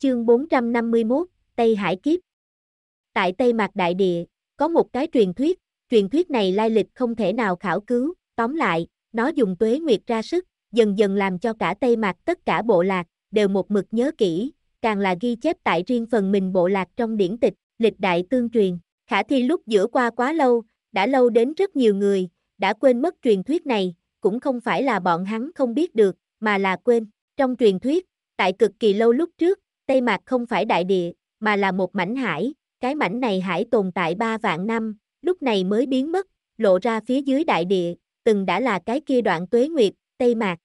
Chương 451, Tây Hải Kiếp Tại Tây Mạc Đại Địa, có một cái truyền thuyết, truyền thuyết này lai lịch không thể nào khảo cứu, tóm lại, nó dùng tuế nguyệt ra sức, dần dần làm cho cả Tây Mạc tất cả bộ lạc, đều một mực nhớ kỹ, càng là ghi chép tại riêng phần mình bộ lạc trong điển tịch, lịch đại tương truyền. Khả thi lúc giữa qua quá lâu, đã lâu đến rất nhiều người, đã quên mất truyền thuyết này, cũng không phải là bọn hắn không biết được, mà là quên. Trong truyền thuyết, tại cực kỳ lâu lúc trước, Tây Mạc không phải đại địa, mà là một mảnh hải, cái mảnh này hải tồn tại ba vạn năm, lúc này mới biến mất, lộ ra phía dưới đại địa, từng đã là cái kia đoạn tuế nguyệt, Tây Mạc.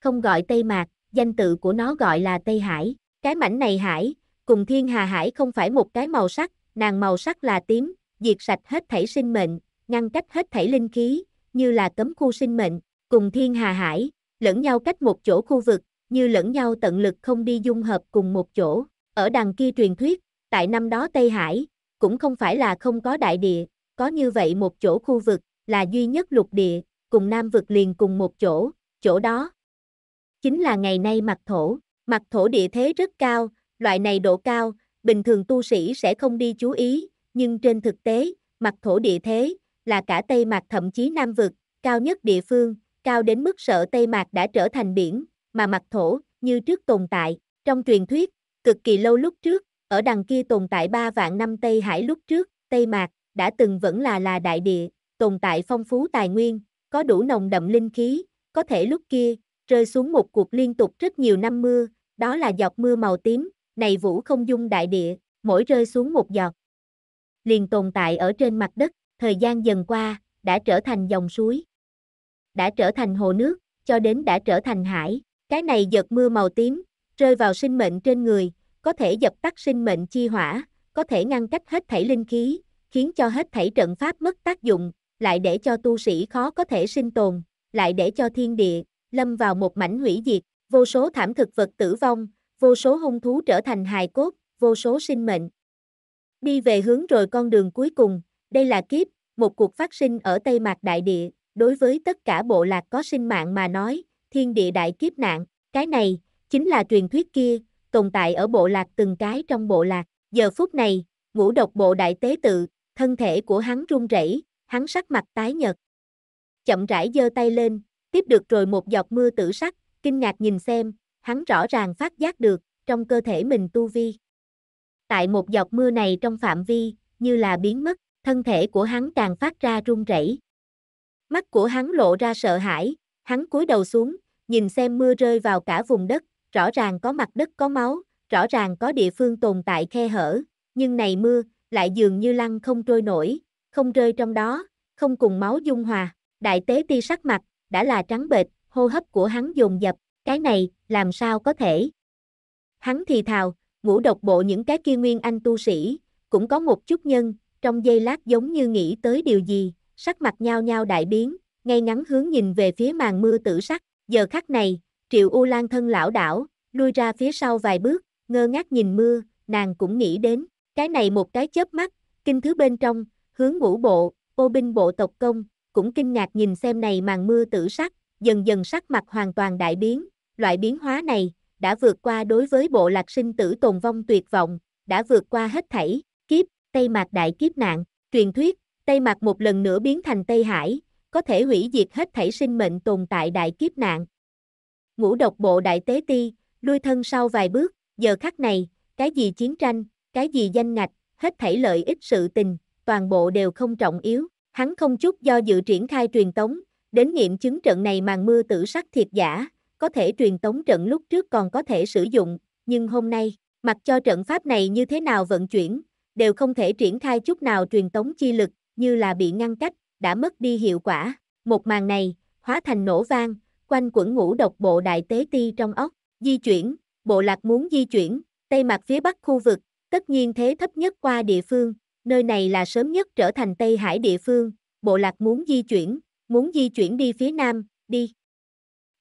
Không gọi Tây Mạc, danh tự của nó gọi là Tây Hải, cái mảnh này hải, cùng thiên hà hải không phải một cái màu sắc, nàng màu sắc là tím, diệt sạch hết thảy sinh mệnh, ngăn cách hết thảy linh khí, như là cấm khu sinh mệnh, cùng thiên hà hải, lẫn nhau cách một chỗ khu vực, như lẫn nhau tận lực không đi dung hợp cùng một chỗ. Ở đằng kia truyền thuyết, tại năm đó Tây Hải, cũng không phải là không có đại địa, có như vậy một chỗ khu vực, là duy nhất lục địa, cùng Nam vực liền cùng một chỗ, chỗ đó. Chính là ngày nay mặt thổ, mặt thổ địa thế rất cao, loại này độ cao, bình thường tu sĩ sẽ không đi chú ý, nhưng trên thực tế, mặt thổ địa thế, là cả Tây Mạc thậm chí Nam vực, cao nhất địa phương, cao đến mức sợ Tây Mạc đã trở thành biển, mà mặt thổ, như trước tồn tại. Trong truyền thuyết, cực kỳ lâu lúc trước, ở đằng kia tồn tại ba vạn năm Tây Hải lúc trước, Tây Mạc, đã từng vẫn là là đại địa, tồn tại phong phú tài nguyên, có đủ nồng đậm linh khí, có thể lúc kia, rơi xuống một cuộc liên tục rất nhiều năm mưa, đó là giọt mưa màu tím, này vũ không dung đại địa, mỗi rơi xuống một giọt. Liền tồn tại ở trên mặt đất, thời gian dần qua, đã trở thành dòng suối. Đã trở thành hồ nước, cho đến đã trở thành hải. Cái này giật mưa màu tím, rơi vào sinh mệnh trên người, có thể dập tắt sinh mệnh chi hỏa, có thể ngăn cách hết thảy linh khí, khiến cho hết thảy trận pháp mất tác dụng, lại để cho tu sĩ khó có thể sinh tồn, lại để cho thiên địa, lâm vào một mảnh hủy diệt, vô số thảm thực vật tử vong, vô số hung thú trở thành hài cốt, vô số sinh mệnh. Đi về hướng rồi con đường cuối cùng, đây là kiếp, một cuộc phát sinh ở Tây Mạc Đại Địa, đối với tất cả bộ lạc có sinh mạng mà nói, thiên địa đại kiếp nạn, cái này, chính là truyền thuyết kia, tồn tại ở bộ lạc từng cái trong bộ lạc. Giờ phút này, ngũ độc bộ đại tế tự, thân thể của hắn run rẩy, hắn sắc mặt tái nhợt. Chậm rãi giơ tay lên, tiếp được rồi một giọt mưa tử sắc, kinh ngạc nhìn xem, hắn rõ ràng phát giác được, trong cơ thể mình tu vi. Tại một giọt mưa này trong phạm vi, như là biến mất, thân thể của hắn càng phát ra run rẩy. Mắt của hắn lộ ra sợ hãi, Hắn cúi đầu xuống, nhìn xem mưa rơi vào cả vùng đất, rõ ràng có mặt đất có máu, rõ ràng có địa phương tồn tại khe hở, nhưng này mưa, lại dường như lăn không trôi nổi, không rơi trong đó, không cùng máu dung hòa, đại tế ti sắc mặt, đã là trắng bệch, hô hấp của hắn dồn dập, cái này, làm sao có thể. Hắn thì thào, ngũ độc bộ những cái kia nguyên anh tu sĩ, cũng có một chút nhân, trong giây lát giống như nghĩ tới điều gì, sắc mặt nhao nhao đại biến, ngay ngắn hướng nhìn về phía màn mưa tử sắc, giờ khắc này, Triệu U Lan thân lão đảo, lui ra phía sau vài bước, ngơ ngác nhìn mưa, nàng cũng nghĩ đến, cái này một cái chớp mắt, kinh thứ bên trong, hướng ngũ bộ, ô binh bộ tộc công, cũng kinh ngạc nhìn xem này màn mưa tử sắc, dần dần sắc mặt hoàn toàn đại biến, loại biến hóa này, đã vượt qua đối với bộ lạc sinh tử tồn vong tuyệt vọng, đã vượt qua hết thảy, kiếp, Tây Mạc đại kiếp nạn, truyền thuyết, Tây Mạc một lần nữa biến thành Tây Hải, có thể hủy diệt hết thảy sinh mệnh tồn tại đại kiếp nạn. Ngũ độc bộ đại tế ti, lui thân sau vài bước, giờ khắc này, cái gì chiến tranh, cái gì danh ngạch, hết thảy lợi ích sự tình, toàn bộ đều không trọng yếu, hắn không chút do dự triển khai truyền tống, đến nghiệm chứng trận này màn mưa tử sắc thiệt giả, có thể truyền tống trận lúc trước còn có thể sử dụng, nhưng hôm nay, mặc cho trận pháp này như thế nào vận chuyển, đều không thể triển khai chút nào truyền tống chi lực, như là bị ngăn cách, đã mất đi hiệu quả. Một màn này, hóa thành nổ vang, quanh quẩn ngũ độc bộ đại tế ti trong ốc, di chuyển, bộ lạc muốn di chuyển, tây mặt phía bắc khu vực, tất nhiên thế thấp nhất qua địa phương, nơi này là sớm nhất trở thành Tây Hải địa phương, bộ lạc muốn di chuyển, muốn di chuyển đi phía nam, đi.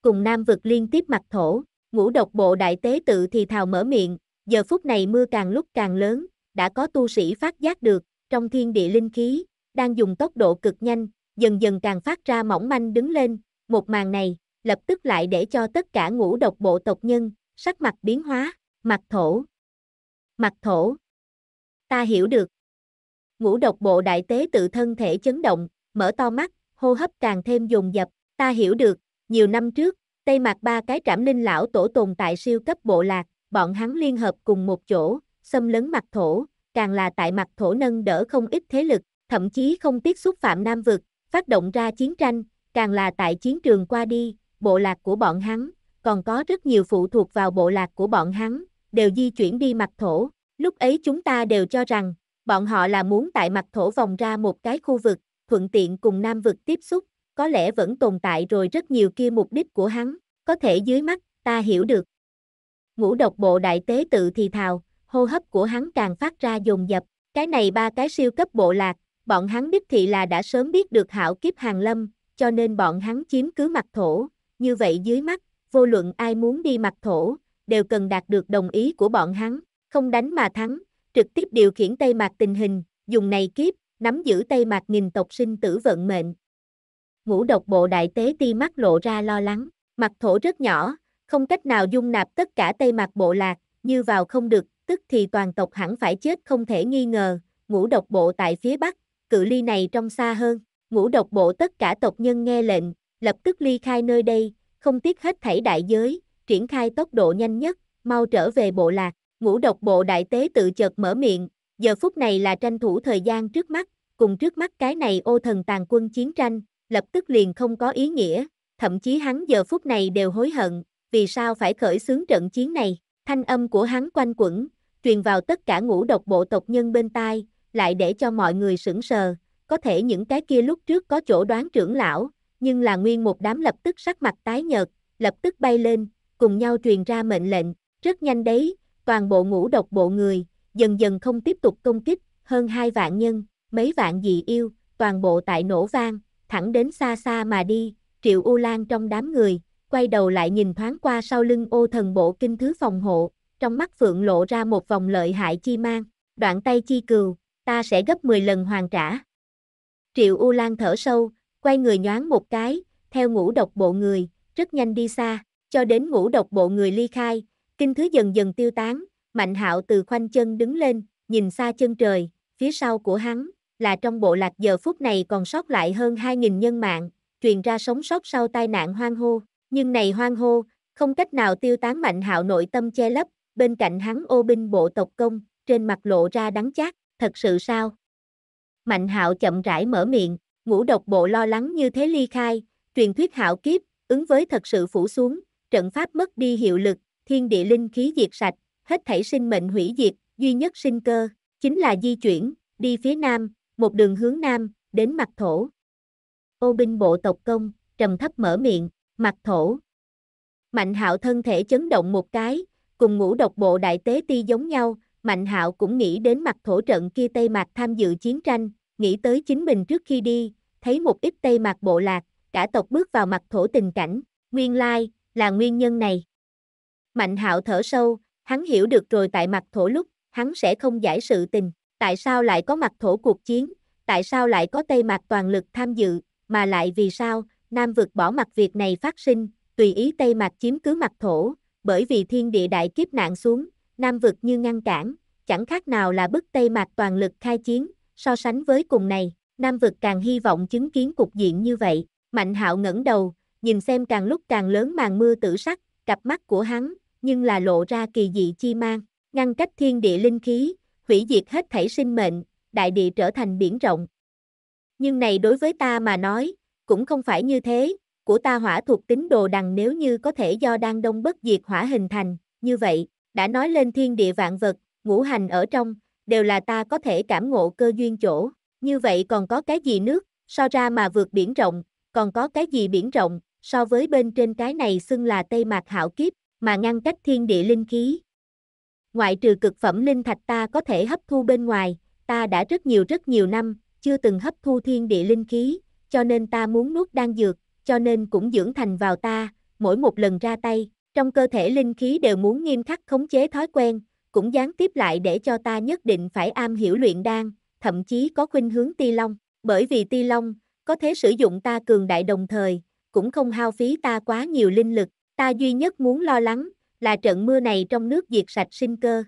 Cùng nam vực liên tiếp mặt thổ, ngũ độc bộ đại tế tự thì thào mở miệng, giờ phút này mưa càng lúc càng lớn, đã có tu sĩ phát giác được, trong thiên địa linh khí, đang dùng tốc độ cực nhanh, dần dần càng phát ra mỏng manh đứng lên, một màn này, lập tức lại để cho tất cả ngũ độc bộ tộc nhân, sắc mặt biến hóa, mặt thổ. Mặt thổ. Ta hiểu được. Ngũ độc bộ đại tế tự thân thể chấn động, mở to mắt, hô hấp càng thêm dồn dập, ta hiểu được, nhiều năm trước, Tây Mạc ba cái trảm linh lão tổ tồn tại siêu cấp bộ lạc, bọn hắn liên hợp cùng một chỗ, xâm lấn mặt thổ, càng là tại mặt thổ nâng đỡ không ít thế lực, thậm chí không tiếc xúc phạm Nam vực, phát động ra chiến tranh, càng là tại chiến trường qua đi, bộ lạc của bọn hắn, còn có rất nhiều phụ thuộc vào bộ lạc của bọn hắn, đều di chuyển đi mặt thổ. Lúc ấy chúng ta đều cho rằng, bọn họ là muốn tại mặt thổ vòng ra một cái khu vực, thuận tiện cùng Nam vực tiếp xúc, có lẽ vẫn tồn tại rồi rất nhiều kia mục đích của hắn, có thể dưới mắt, ta hiểu được. Ngũ độc bộ đại tế tự thì thào, hô hấp của hắn càng phát ra dồn dập, cái này ba cái siêu cấp bộ lạc, bọn hắn đích thị là đã sớm biết được hảo kiếp hàng lâm, cho nên bọn hắn chiếm cứ mặt thổ, như vậy dưới mắt, vô luận ai muốn đi mặt thổ, đều cần đạt được đồng ý của bọn hắn, không đánh mà thắng, trực tiếp điều khiển Tây Mạc tình hình, dùng này kiếp, nắm giữ Tây Mạc nghìn tộc sinh tử vận mệnh. Ngũ độc bộ đại tế ti mắt lộ ra lo lắng, mặt thổ rất nhỏ, không cách nào dung nạp tất cả Tây Mạc bộ lạc, như vào không được, tức thì toàn tộc hẳn phải chết không thể nghi ngờ, ngũ độc bộ tại phía Bắc, cự ly này trong xa hơn. Ngũ độc bộ tất cả tộc nhân nghe lệnh, lập tức ly khai nơi đây, không tiếc hết thảy đại giới, triển khai tốc độ nhanh nhất, mau trở về bộ lạc. Ngũ độc bộ đại tế tự chợt mở miệng, giờ phút này là tranh thủ thời gian trước mắt, cùng trước mắt cái này ô thần tàn quân chiến tranh, lập tức liền không có ý nghĩa, thậm chí hắn giờ phút này đều hối hận, vì sao phải khởi xướng trận chiến này. Thanh âm của hắn quanh quẩn, truyền vào tất cả ngũ độc bộ tộc nhân bên tai, lại để cho mọi người sững sờ, có thể những cái kia lúc trước có chỗ đoán trưởng lão, nhưng là nguyên một đám lập tức sắc mặt tái nhợt, lập tức bay lên, cùng nhau truyền ra mệnh lệnh, rất nhanh đấy, toàn bộ ngũ độc bộ người, dần dần không tiếp tục công kích, hơn hai vạn nhân, mấy vạn dị yêu, toàn bộ tại nổ vang, thẳng đến xa xa mà đi, triệu u lan trong đám người, quay đầu lại nhìn thoáng qua sau lưng ô thần bộ kinh thứ phòng hộ, trong mắt phượng lộ ra một vòng lợi hại chi mang, đoạn tay chi cừu, ta sẽ gấp 10 lần hoàn trả. Triệu U Lan thở sâu, quay người nhoáng một cái, theo ngũ độc bộ người, rất nhanh đi xa, cho đến ngũ độc bộ người ly khai, kinh thứ dần dần tiêu tán, Mạnh Hạo từ khoanh chân đứng lên, nhìn xa chân trời, phía sau của hắn là trong bộ lạc giờ phút này còn sót lại hơn 2000 nhân mạng, truyền ra sống sót sau tai nạn hoang hô, nhưng này hoang hô không cách nào tiêu tán Mạnh Hạo nội tâm che lấp, bên cạnh hắn ô binh bộ tộc công, trên mặt lộ ra đắng chát thật sự sao? Mạnh hạo chậm rãi mở miệng, ngũ độc bộ lo lắng như thế ly khai, truyền thuyết hạo kiếp, ứng với thật sự phủ xuống, trận pháp mất đi hiệu lực, thiên địa linh khí diệt sạch, hết thảy sinh mệnh hủy diệt, duy nhất sinh cơ, chính là di chuyển, đi phía nam, một đường hướng nam, đến mặt thổ. Ô binh bộ tộc công, trầm thấp mở miệng, mặt thổ. Mạnh hạo thân thể chấn động một cái, cùng ngũ độc bộ đại tế ti giống nhau, Mạnh Hạo cũng nghĩ đến mặt thổ trận kia Tây Mạc tham dự chiến tranh, nghĩ tới chính mình trước khi đi, thấy một ít Tây Mạc bộ lạc, cả tộc bước vào mặt thổ tình cảnh, nguyên lai, là nguyên nhân này. Mạnh Hạo thở sâu, hắn hiểu được rồi tại mặt thổ lúc, hắn sẽ không giải sự tình, tại sao lại có mặt thổ cuộc chiến, tại sao lại có Tây Mạc toàn lực tham dự, mà lại vì sao, Nam vực bỏ mặt việc này phát sinh, tùy ý Tây Mạc chiếm cứ mặt thổ, bởi vì thiên địa đại kiếp nạn xuống, Nam vực như ngăn cản, chẳng khác nào là bức Tây Mạc toàn lực khai chiến, so sánh với cùng này, Nam vực càng hy vọng chứng kiến cục diện như vậy. Mạnh hạo ngẩng đầu, nhìn xem càng lúc càng lớn màn mưa tử sắc, cặp mắt của hắn, nhưng là lộ ra kỳ dị chi mang, ngăn cách thiên địa linh khí, hủy diệt hết thảy sinh mệnh, đại địa trở thành biển rộng. Nhưng này đối với ta mà nói, cũng không phải như thế, của ta hỏa thuộc tính đồ đằng nếu như có thể do đang đông bất diệt hỏa hình thành, như vậy, đã nói lên thiên địa vạn vật, ngũ hành ở trong, đều là ta có thể cảm ngộ cơ duyên chỗ, như vậy còn có cái gì nước, so ra mà vượt biển rộng, còn có cái gì biển rộng, so với bên trên cái này xưng là Tây Mạc hảo Kiếp, mà ngăn cách thiên địa linh khí. Ngoại trừ cực phẩm linh thạch ta có thể hấp thu bên ngoài, ta đã rất nhiều rất nhiều năm, chưa từng hấp thu thiên địa linh khí, cho nên ta muốn nuốt đan dược, cho nên cũng dưỡng thành vào ta, mỗi một lần ra tay, trong cơ thể linh khí đều muốn nghiêm khắc khống chế thói quen, cũng gián tiếp lại để cho ta nhất định phải am hiểu luyện đan, thậm chí có khuynh hướng ti long, bởi vì ti long có thể sử dụng ta cường đại đồng thời, cũng không hao phí ta quá nhiều linh lực, ta duy nhất muốn lo lắng là trận mưa này trong nước diệt sạch sinh cơ.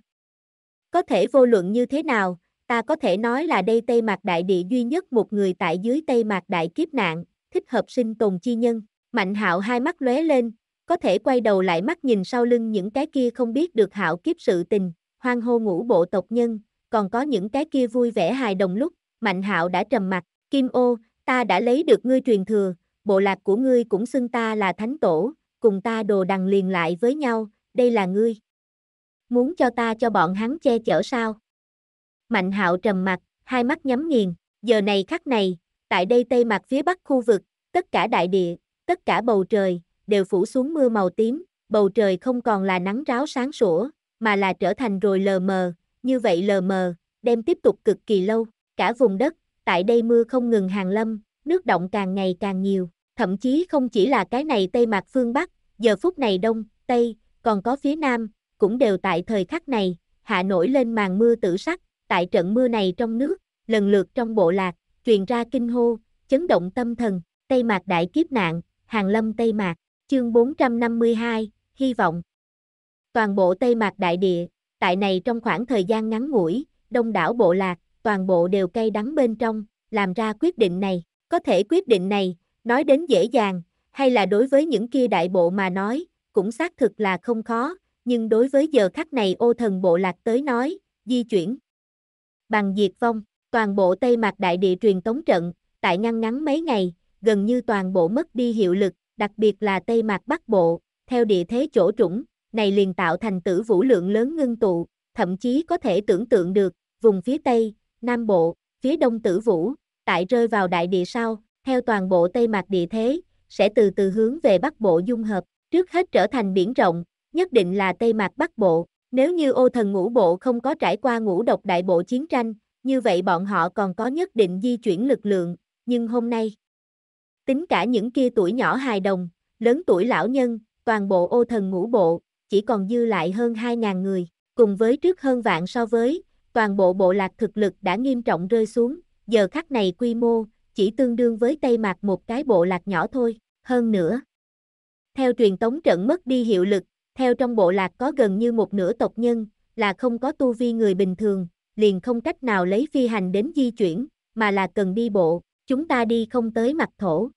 Có thể vô luận như thế nào, ta có thể nói là đây Tây Mạc Đại Địa duy nhất một người tại dưới Tây Mạc Đại kiếp nạn, thích hợp sinh tồn chi nhân. Mạnh hạo hai mắt lóe lên, có thể quay đầu lại mắt nhìn sau lưng những cái kia không biết được hạo kiếp sự tình, hoang hô ngũ bộ tộc nhân, còn có những cái kia vui vẻ hài đồng lúc, mạnh hạo đã trầm mặt, kim ô, ta đã lấy được ngươi truyền thừa, bộ lạc của ngươi cũng xưng ta là thánh tổ, cùng ta đồ đằng liền lại với nhau, đây là ngươi. Muốn cho ta cho bọn hắn che chở sao? Mạnh hạo trầm mặt, hai mắt nhắm nghiền, giờ này khắc này, tại đây tây mặt phía bắc khu vực, tất cả đại địa, tất cả bầu trời, đều phủ xuống mưa màu tím, bầu trời không còn là nắng ráo sáng sủa, mà là trở thành rồi lờ mờ, như vậy lờ mờ, đem tiếp tục cực kỳ lâu, cả vùng đất, tại đây mưa không ngừng hàng lâm, nước động càng ngày càng nhiều, thậm chí không chỉ là cái này Tây Mạc phương Bắc, giờ phút này Đông, Tây, còn có phía Nam, cũng đều tại thời khắc này, hạ nổi lên màn mưa tử sắc, tại trận mưa này trong nước, lần lượt trong bộ lạc, truyền ra kinh hô, chấn động tâm thần, Tây Mạc đại kiếp nạn, hàng lâm Tây Mạc, Chương 452, Hy vọng Toàn bộ Tây Mạc Đại Địa, tại này trong khoảng thời gian ngắn ngủi, đông đảo bộ lạc, toàn bộ đều cay đắng bên trong, làm ra quyết định này. Có thể quyết định này, nói đến dễ dàng, hay là đối với những kia đại bộ mà nói, cũng xác thực là không khó, nhưng đối với giờ khắc này ô thần bộ lạc tới nói, di chuyển. Bằng diệt vong, toàn bộ Tây Mạc Đại Địa truyền tống trận, tại ngăn ngắn mấy ngày, gần như toàn bộ mất đi hiệu lực, đặc biệt là Tây Mạc Bắc Bộ, theo địa thế chỗ trũng, này liền tạo thành tử vũ lượng lớn ngưng tụ, thậm chí có thể tưởng tượng được, vùng phía Tây, Nam Bộ, phía Đông tử vũ, tại rơi vào đại địa sau, theo toàn bộ Tây Mạc địa thế, sẽ từ từ hướng về Bắc Bộ dung hợp, trước hết trở thành biển rộng, nhất định là Tây Mạc Bắc Bộ. Nếu như ô thần ngũ bộ không có trải qua ngũ độc đại bộ chiến tranh, như vậy bọn họ còn có nhất định di chuyển lực lượng, nhưng hôm nay, tính cả những kia tuổi nhỏ hài đồng, lớn tuổi lão nhân, toàn bộ ô thần ngũ bộ, chỉ còn dư lại hơn 2.000 người, cùng với trước hơn vạn so với, toàn bộ bộ lạc thực lực đã nghiêm trọng rơi xuống, giờ khắc này quy mô, chỉ tương đương với Tây Mạc một cái bộ lạc nhỏ thôi, hơn nữa. Theo truyền tống trận mất đi hiệu lực, theo trong bộ lạc có gần như một nửa tộc nhân, là không có tu vi người bình thường, liền không cách nào lấy phi hành đến di chuyển, mà là cần đi bộ, chúng ta đi không tới mặt thổ,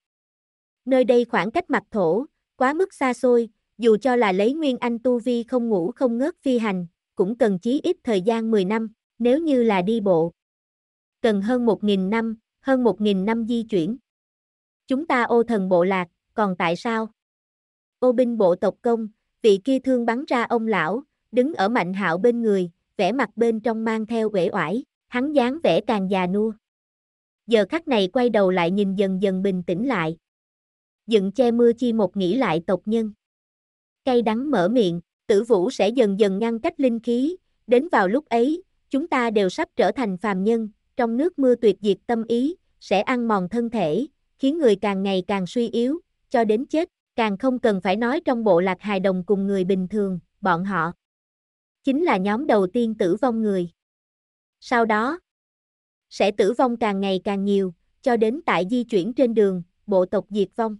nơi đây khoảng cách mặt thổ, quá mức xa xôi, dù cho là lấy Nguyên Anh Tu Vi không ngủ không ngớt phi hành, cũng cần chí ít thời gian 10 năm, nếu như là đi bộ. Cần hơn 1.000 năm, hơn 1.000 năm di chuyển. Chúng ta ô thần bộ lạc, còn tại sao? Ô binh bộ tộc công, vị kia thương bắn ra ông lão, đứng ở mạnh hạo bên người, vẻ mặt bên trong mang theo uể oải, hắn dáng vẻ càng già nua. Giờ khắc này quay đầu lại nhìn dần dần bình tĩnh lại dựng che mưa chi một nghĩ lại tộc nhân. cây đắng mở miệng, tử vũ sẽ dần dần ngăn cách linh khí, đến vào lúc ấy, chúng ta đều sắp trở thành phàm nhân, trong nước mưa tuyệt diệt tâm ý, sẽ ăn mòn thân thể, khiến người càng ngày càng suy yếu, cho đến chết, càng không cần phải nói trong bộ lạc hài đồng cùng người bình thường, bọn họ. Chính là nhóm đầu tiên tử vong người. Sau đó, sẽ tử vong càng ngày càng nhiều, cho đến tại di chuyển trên đường, bộ tộc diệt vong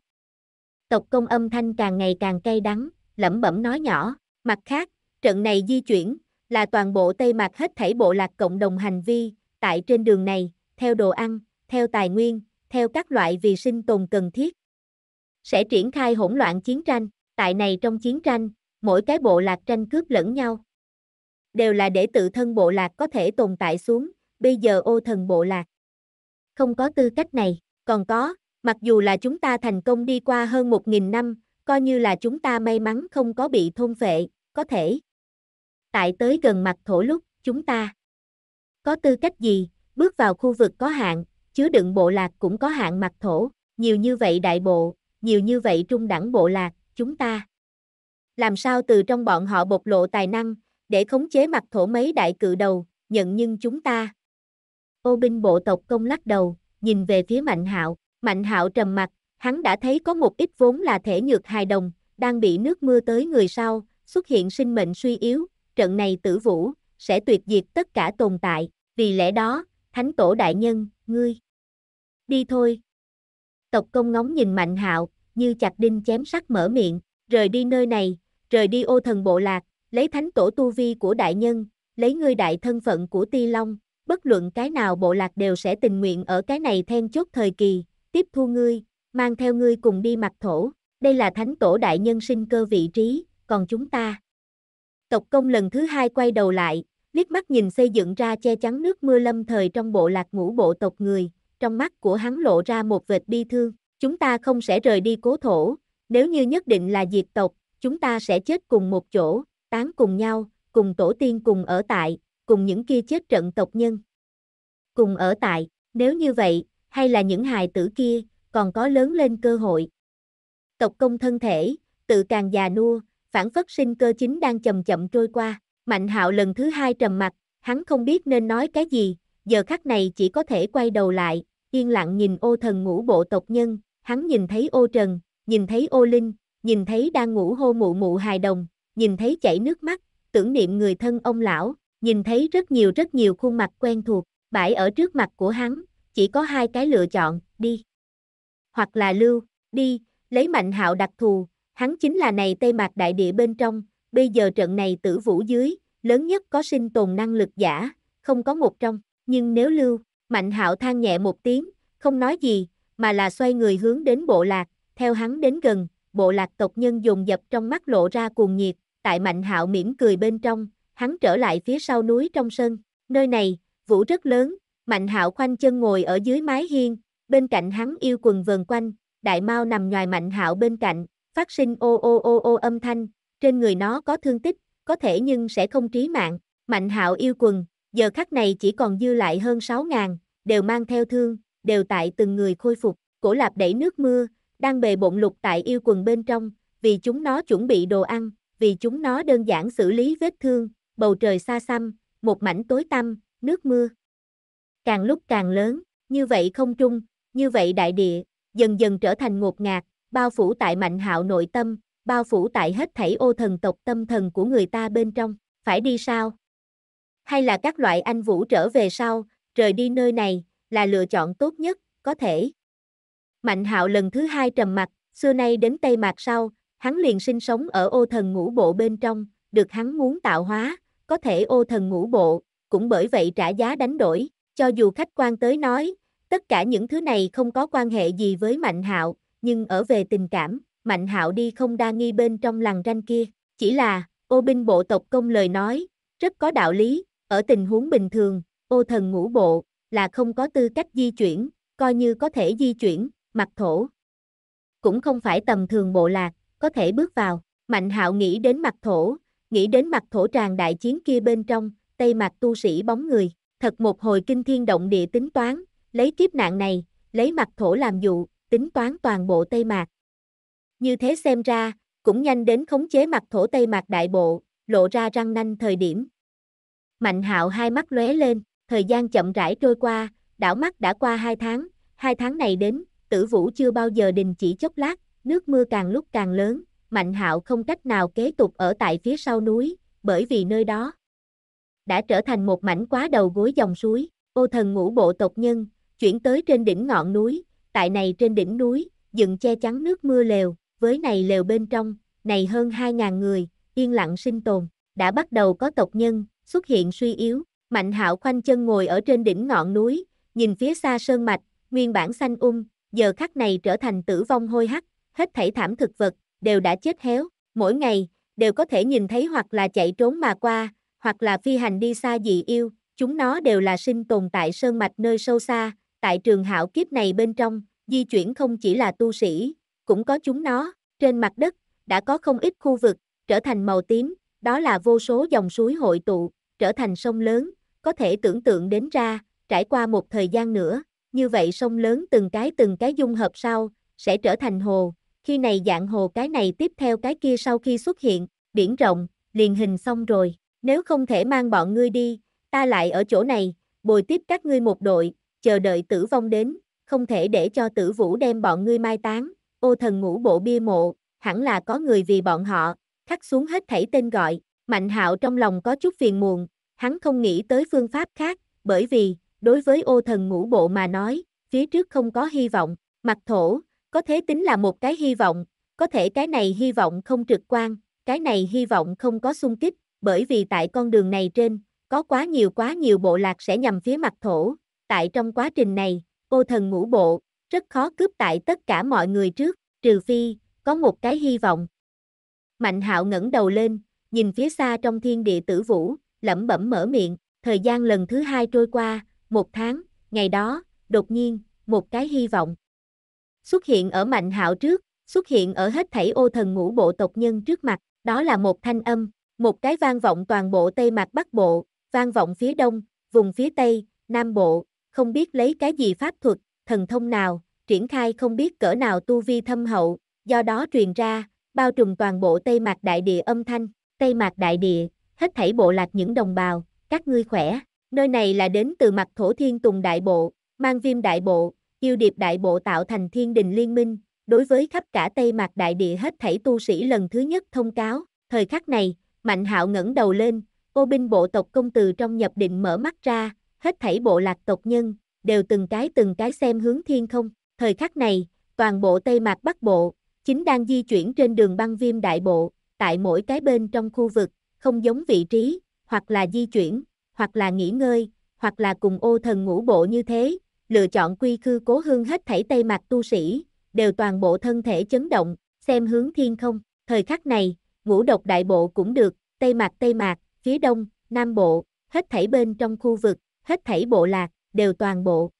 tộc công âm thanh càng ngày càng cay đắng, lẩm bẩm nói nhỏ. Mặt khác, trận này di chuyển, là toàn bộ Tây Mạc hết thảy bộ lạc cộng đồng hành vi, tại trên đường này, theo đồ ăn, theo tài nguyên, theo các loại vì sinh tồn cần thiết. Sẽ triển khai hỗn loạn chiến tranh, tại này trong chiến tranh, mỗi cái bộ lạc tranh cướp lẫn nhau. Đều là để tự thân bộ lạc có thể tồn tại xuống, bây giờ ô thần bộ lạc. Không có tư cách này, còn có, Mặc dù là chúng ta thành công đi qua hơn 1.000 năm, coi như là chúng ta may mắn không có bị thôn phệ, có thể. Tại tới gần mặt thổ lúc, chúng ta có tư cách gì, bước vào khu vực có hạn, chứa đựng bộ lạc cũng có hạn mặt thổ, nhiều như vậy đại bộ, nhiều như vậy trung đẳng bộ lạc, chúng ta. Làm sao từ trong bọn họ bộc lộ tài năng, để khống chế mặt thổ mấy đại cự đầu, nhận nhưng chúng ta. Ô binh bộ tộc công lắc đầu, nhìn về phía Mạnh Hạo. Mạnh hạo trầm mặt, hắn đã thấy có một ít vốn là thể nhược hài đồng, đang bị nước mưa tới người sau, xuất hiện sinh mệnh suy yếu, trận này tử vũ, sẽ tuyệt diệt tất cả tồn tại, vì lẽ đó, thánh tổ đại nhân, ngươi. Đi thôi. Tộc công ngóng nhìn mạnh hạo, như chặt đinh chém sắt mở miệng, rời đi nơi này, rời đi ô thần bộ lạc, lấy thánh tổ tu vi của đại nhân, lấy ngươi đại thân phận của ti long, bất luận cái nào bộ lạc đều sẽ tình nguyện ở cái này then chốt thời kỳ, tiếp thu ngươi, mang theo ngươi cùng đi mặt thổ, đây là thánh tổ đại nhân sinh cơ vị trí, còn chúng ta. Tộc công lần thứ hai quay đầu lại, liếc mắt nhìn xây dựng ra che chắn nước mưa lâm thời trong bộ lạc ngũ bộ tộc người, trong mắt của hắn lộ ra một vệt bi thương, chúng ta không sẽ rời đi cố thổ, nếu như nhất định là diệt tộc, chúng ta sẽ chết cùng một chỗ, tán cùng nhau, cùng tổ tiên cùng ở tại, cùng những kia chết trận tộc nhân. Cùng ở tại, nếu như vậy, hay là những hài tử kia, còn có lớn lên cơ hội. Tộc công thân thể, tự càng già nua, phản phất sinh cơ chính đang chậm chậm trôi qua. Mạnh hạo lần thứ hai trầm mặt, hắn không biết nên nói cái gì, giờ khắc này chỉ có thể quay đầu lại, yên lặng nhìn ô thần ngũ bộ tộc nhân, hắn nhìn thấy ô trần, nhìn thấy ô linh, nhìn thấy đang ngủ hô mụ mụ hài đồng, nhìn thấy chảy nước mắt, tưởng niệm người thân ông lão, nhìn thấy rất nhiều rất nhiều khuôn mặt quen thuộc, bãi ở trước mặt của hắn, chỉ có hai cái lựa chọn, đi. Hoặc là lưu, đi, lấy mạnh hạo đặc thù, hắn chính là này Tây Mạc đại địa bên trong, bây giờ trận này tử vũ dưới, lớn nhất có sinh tồn năng lực giả, không có một trong, nhưng nếu lưu, mạnh hạo than nhẹ một tiếng, không nói gì, mà là xoay người hướng đến bộ lạc, theo hắn đến gần, bộ lạc tộc nhân dùng dập trong mắt lộ ra cuồng nhiệt, tại mạnh hạo mỉm cười bên trong, hắn trở lại phía sau núi trong sân, nơi này, vũ rất lớn, Mạnh hạo khoanh chân ngồi ở dưới mái hiên, bên cạnh hắn yêu quần vờn quanh, đại mao nằm ngoài mạnh hạo bên cạnh, phát sinh ô ô ô ô âm thanh, trên người nó có thương tích, có thể nhưng sẽ không trí mạng. Mạnh hạo yêu quần, giờ khắc này chỉ còn dư lại hơn 6 ngàn, đều mang theo thương, đều tại từng người khôi phục. Cổ lạp đẩy nước mưa, đang bề bộn lục tại yêu quần bên trong, vì chúng nó chuẩn bị đồ ăn, vì chúng nó đơn giản xử lý vết thương, bầu trời xa xăm, một mảnh tối tăm, nước mưa, càng lúc càng lớn, như vậy không trung, như vậy đại địa, dần dần trở thành ngột ngạt, bao phủ tại mạnh hạo nội tâm, bao phủ tại hết thảy ô thần tộc tâm thần của người ta bên trong, phải đi sao? Hay là các loại anh vũ trở về sau, rời đi nơi này, là lựa chọn tốt nhất, có thể. Mạnh hạo lần thứ hai trầm mặt, xưa nay đến Tây Mạc sau, hắn liền sinh sống ở ô thần ngũ bộ bên trong, được hắn muốn tạo hóa, có thể ô thần ngũ bộ, cũng bởi vậy trả giá đánh đổi, cho dù khách quan tới nói, tất cả những thứ này không có quan hệ gì với Mạnh Hạo, nhưng ở về tình cảm, Mạnh Hạo đi không đa nghi bên trong làng ranh kia, chỉ là, ô binh bộ tộc công lời nói, rất có đạo lý, ở tình huống bình thường, ô thần ngũ bộ, là không có tư cách di chuyển, coi như có thể di chuyển, mặt thổ. Cũng không phải tầm thường bộ lạc, có thể bước vào, Mạnh Hạo nghĩ đến mặt thổ, nghĩ đến mặt thổ tràn đại chiến kia bên trong, tây mặt tu sĩ bóng người, thật một hồi kinh thiên động địa tính toán, lấy kiếp nạn này, lấy mặt thổ làm dụ, tính toán toàn bộ Tây Mạc. Như thế xem ra, cũng nhanh đến khống chế mặt thổ Tây Mạc đại bộ, lộ ra răng nanh thời điểm. Mạnh hạo hai mắt lóe lên, thời gian chậm rãi trôi qua, đảo mắt đã qua hai tháng, hai tháng này đến, tử vũ chưa bao giờ đình chỉ chốc lát, nước mưa càng lúc càng lớn, mạnh hạo không cách nào kế tục ở tại phía sau núi, bởi vì nơi đó, đã trở thành một mảnh quá đầu gối dòng suối, ô thần ngũ bộ tộc nhân, chuyển tới trên đỉnh ngọn núi, tại này trên đỉnh núi, dựng che chắn nước mưa lều, với này lều bên trong, này hơn 2.000 người, yên lặng sinh tồn, đã bắt đầu có tộc nhân, xuất hiện suy yếu, mạnh hạo khoanh chân ngồi ở trên đỉnh ngọn núi, nhìn phía xa sơn mạch, nguyên bản xanh um giờ khắc này trở thành tử vong hôi hắc, hết thảy thảm thực vật, đều đã chết héo, mỗi ngày, đều có thể nhìn thấy hoặc là chạy trốn mà qua, hoặc là phi hành đi xa dị yêu, chúng nó đều là sinh tồn tại sơn mạch nơi sâu xa, tại trường hảo kiếp này bên trong, di chuyển không chỉ là tu sĩ, cũng có chúng nó, trên mặt đất, đã có không ít khu vực, trở thành màu tím, đó là vô số dòng suối hội tụ, trở thành sông lớn, có thể tưởng tượng đến ra, trải qua một thời gian nữa, như vậy sông lớn từng cái từng cái dung hợp sau, sẽ trở thành hồ, khi này dạng hồ cái này tiếp theo cái kia sau khi xuất hiện, biển rộng, liền hình xong rồi. Nếu không thể mang bọn ngươi đi, ta lại ở chỗ này, bồi tiếp các ngươi một đội, chờ đợi tử vong đến, không thể để cho tử vũ đem bọn ngươi mai táng, ô thần ngũ bộ bia mộ, hẳn là có người vì bọn họ, khắc xuống hết thảy tên gọi, mạnh hạo trong lòng có chút phiền muộn, hắn không nghĩ tới phương pháp khác, bởi vì, đối với ô thần ngũ bộ mà nói, phía trước không có hy vọng, mặt thổ, có thế tính là một cái hy vọng, có thể cái này hy vọng không trực quan, cái này hy vọng không có xung kích, bởi vì tại con đường này trên, có quá nhiều quá nhiều bộ lạc sẽ nhằm phía mặt thổ, tại trong quá trình này, cô thần ngũ bộ, rất khó cướp tại tất cả mọi người trước, trừ phi, có một cái hy vọng. Mạnh hạo ngẩng đầu lên, nhìn phía xa trong thiên địa tử vũ, lẩm bẩm mở miệng, thời gian lần thứ hai trôi qua, một tháng, ngày đó, đột nhiên, một cái hy vọng. Xuất hiện ở mạnh hạo trước, xuất hiện ở hết thảy ô thần ngũ bộ tộc nhân trước mặt, đó là một thanh âm, một cái vang vọng toàn bộ Tây Mạc Bắc Bộ, vang vọng phía Đông, vùng phía Tây, Nam Bộ, không biết lấy cái gì pháp thuật, thần thông nào, triển khai không biết cỡ nào tu vi thâm hậu, do đó truyền ra, bao trùm toàn bộ Tây Mạc Đại Địa âm thanh, Tây Mạc Đại Địa, hết thảy bộ lạc những đồng bào, các ngươi khỏe, nơi này là đến từ mặt thổ thiên tùng đại bộ, mang viêm đại bộ, yêu điệp đại bộ tạo thành thiên đình liên minh, đối với khắp cả Tây Mạc Đại Địa hết thảy tu sĩ lần thứ nhất thông cáo, thời khắc này, Mạnh hạo ngẩng đầu lên, ô binh bộ tộc công từ trong nhập định mở mắt ra, hết thảy bộ lạc tộc nhân, đều từng cái từng cái xem hướng thiên không. Thời khắc này, toàn bộ Tây Mạc Bắc Bộ, chính đang di chuyển trên đường băng viêm đại bộ, tại mỗi cái bên trong khu vực, không giống vị trí, hoặc là di chuyển, hoặc là nghỉ ngơi, hoặc là cùng ô thần ngũ bộ như thế, lựa chọn quy khư cố hương hết thảy Tây Mạc tu sĩ, đều toàn bộ thân thể chấn động, xem hướng thiên không. Thời khắc này, ngũ độc đại bộ cũng được, Tây Mạc Tây Mạc, phía Đông, Nam Bộ, hết thảy bên trong khu vực, hết thảy bộ lạc, đều toàn bộ.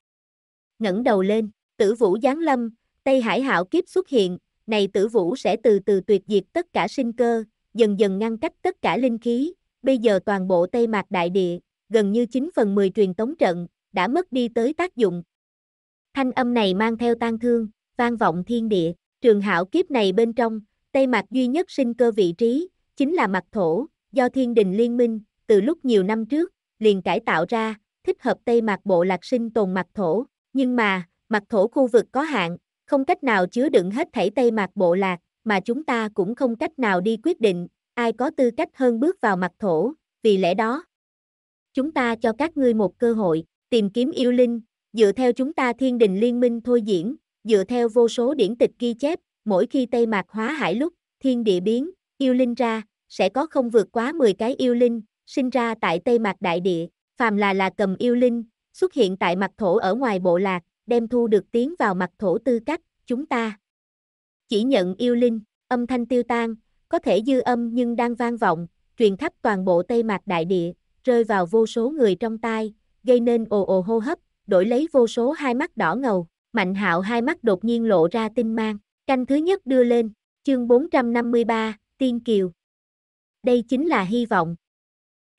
ngẩng đầu lên, tử vũ giáng lâm, Tây Hải hạo kiếp xuất hiện, này tử vũ sẽ từ từ tuyệt diệt tất cả sinh cơ, dần dần ngăn cách tất cả linh khí, bây giờ toàn bộ Tây Mạc đại địa, gần như 9 phần 10 truyền tống trận, đã mất đi tới tác dụng. Thanh âm này mang theo tang thương, vang vọng thiên địa, trường hạo kiếp này bên trong, Tây Mạc duy nhất sinh cơ vị trí, chính là mặt thổ, do thiên đình liên minh, từ lúc nhiều năm trước, liền cải tạo ra, thích hợp Tây Mạc bộ lạc sinh tồn mặt thổ, nhưng mà, mặt thổ khu vực có hạn, không cách nào chứa đựng hết thảy Tây Mạc bộ lạc, mà chúng ta cũng không cách nào đi quyết định, ai có tư cách hơn bước vào mặt thổ, vì lẽ đó. Chúng ta cho các ngươi một cơ hội, tìm kiếm yêu linh, dựa theo chúng ta thiên đình liên minh thôi diễn, dựa theo vô số điển tịch ghi chép, mỗi khi Tây Mạc hóa hải lúc, thiên địa biến, yêu linh ra, sẽ có không vượt quá 10 cái yêu linh, sinh ra tại Tây Mạc đại địa, phàm là là cầm yêu linh, xuất hiện tại mặt thổ ở ngoài bộ lạc, đem thu được tiến vào mặt thổ tư cách, chúng ta. Chỉ nhận yêu linh, âm thanh tiêu tan, có thể dư âm nhưng đang vang vọng, truyền khắp toàn bộ Tây Mạc đại địa, rơi vào vô số người trong tai, gây nên ồ ồ hô hấp, đổi lấy vô số hai mắt đỏ ngầu, Mạnh Hạo hai mắt đột nhiên lộ ra tinh mang. Canh thứ nhất đưa lên, chương 453, Tiên Kiều. Đây chính là hy vọng.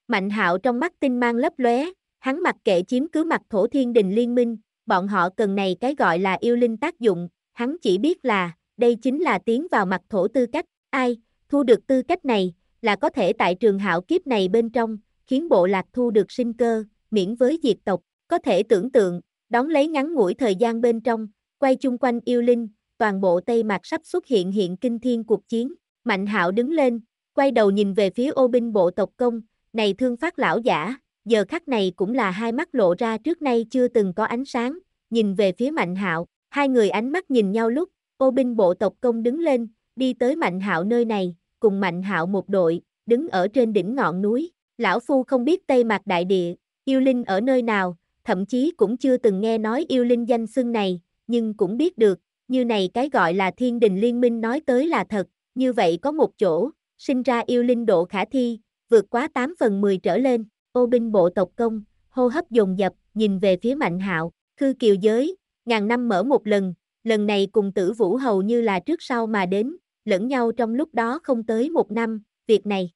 Mạnh hạo trong mắt tinh mang lấp lóe, hắn mặc kệ chiếm cứ mặt thổ thiên đình liên minh, bọn họ cần này cái gọi là yêu linh tác dụng, hắn chỉ biết là, đây chính là tiến vào mặt thổ tư cách, ai, thu được tư cách này, là có thể tại trường hạo kiếp này bên trong, khiến bộ lạc thu được sinh cơ, miễn với diệt tộc, có thể tưởng tượng, đón lấy ngắn ngủi thời gian bên trong, quay chung quanh yêu linh, toàn bộ Tây Mạc sắp xuất hiện hiện kinh thiên cuộc chiến. Mạnh hạo đứng lên, quay đầu nhìn về phía ô binh bộ tộc công, này thương phát lão giả, giờ khắc này cũng là hai mắt lộ ra trước nay chưa từng có ánh sáng, nhìn về phía mạnh hạo, hai người ánh mắt nhìn nhau lúc, ô binh bộ tộc công đứng lên, đi tới mạnh hạo nơi này, cùng mạnh hạo một đội, đứng ở trên đỉnh ngọn núi, lão phu không biết Tây Mạc đại địa, yêu linh ở nơi nào, thậm chí cũng chưa từng nghe nói yêu linh danh xưng này, nhưng cũng biết được, như này cái gọi là thiên đình liên minh nói tới là thật, như vậy có một chỗ, sinh ra yêu linh độ khả thi, vượt quá 8 phần 10 trở lên, ô binh bộ tộc công, hô hấp dồn dập, nhìn về phía mạnh hạo, khư kiều giới, ngàn năm mở một lần, lần này cùng tử vũ hầu như là trước sau mà đến, lẫn nhau trong lúc đó không tới một năm, việc này.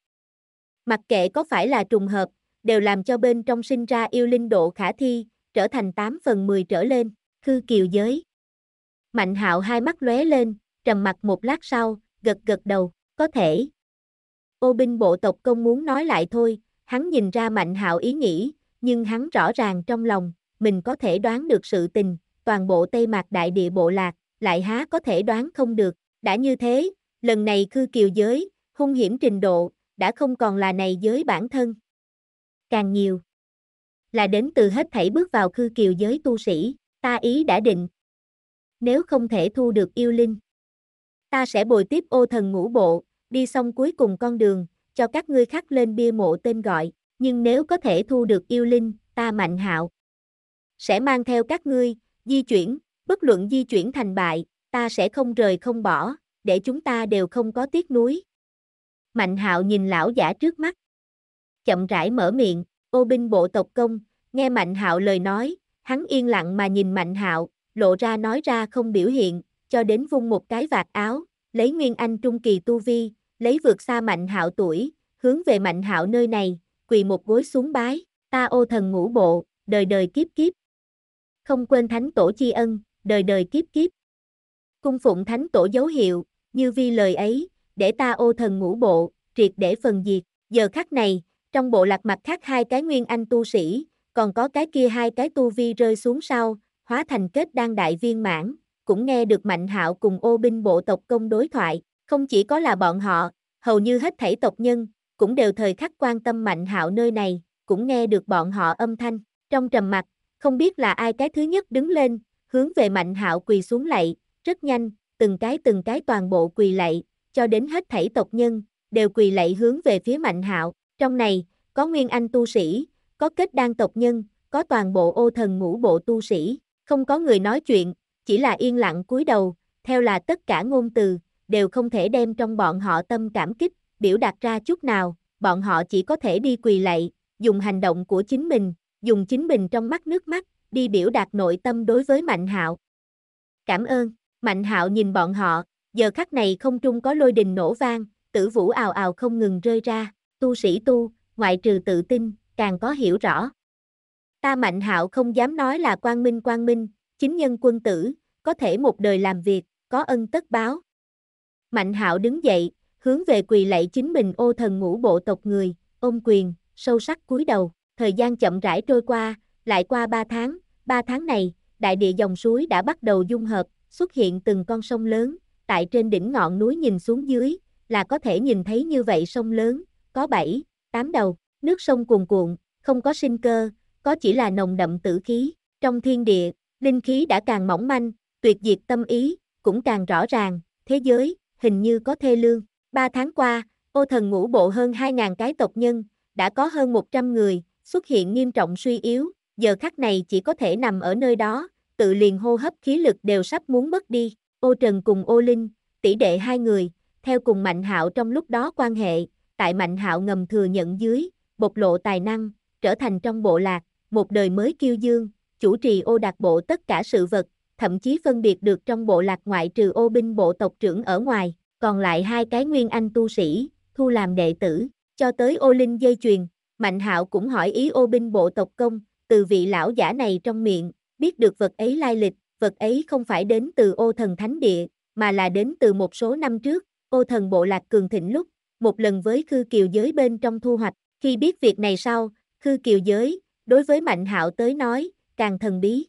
Mặc kệ có phải là trùng hợp, đều làm cho bên trong sinh ra yêu linh độ khả thi, trở thành 8 phần 10 trở lên, khư kiều giới. Mạnh hạo hai mắt lóe lên, trầm mặt một lát sau, gật gật đầu, có thể. Ô binh bộ tộc công muốn nói lại thôi, hắn nhìn ra mạnh hạo ý nghĩ, nhưng hắn rõ ràng trong lòng, mình có thể đoán được sự tình, toàn bộ Tây Mạc Đại Địa Bộ Lạc, lại há có thể đoán không được, đã như thế, lần này khư kiều giới, hung hiểm trình độ, đã không còn là này giới bản thân. Càng nhiều, là đến từ hết thảy bước vào khư kiều giới tu sĩ, ta ý đã định, nếu không thể thu được yêu linh. Ta sẽ bồi tiếp ô thần ngũ bộ, đi xong cuối cùng con đường, cho các ngươi khắc lên bia mộ tên gọi, nhưng nếu có thể thu được yêu linh, ta mạnh hạo. Sẽ mang theo các ngươi, di chuyển, bất luận di chuyển thành bại, ta sẽ không rời không bỏ, để chúng ta đều không có tiếc nuối. Mạnh hạo nhìn lão giả trước mắt. Chậm rãi mở miệng, ô binh bộ tộc công, nghe mạnh hạo lời nói, hắn yên lặng mà nhìn mạnh hạo, lộ ra nói ra không biểu hiện, cho đến vung một cái vạt áo, lấy Nguyên Anh trung kỳ tu vi, lấy vượt xa Mạnh Hạo tuổi, hướng về Mạnh Hạo nơi này, quỳ một gối xuống bái, ta ô thần ngũ bộ, đời đời kiếp kiếp. Không quên thánh tổ chi ân, đời đời kiếp kiếp. Cung phụng thánh tổ dấu hiệu, như vi lời ấy, để ta ô thần ngũ bộ, triệt để phần diệt, giờ khắc này, trong bộ lạc mặt khác hai cái nguyên anh tu sĩ, còn có cái kia hai cái tu vi rơi xuống sau, hóa thành kết đan đại viên mãn, cũng nghe được Mạnh Hạo cùng ô binh bộ tộc công đối thoại, không chỉ có là bọn họ, hầu như hết thảy tộc nhân, cũng đều thời khắc quan tâm Mạnh Hạo nơi này, cũng nghe được bọn họ âm thanh, trong trầm mặt, không biết là ai cái thứ nhất đứng lên, hướng về Mạnh Hạo quỳ xuống lạy, rất nhanh, từng cái từng cái toàn bộ quỳ lạy, cho đến hết thảy tộc nhân, đều quỳ lạy hướng về phía Mạnh Hạo, trong này, có Nguyên Anh tu sĩ, có kết đan tộc nhân, có toàn bộ ô thần ngũ bộ tu sĩ, không có người nói chuyện, chỉ là yên lặng cúi đầu, theo là tất cả ngôn từ, đều không thể đem trong bọn họ tâm cảm kích, biểu đạt ra chút nào, bọn họ chỉ có thể đi quỳ lạy, dùng hành động của chính mình, dùng chính mình trong mắt nước mắt, đi biểu đạt nội tâm đối với Mạnh Hạo. Cảm ơn, Mạnh Hạo nhìn bọn họ, giờ khắc này không trung có lôi đình nổ vang, tử vũ ào ào không ngừng rơi ra, tu sĩ tu, ngoại trừ tự tin, càng có hiểu rõ. Ta mạnh hạo không dám nói là quang minh quang minh, chính nhân quân tử, có thể một đời làm việc, có ân tất báo. Mạnh hạo đứng dậy, hướng về quỳ lạy chính mình ô thần ngũ bộ tộc người, ôm quyền, sâu sắc cúi đầu, thời gian chậm rãi trôi qua, lại qua ba tháng, ba tháng này, đại địa dòng suối đã bắt đầu dung hợp, xuất hiện từng con sông lớn, tại trên đỉnh ngọn núi nhìn xuống dưới, là có thể nhìn thấy như vậy sông lớn, có 7, 8 đầu, nước sông cuồn cuộn, không có sinh cơ, có chỉ là nồng đậm tử khí. Trong thiên địa, linh khí đã càng mỏng manh, tuyệt diệt tâm ý, cũng càng rõ ràng, thế giới, hình như có thê lương. Ba tháng qua, ô thần ngũ bộ hơn 2.000 cái tộc nhân, đã có hơn 100 người, xuất hiện nghiêm trọng suy yếu, giờ khắc này chỉ có thể nằm ở nơi đó, tự liền hô hấp khí lực đều sắp muốn mất đi. Ô Trần cùng Ô Linh, tỷ đệ hai người, theo cùng Mạnh Hạo trong lúc đó quan hệ, tại Mạnh Hạo ngầm thừa nhận dưới, bộc lộ tài năng, trở thành trong bộ lạc, một đời mới kiêu dương, chủ trì ô đặc bộ tất cả sự vật, thậm chí phân biệt được trong bộ lạc ngoại trừ ô binh bộ tộc trưởng ở ngoài, còn lại hai cái nguyên anh tu sĩ, thu làm đệ tử, cho tới ô linh dây chuyền, Mạnh hạo cũng hỏi ý ô binh bộ tộc công, từ vị lão giả này trong miệng, biết được vật ấy lai lịch, vật ấy không phải đến từ ô thần thánh địa, mà là đến từ một số năm trước, ô thần bộ lạc cường thịnh lúc, một lần với khư kiều giới bên trong thu hoạch, khi biết việc này sau, khư kiều giới, đối với Mạnh Hạo tới nói, càng thần bí.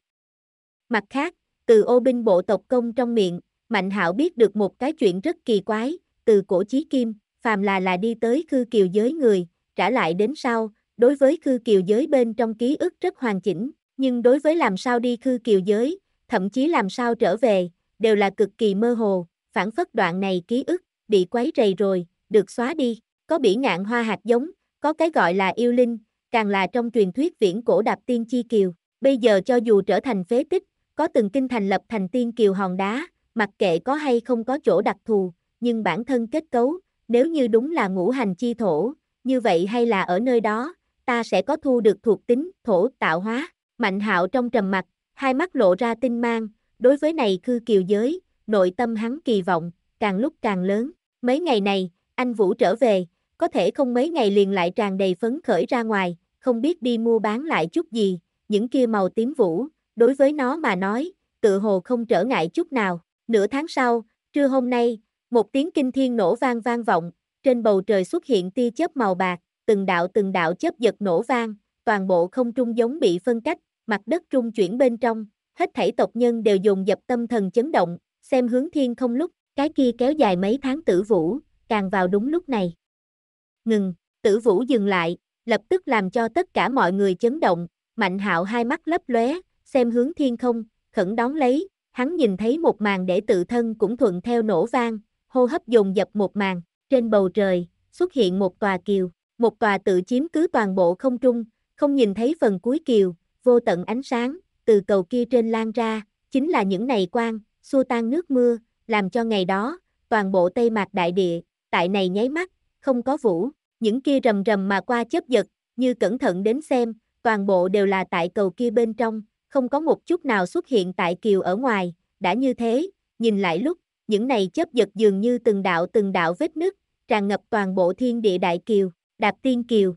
Mặt khác, từ ô binh bộ tộc công trong miệng, Mạnh Hạo biết được một cái chuyện rất kỳ quái, từ cổ chí kim, phàm là là đi tới khư kiều giới người, trả lại đến sau, đối với khư kiều giới bên trong ký ức rất hoàn chỉnh, nhưng đối với làm sao đi khư kiều giới, thậm chí làm sao trở về, đều là cực kỳ mơ hồ, phản phất đoạn này ký ức, bị quấy rầy rồi, được xóa đi, có bỉ ngạn hoa hạt giống, có cái gọi là yêu linh, càng là trong truyền thuyết viễn cổ đạp tiên chi kiều. Bây giờ cho dù trở thành phế tích, có từng kinh thành lập thành tiên kiều hòn đá, mặc kệ có hay không có chỗ đặc thù, nhưng bản thân kết cấu, nếu như đúng là ngũ hành chi thổ, như vậy hay là ở nơi đó, ta sẽ có thu được thuộc tính thổ tạo hóa. Mạnh hạo trong trầm mặt, hai mắt lộ ra tinh mang, đối với này khư kiều giới, nội tâm hắn kỳ vọng, càng lúc càng lớn. Mấy ngày này, anh Vũ trở về, có thể không mấy ngày liền lại tràn đầy phấn khởi ra ngoài, không biết đi mua bán lại chút gì, những kia màu tím vũ, đối với nó mà nói, tự hồ không trở ngại chút nào. Nửa tháng sau, trưa hôm nay, một tiếng kinh thiên nổ vang vang vọng, trên bầu trời xuất hiện tia chớp màu bạc, từng đạo từng đạo chớp giật nổ vang, toàn bộ không trung giống bị phân cách, mặt đất trung chuyển bên trong, hết thảy tộc nhân đều dùng dập tâm thần chấn động, xem hướng thiên không lúc, cái kia kéo dài mấy tháng tử vũ, càng vào đúng lúc này. Ngừng, tử vũ dừng lại, lập tức làm cho tất cả mọi người chấn động, Mạnh Hạo hai mắt lấp lóe, xem hướng thiên không, khẩn đón lấy, hắn nhìn thấy một màn để tự thân cũng thuận theo nổ vang, hô hấp dồn dập một màn, trên bầu trời xuất hiện một tòa kiều, một tòa tự chiếm cứ toàn bộ không trung, không nhìn thấy phần cuối kiều, vô tận ánh sáng từ cầu kia trên lan ra, chính là những này quang, xua tan nước mưa, làm cho ngày đó toàn bộ Tây Mạc đại địa tại này nháy mắt không có vũ những kia rầm rầm mà qua chớp giật, như cẩn thận đến xem, toàn bộ đều là tại cầu kia bên trong, không có một chút nào xuất hiện tại kiều ở ngoài, đã như thế, nhìn lại lúc, những này chớp giật dường như từng đạo từng đạo vết nứt, tràn ngập toàn bộ thiên địa đại kiều, đạp tiên kiều.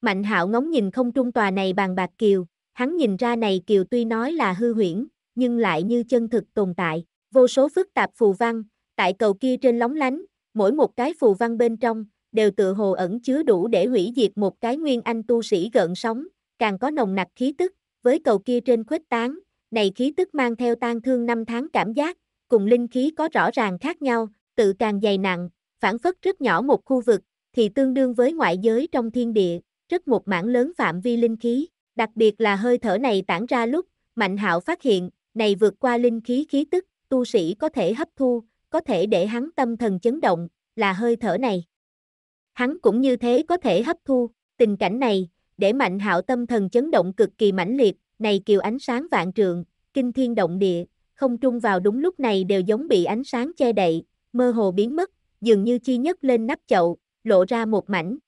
Mạnh hạo ngóng nhìn không trung tòa này bàn bạc kiều, hắn nhìn ra này kiều tuy nói là hư huyễn, nhưng lại như chân thực tồn tại, vô số phức tạp phù văn, tại cầu kia trên lóng lánh, mỗi một cái phù văn bên trong, đều tựa hồ ẩn chứa đủ để hủy diệt một cái nguyên anh tu sĩ gợn sóng, càng có nồng nặc khí tức, với cầu kia trên khuếch tán, này khí tức mang theo tang thương năm tháng cảm giác, cùng linh khí có rõ ràng khác nhau, tự càng dày nặng, phản phất rất nhỏ một khu vực, thì tương đương với ngoại giới trong thiên địa, rất một mảng lớn phạm vi linh khí, đặc biệt là hơi thở này tản ra lúc, Mạnh Hạo phát hiện, này vượt qua linh khí khí tức, tu sĩ có thể hấp thu, có thể để hắn tâm thần chấn động, là hơi thở này hắn cũng như thế có thể hấp thu, tình cảnh này, để mạnh hạo tâm thần chấn động cực kỳ mãnh liệt, này kiều ánh sáng vạn trường kinh thiên động địa, không trung vào đúng lúc này đều giống bị ánh sáng che đậy, mơ hồ biến mất, dường như chi nhất lên nắp chậu, lộ ra một mảnh.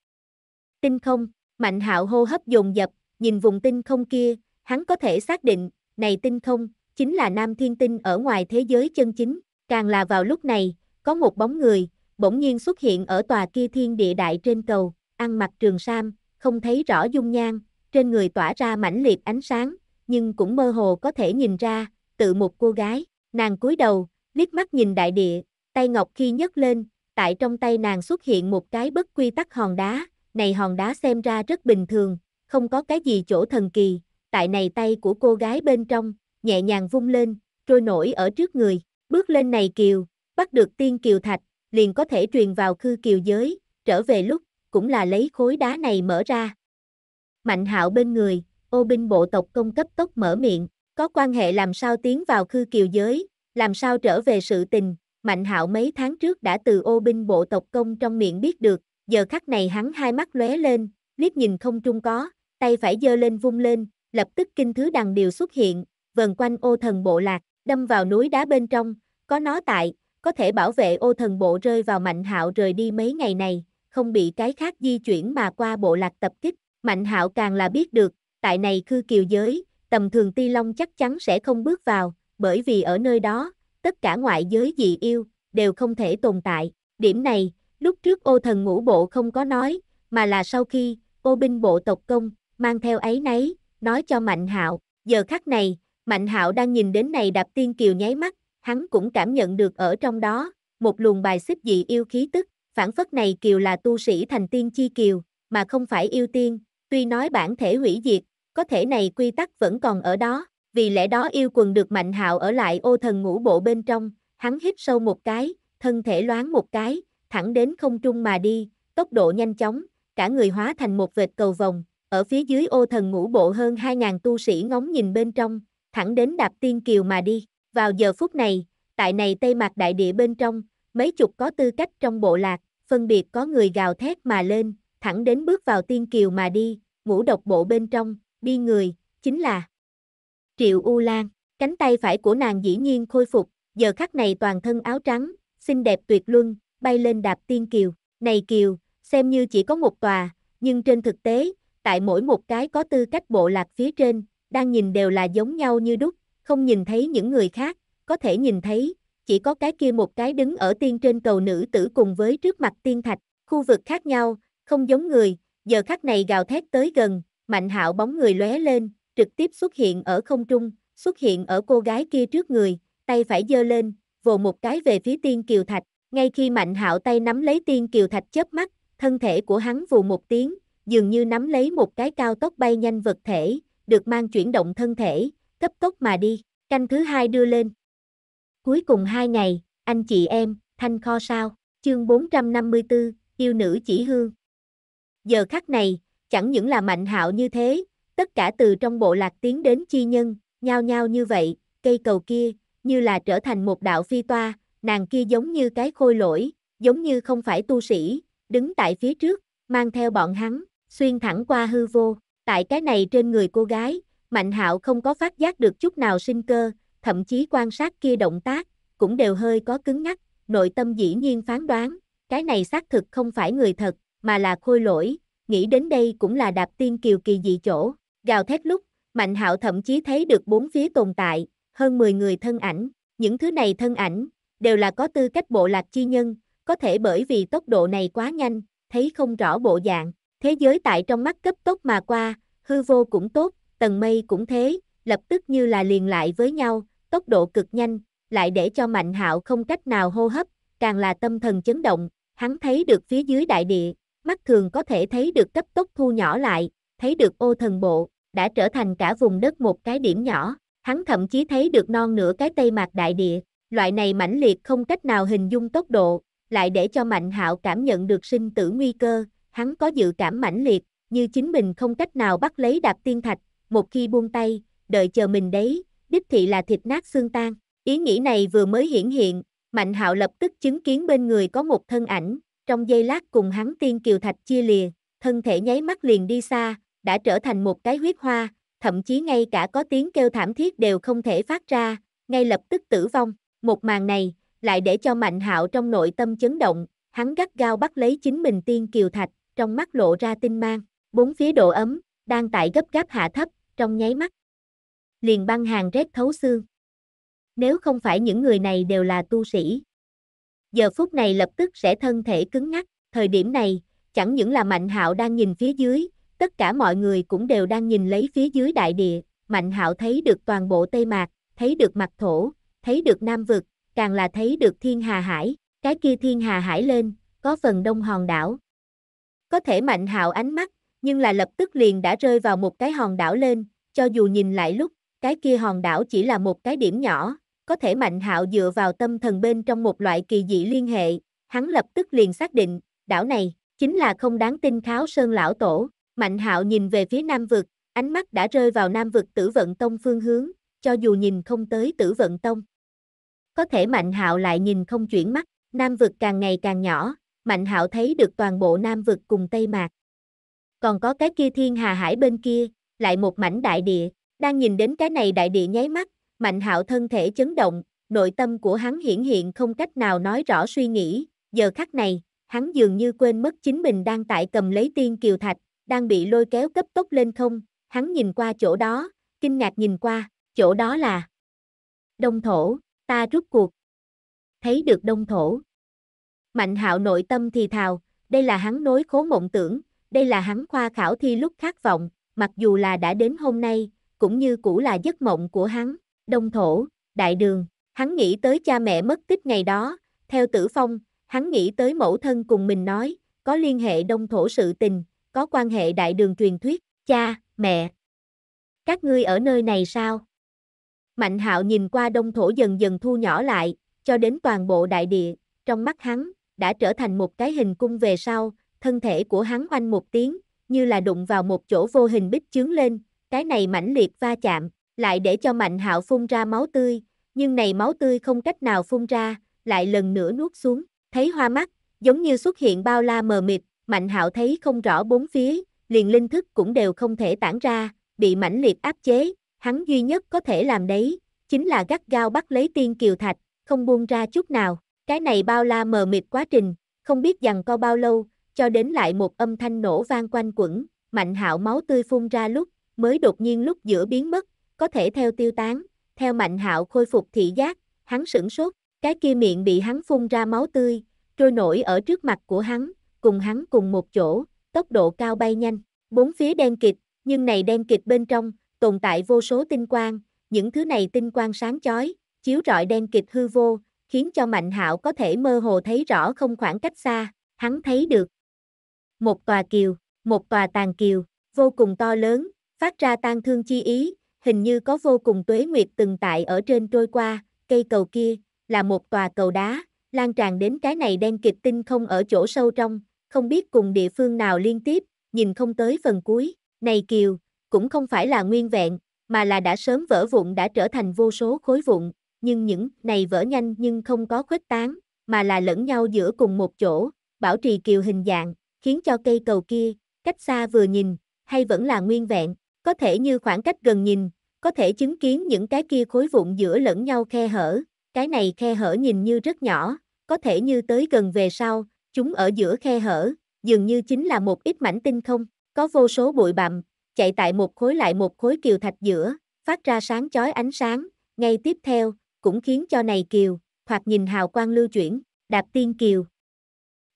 Tinh không, mạnh hạo hô hấp dồn dập, nhìn vùng tinh không kia, hắn có thể xác định, này tinh không, chính là nam thiên tinh ở ngoài thế giới chân chính, càng là vào lúc này, có một bóng người, bỗng nhiên xuất hiện ở tòa kia thiên địa đại trên cầu, ăn mặc trường sam, không thấy rõ dung nhan, trên người tỏa ra mãnh liệt ánh sáng, nhưng cũng mơ hồ có thể nhìn ra, tự một cô gái, nàng cúi đầu, liếc mắt nhìn đại địa, tay ngọc khi nhấc lên, tại trong tay nàng xuất hiện một cái bất quy tắc hòn đá, này hòn đá xem ra rất bình thường, không có cái gì chỗ thần kỳ, tại này tay của cô gái bên trong, nhẹ nhàng vung lên, trôi nổi ở trước người, bước lên này kiều, bắt được tiên kiều thạch, liền có thể truyền vào khư kiều giới, trở về lúc, cũng là lấy khối đá này mở ra. Mạnh hạo bên người, ô binh bộ tộc công cấp tốc mở miệng, có quan hệ làm sao tiến vào khư kiều giới, làm sao trở về sự tình, Mạnh hạo mấy tháng trước đã từ ô binh bộ tộc công trong miệng biết được, giờ khắc này hắn hai mắt lóe lên, liếc nhìn không trung có, tay phải giơ lên vung lên, lập tức kinh thứ đằng điều xuất hiện, vần quanh ô thần bộ lạc, đâm vào núi đá bên trong, có nó tại, có thể bảo vệ ô thần bộ rơi vào Mạnh Hạo rời đi mấy ngày này, không bị cái khác di chuyển mà qua bộ lạc tập kích. Mạnh Hạo càng là biết được, tại này khư kiều giới, tầm thường ti long chắc chắn sẽ không bước vào, bởi vì ở nơi đó, tất cả ngoại giới dị yêu, đều không thể tồn tại. Điểm này, lúc trước ô thần ngũ bộ không có nói, mà là sau khi, ô binh bộ tộc công, mang theo ấy nấy, nói cho Mạnh Hạo. Giờ khắc này, Mạnh Hạo đang nhìn đến này đạp tiên kiều nháy mắt, hắn cũng cảm nhận được ở trong đó, một luồng bài xích dị yêu khí tức, phản phất này kiều là tu sĩ thành tiên chi kiều, mà không phải yêu tiên, tuy nói bản thể hủy diệt, có thể này quy tắc vẫn còn ở đó, vì lẽ đó yêu quần được mạnh hạo ở lại ô thần ngũ bộ bên trong, hắn hít sâu một cái, thân thể loáng một cái, thẳng đến không trung mà đi, tốc độ nhanh chóng, cả người hóa thành một vệt cầu vòng, ở phía dưới ô thần ngũ bộ hơn 2.000 tu sĩ ngóng nhìn bên trong, thẳng đến đạp tiên kiều mà đi. Vào giờ phút này, tại này Tây Mạc đại địa bên trong, mấy chục có tư cách trong bộ lạc, phân biệt có người gào thét mà lên, thẳng đến bước vào tiên kiều mà đi, ngũ độc bộ bên trong, đi người, chính là Triệu U Lan, cánh tay phải của nàng dĩ nhiên khôi phục, giờ khắc này toàn thân áo trắng, xinh đẹp tuyệt luân, bay lên đạp tiên kiều, này kiều, xem như chỉ có một tòa, nhưng trên thực tế, tại mỗi một cái có tư cách bộ lạc phía trên, đang nhìn đều là giống nhau như đúc, không nhìn thấy những người khác, có thể nhìn thấy, chỉ có cái kia một cái đứng ở tiên trên cầu nữ tử cùng với trước mặt tiên thạch, khu vực khác nhau, không giống người, giờ khắc này gào thét tới gần, mạnh hạo bóng người lóe lên, trực tiếp xuất hiện ở không trung, xuất hiện ở cô gái kia trước người, tay phải giơ lên, vồ một cái về phía tiên kiều thạch, ngay khi mạnh hạo tay nắm lấy tiên kiều thạch chớp mắt, thân thể của hắn vù một tiếng, dường như nắm lấy một cái cao tốc bay nhanh vật thể, được mang chuyển động thân thể, cấp tốc mà đi, canh thứ hai đưa lên. Cuối cùng hai ngày, anh chị em, thanh kho sao, chương 454, yêu nữ chỉ hương. Giờ khắc này, chẳng những là mạnh hạo như thế, tất cả từ trong bộ lạc tiến đến chi nhân, nhao nhao như vậy, cây cầu kia, như là trở thành một đạo phi toa, nàng kia giống như cái khôi lỗi, giống như không phải tu sĩ, đứng tại phía trước, mang theo bọn hắn, xuyên thẳng qua hư vô, tại cái này trên người cô gái, Mạnh hạo không có phát giác được chút nào sinh cơ, thậm chí quan sát kia động tác, cũng đều hơi có cứng nhắc, nội tâm dĩ nhiên phán đoán, cái này xác thực không phải người thật, mà là khôi lỗi, nghĩ đến đây cũng là đạp tiên kiều kỳ dị chỗ, gào thét lúc, Mạnh hạo thậm chí thấy được bốn phía tồn tại, hơn 10 người thân ảnh, những thứ này thân ảnh, đều là có tư cách bộ lạc chi nhân, có thể bởi vì tốc độ này quá nhanh, thấy không rõ bộ dạng, thế giới tại trong mắt cấp tốc mà qua, hư vô cũng tốt, tầng mây cũng thế, lập tức như là liền lại với nhau, tốc độ cực nhanh, lại để cho Mạnh Hạo không cách nào hô hấp, càng là tâm thần chấn động, hắn thấy được phía dưới đại địa, mắt thường có thể thấy được cấp tốc thu nhỏ lại, thấy được ô thần bộ, đã trở thành cả vùng đất một cái điểm nhỏ, hắn thậm chí thấy được non nửa cái tây mạc đại địa, loại này mãnh liệt không cách nào hình dung tốc độ, lại để cho Mạnh Hạo cảm nhận được sinh tử nguy cơ, hắn có dự cảm mãnh liệt, như chính mình không cách nào bắt lấy đạp tiên thạch, một khi buông tay, đợi chờ mình đấy, đích thị là thịt nát xương tan. Ý nghĩ này vừa mới hiển hiện, Mạnh Hạo lập tức chứng kiến bên người có một thân ảnh, trong giây lát cùng hắn tiên kiều thạch chia lìa, thân thể nháy mắt liền đi xa, đã trở thành một cái huyết hoa, thậm chí ngay cả có tiếng kêu thảm thiết đều không thể phát ra, ngay lập tức tử vong. Một màn này lại để cho Mạnh Hạo trong nội tâm chấn động, hắn gắt gao bắt lấy chính mình tiên kiều thạch, trong mắt lộ ra tinh mang. Bốn phía độ ấm đang tại gấp gáp hạ thấp, trong nháy mắt. Liền băng hàng rét thấu xương. Nếu không phải những người này đều là tu sĩ. Giờ phút này lập tức sẽ thân thể cứng ngắc, thời điểm này, chẳng những là Mạnh Hạo đang nhìn phía dưới, tất cả mọi người cũng đều đang nhìn lấy phía dưới đại địa, Mạnh Hạo thấy được toàn bộ Tây Mạc, thấy được mặt thổ, thấy được Nam Vực, càng là thấy được Thiên Hà Hải, cái kia Thiên Hà Hải lên, có phần đông hòn đảo. Có thể Mạnh Hạo ánh mắt nhưng là lập tức liền đã rơi vào một cái hòn đảo lên, cho dù nhìn lại lúc, cái kia hòn đảo chỉ là một cái điểm nhỏ, có thể Mạnh Hạo dựa vào tâm thần bên trong một loại kỳ dị liên hệ, hắn lập tức liền xác định, đảo này chính là không đáng tin Kháo Sơn lão tổ. Mạnh Hạo nhìn về phía Nam vực, ánh mắt đã rơi vào Nam vực Tử Vận Tông phương hướng, cho dù nhìn không tới Tử Vận Tông. Có thể Mạnh Hạo lại nhìn không chuyển mắt, Nam vực càng ngày càng nhỏ, Mạnh Hạo thấy được toàn bộ Nam vực cùng Tây Mạc còn có cái kia thiên hà hải bên kia, lại một mảnh đại địa, đang nhìn đến cái này đại địa nháy mắt, mạnh hạo thân thể chấn động, nội tâm của hắn hiển hiện không cách nào nói rõ suy nghĩ, giờ khắc này, hắn dường như quên mất chính mình đang tại cầm lấy tiên kiều thạch, đang bị lôi kéo cấp tốc lên không, hắn nhìn qua chỗ đó, kinh ngạc nhìn qua, chỗ đó là Đông thổ, ta rút cuộc. Thấy được đông thổ. Mạnh hạo nội tâm thì thào, đây là hắn nối khố mộng tưởng, đây là hắn khoa khảo thi lúc khát vọng, mặc dù là đã đến hôm nay, cũng như cũ là giấc mộng của hắn. Đông thổ, đại đường, hắn nghĩ tới cha mẹ mất tích ngày đó, theo tử phong, hắn nghĩ tới mẫu thân cùng mình nói, có liên hệ đông thổ sự tình, có quan hệ đại đường truyền thuyết, cha, mẹ. Các ngươi ở nơi này sao? Mạnh hạo nhìn qua đông thổ dần dần thu nhỏ lại, cho đến toàn bộ đại địa, trong mắt hắn, đã trở thành một cái hình cung về sau, thân thể của hắn oanh một tiếng, như là đụng vào một chỗ vô hình bích chướng lên, cái này mãnh liệt va chạm, lại để cho Mạnh Hạo phun ra máu tươi, nhưng này máu tươi không cách nào phun ra, lại lần nữa nuốt xuống, thấy hoa mắt, giống như xuất hiện bao la mờ mịt, Mạnh Hạo thấy không rõ bốn phía, liền linh thức cũng đều không thể tản ra, bị mãnh liệt áp chế, hắn duy nhất có thể làm đấy, chính là gắt gao bắt lấy tiên kiều thạch, không buông ra chút nào, cái này bao la mờ mịt quá trình, không biết rằng co bao lâu, cho đến lại một âm thanh nổ vang quanh quẩn, mạnh hạo máu tươi phun ra lúc, mới đột nhiên lúc giữa biến mất, có thể theo tiêu tán, theo mạnh hạo khôi phục thị giác, hắn sửng sốt, cái kia miệng bị hắn phun ra máu tươi, trôi nổi ở trước mặt của hắn, cùng hắn cùng một chỗ, tốc độ cao bay nhanh, bốn phía đen kịt, nhưng này đen kịt bên trong, tồn tại vô số tinh quang, những thứ này tinh quang sáng chói, chiếu rọi đen kịt hư vô, khiến cho Mạnh Hạo có thể mơ hồ thấy rõ không khoảng cách xa, hắn thấy được, một tòa kiều, một tòa tàn kiều, vô cùng to lớn, phát ra tan thương chi ý, hình như có vô cùng tuế nguyệt từng tại ở trên trôi qua, cây cầu kia, là một tòa cầu đá, lan tràn đến cái này đen kịch tinh không ở chỗ sâu trong, không biết cùng địa phương nào liên tiếp, nhìn không tới phần cuối, này kiều, cũng không phải là nguyên vẹn, mà là đã sớm vỡ vụn đã trở thành vô số khối vụn, nhưng những này vỡ nhanh nhưng không có khuếch tán, mà là lẫn nhau giữa cùng một chỗ, bảo trì kiều hình dạng, khiến cho cây cầu kia, cách xa vừa nhìn, hay vẫn là nguyên vẹn, có thể như khoảng cách gần nhìn, có thể chứng kiến những cái kia khối vụn giữa lẫn nhau khe hở, cái này khe hở nhìn như rất nhỏ, có thể như tới gần về sau, chúng ở giữa khe hở, dường như chính là một ít mảnh tinh không, có vô số bụi bặm, chạy tại một khối lại một khối kiều thạch giữa, phát ra sáng chói ánh sáng, ngay tiếp theo, cũng khiến cho này kiều, hoặc nhìn hào quang lưu chuyển, đạp tiên kiều,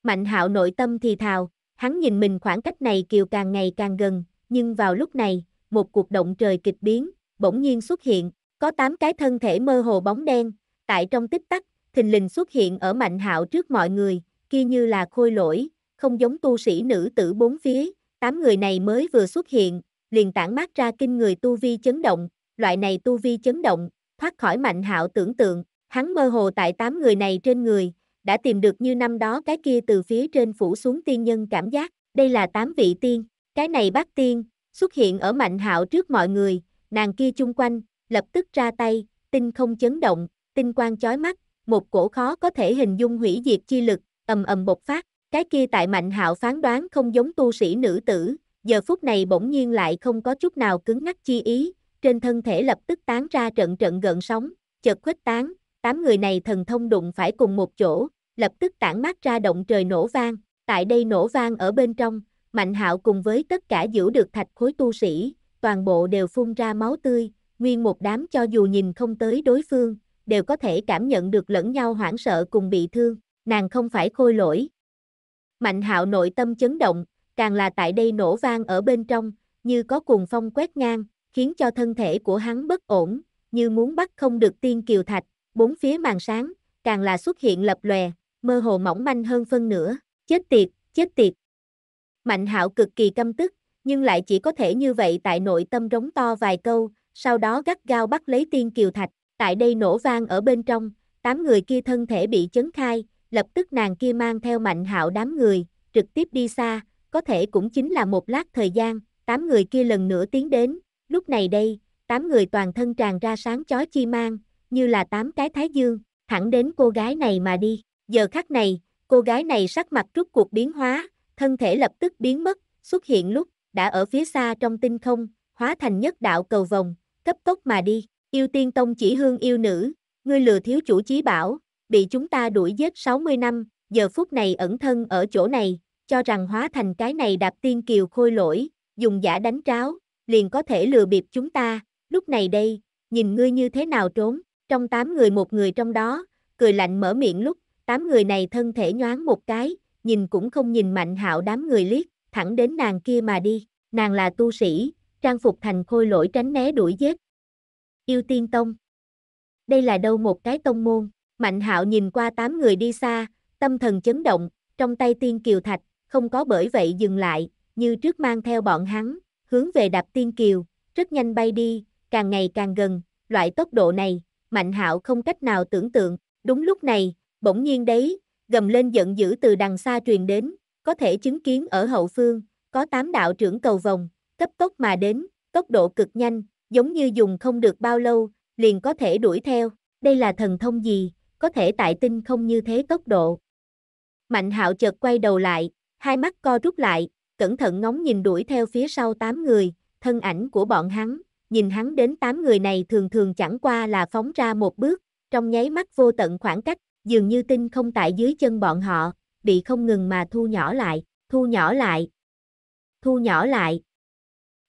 Mạnh hạo nội tâm thì thào, hắn nhìn mình khoảng cách này kiều càng ngày càng gần, nhưng vào lúc này, một cuộc động trời kịch biến, bỗng nhiên xuất hiện, có tám cái thân thể mơ hồ bóng đen, tại trong tích tắc, thình lình xuất hiện ở mạnh hạo trước mọi người, kia như là khôi lỗi, không giống tu sĩ nữ tử bốn phía, tám người này mới vừa xuất hiện, liền tản mát ra kinh người tu vi chấn động, loại này tu vi chấn động, thoát khỏi mạnh hạo tưởng tượng, hắn mơ hồ tại tám người này trên người, đã tìm được như năm đó cái kia từ phía trên phủ xuống tiên nhân cảm giác, đây là tám vị tiên, cái này bắt tiên, xuất hiện ở mạnh hạo trước mọi người, nàng kia chung quanh, lập tức ra tay, tinh không chấn động, tinh quang chói mắt, một cổ khó có thể hình dung hủy diệt chi lực, ầm ầm bộc phát, cái kia tại mạnh hạo phán đoán không giống tu sĩ nữ tử, giờ phút này bỗng nhiên lại không có chút nào cứng ngắc chi ý, trên thân thể lập tức tán ra trận trận gợn sóng, chợt khuếch tán, tám người này thần thông đụng phải cùng một chỗ, lập tức tản mát ra động trời nổ vang, tại đây nổ vang ở bên trong, Mạnh Hạo cùng với tất cả giữ được thạch khối tu sĩ, toàn bộ đều phun ra máu tươi, nguyên một đám cho dù nhìn không tới đối phương, đều có thể cảm nhận được lẫn nhau hoảng sợ cùng bị thương, nàng không phải khôi lỗi. Mạnh Hạo nội tâm chấn động, càng là tại đây nổ vang ở bên trong, như có cuồng phong quét ngang, khiến cho thân thể của hắn bất ổn, như muốn bắt không được tiên kiều thạch, bốn phía màn sáng, càng là xuất hiện lập lòe, mơ hồ mỏng manh hơn phân nửa, chết tiệt, chết tiệt. Mạnh hạo cực kỳ căm tức, nhưng lại chỉ có thể như vậy tại nội tâm rống to vài câu, sau đó gắt gao bắt lấy tiên kiều thạch, tại đây nổ vang ở bên trong, tám người kia thân thể bị chấn khai, lập tức nàng kia mang theo mạnh hạo đám người, trực tiếp đi xa, có thể cũng chính là một lát thời gian, tám người kia lần nữa tiến đến, lúc này đây, tám người toàn thân tràn ra sáng chói chi mang, như là tám cái thái dương, thẳng đến cô gái này mà đi. Giờ khắc này, cô gái này sắc mặt rút cuộc biến hóa, thân thể lập tức biến mất, xuất hiện lúc đã ở phía xa trong tinh không, hóa thành nhất đạo cầu vòng, cấp tốc mà đi. Yêu tiên tông chỉ hương yêu nữ, ngươi lừa thiếu chủ chí bảo, bị chúng ta đuổi giết 60 năm, giờ phút này ẩn thân ở chỗ này, cho rằng hóa thành cái này đạp tiên kiều khôi lỗi, dùng giả đánh tráo, liền có thể lừa bịp chúng ta, lúc này đây, nhìn ngươi như thế nào trốn trong tám người một người trong đó, cười lạnh mở miệng lúc, tám người này thân thể nhoáng một cái, nhìn cũng không nhìn mạnh hạo đám người liếc, thẳng đến nàng kia mà đi, nàng là tu sĩ, trang phục thành khôi lỗi tránh né đuổi giết. Yêu tiên tông. Đây là đâu một cái tông môn, mạnh hạo nhìn qua tám người đi xa, tâm thần chấn động, trong tay tiên kiều thạch, không có bởi vậy dừng lại, như trước mang theo bọn hắn, hướng về đạp tiên kiều, rất nhanh bay đi, càng ngày càng gần, loại tốc độ này, Mạnh Hạo không cách nào tưởng tượng, đúng lúc này, bỗng nhiên đấy, gầm lên giận dữ từ đằng xa truyền đến, có thể chứng kiến ở hậu phương, có tám đạo trưởng cầu vòng, cấp tốc mà đến, tốc độ cực nhanh, giống như dùng không được bao lâu, liền có thể đuổi theo, đây là thần thông gì, có thể tại tinh không như thế tốc độ. Mạnh hạo chợt quay đầu lại, hai mắt co rút lại, cẩn thận ngóng nhìn đuổi theo phía sau tám người, thân ảnh của bọn hắn, nhìn hắn đến tám người này thường thường chẳng qua là phóng ra một bước, trong nháy mắt vô tận khoảng cách, dường như tinh không tại dưới chân bọn họ, bị không ngừng mà thu nhỏ lại, thu nhỏ lại, thu nhỏ lại.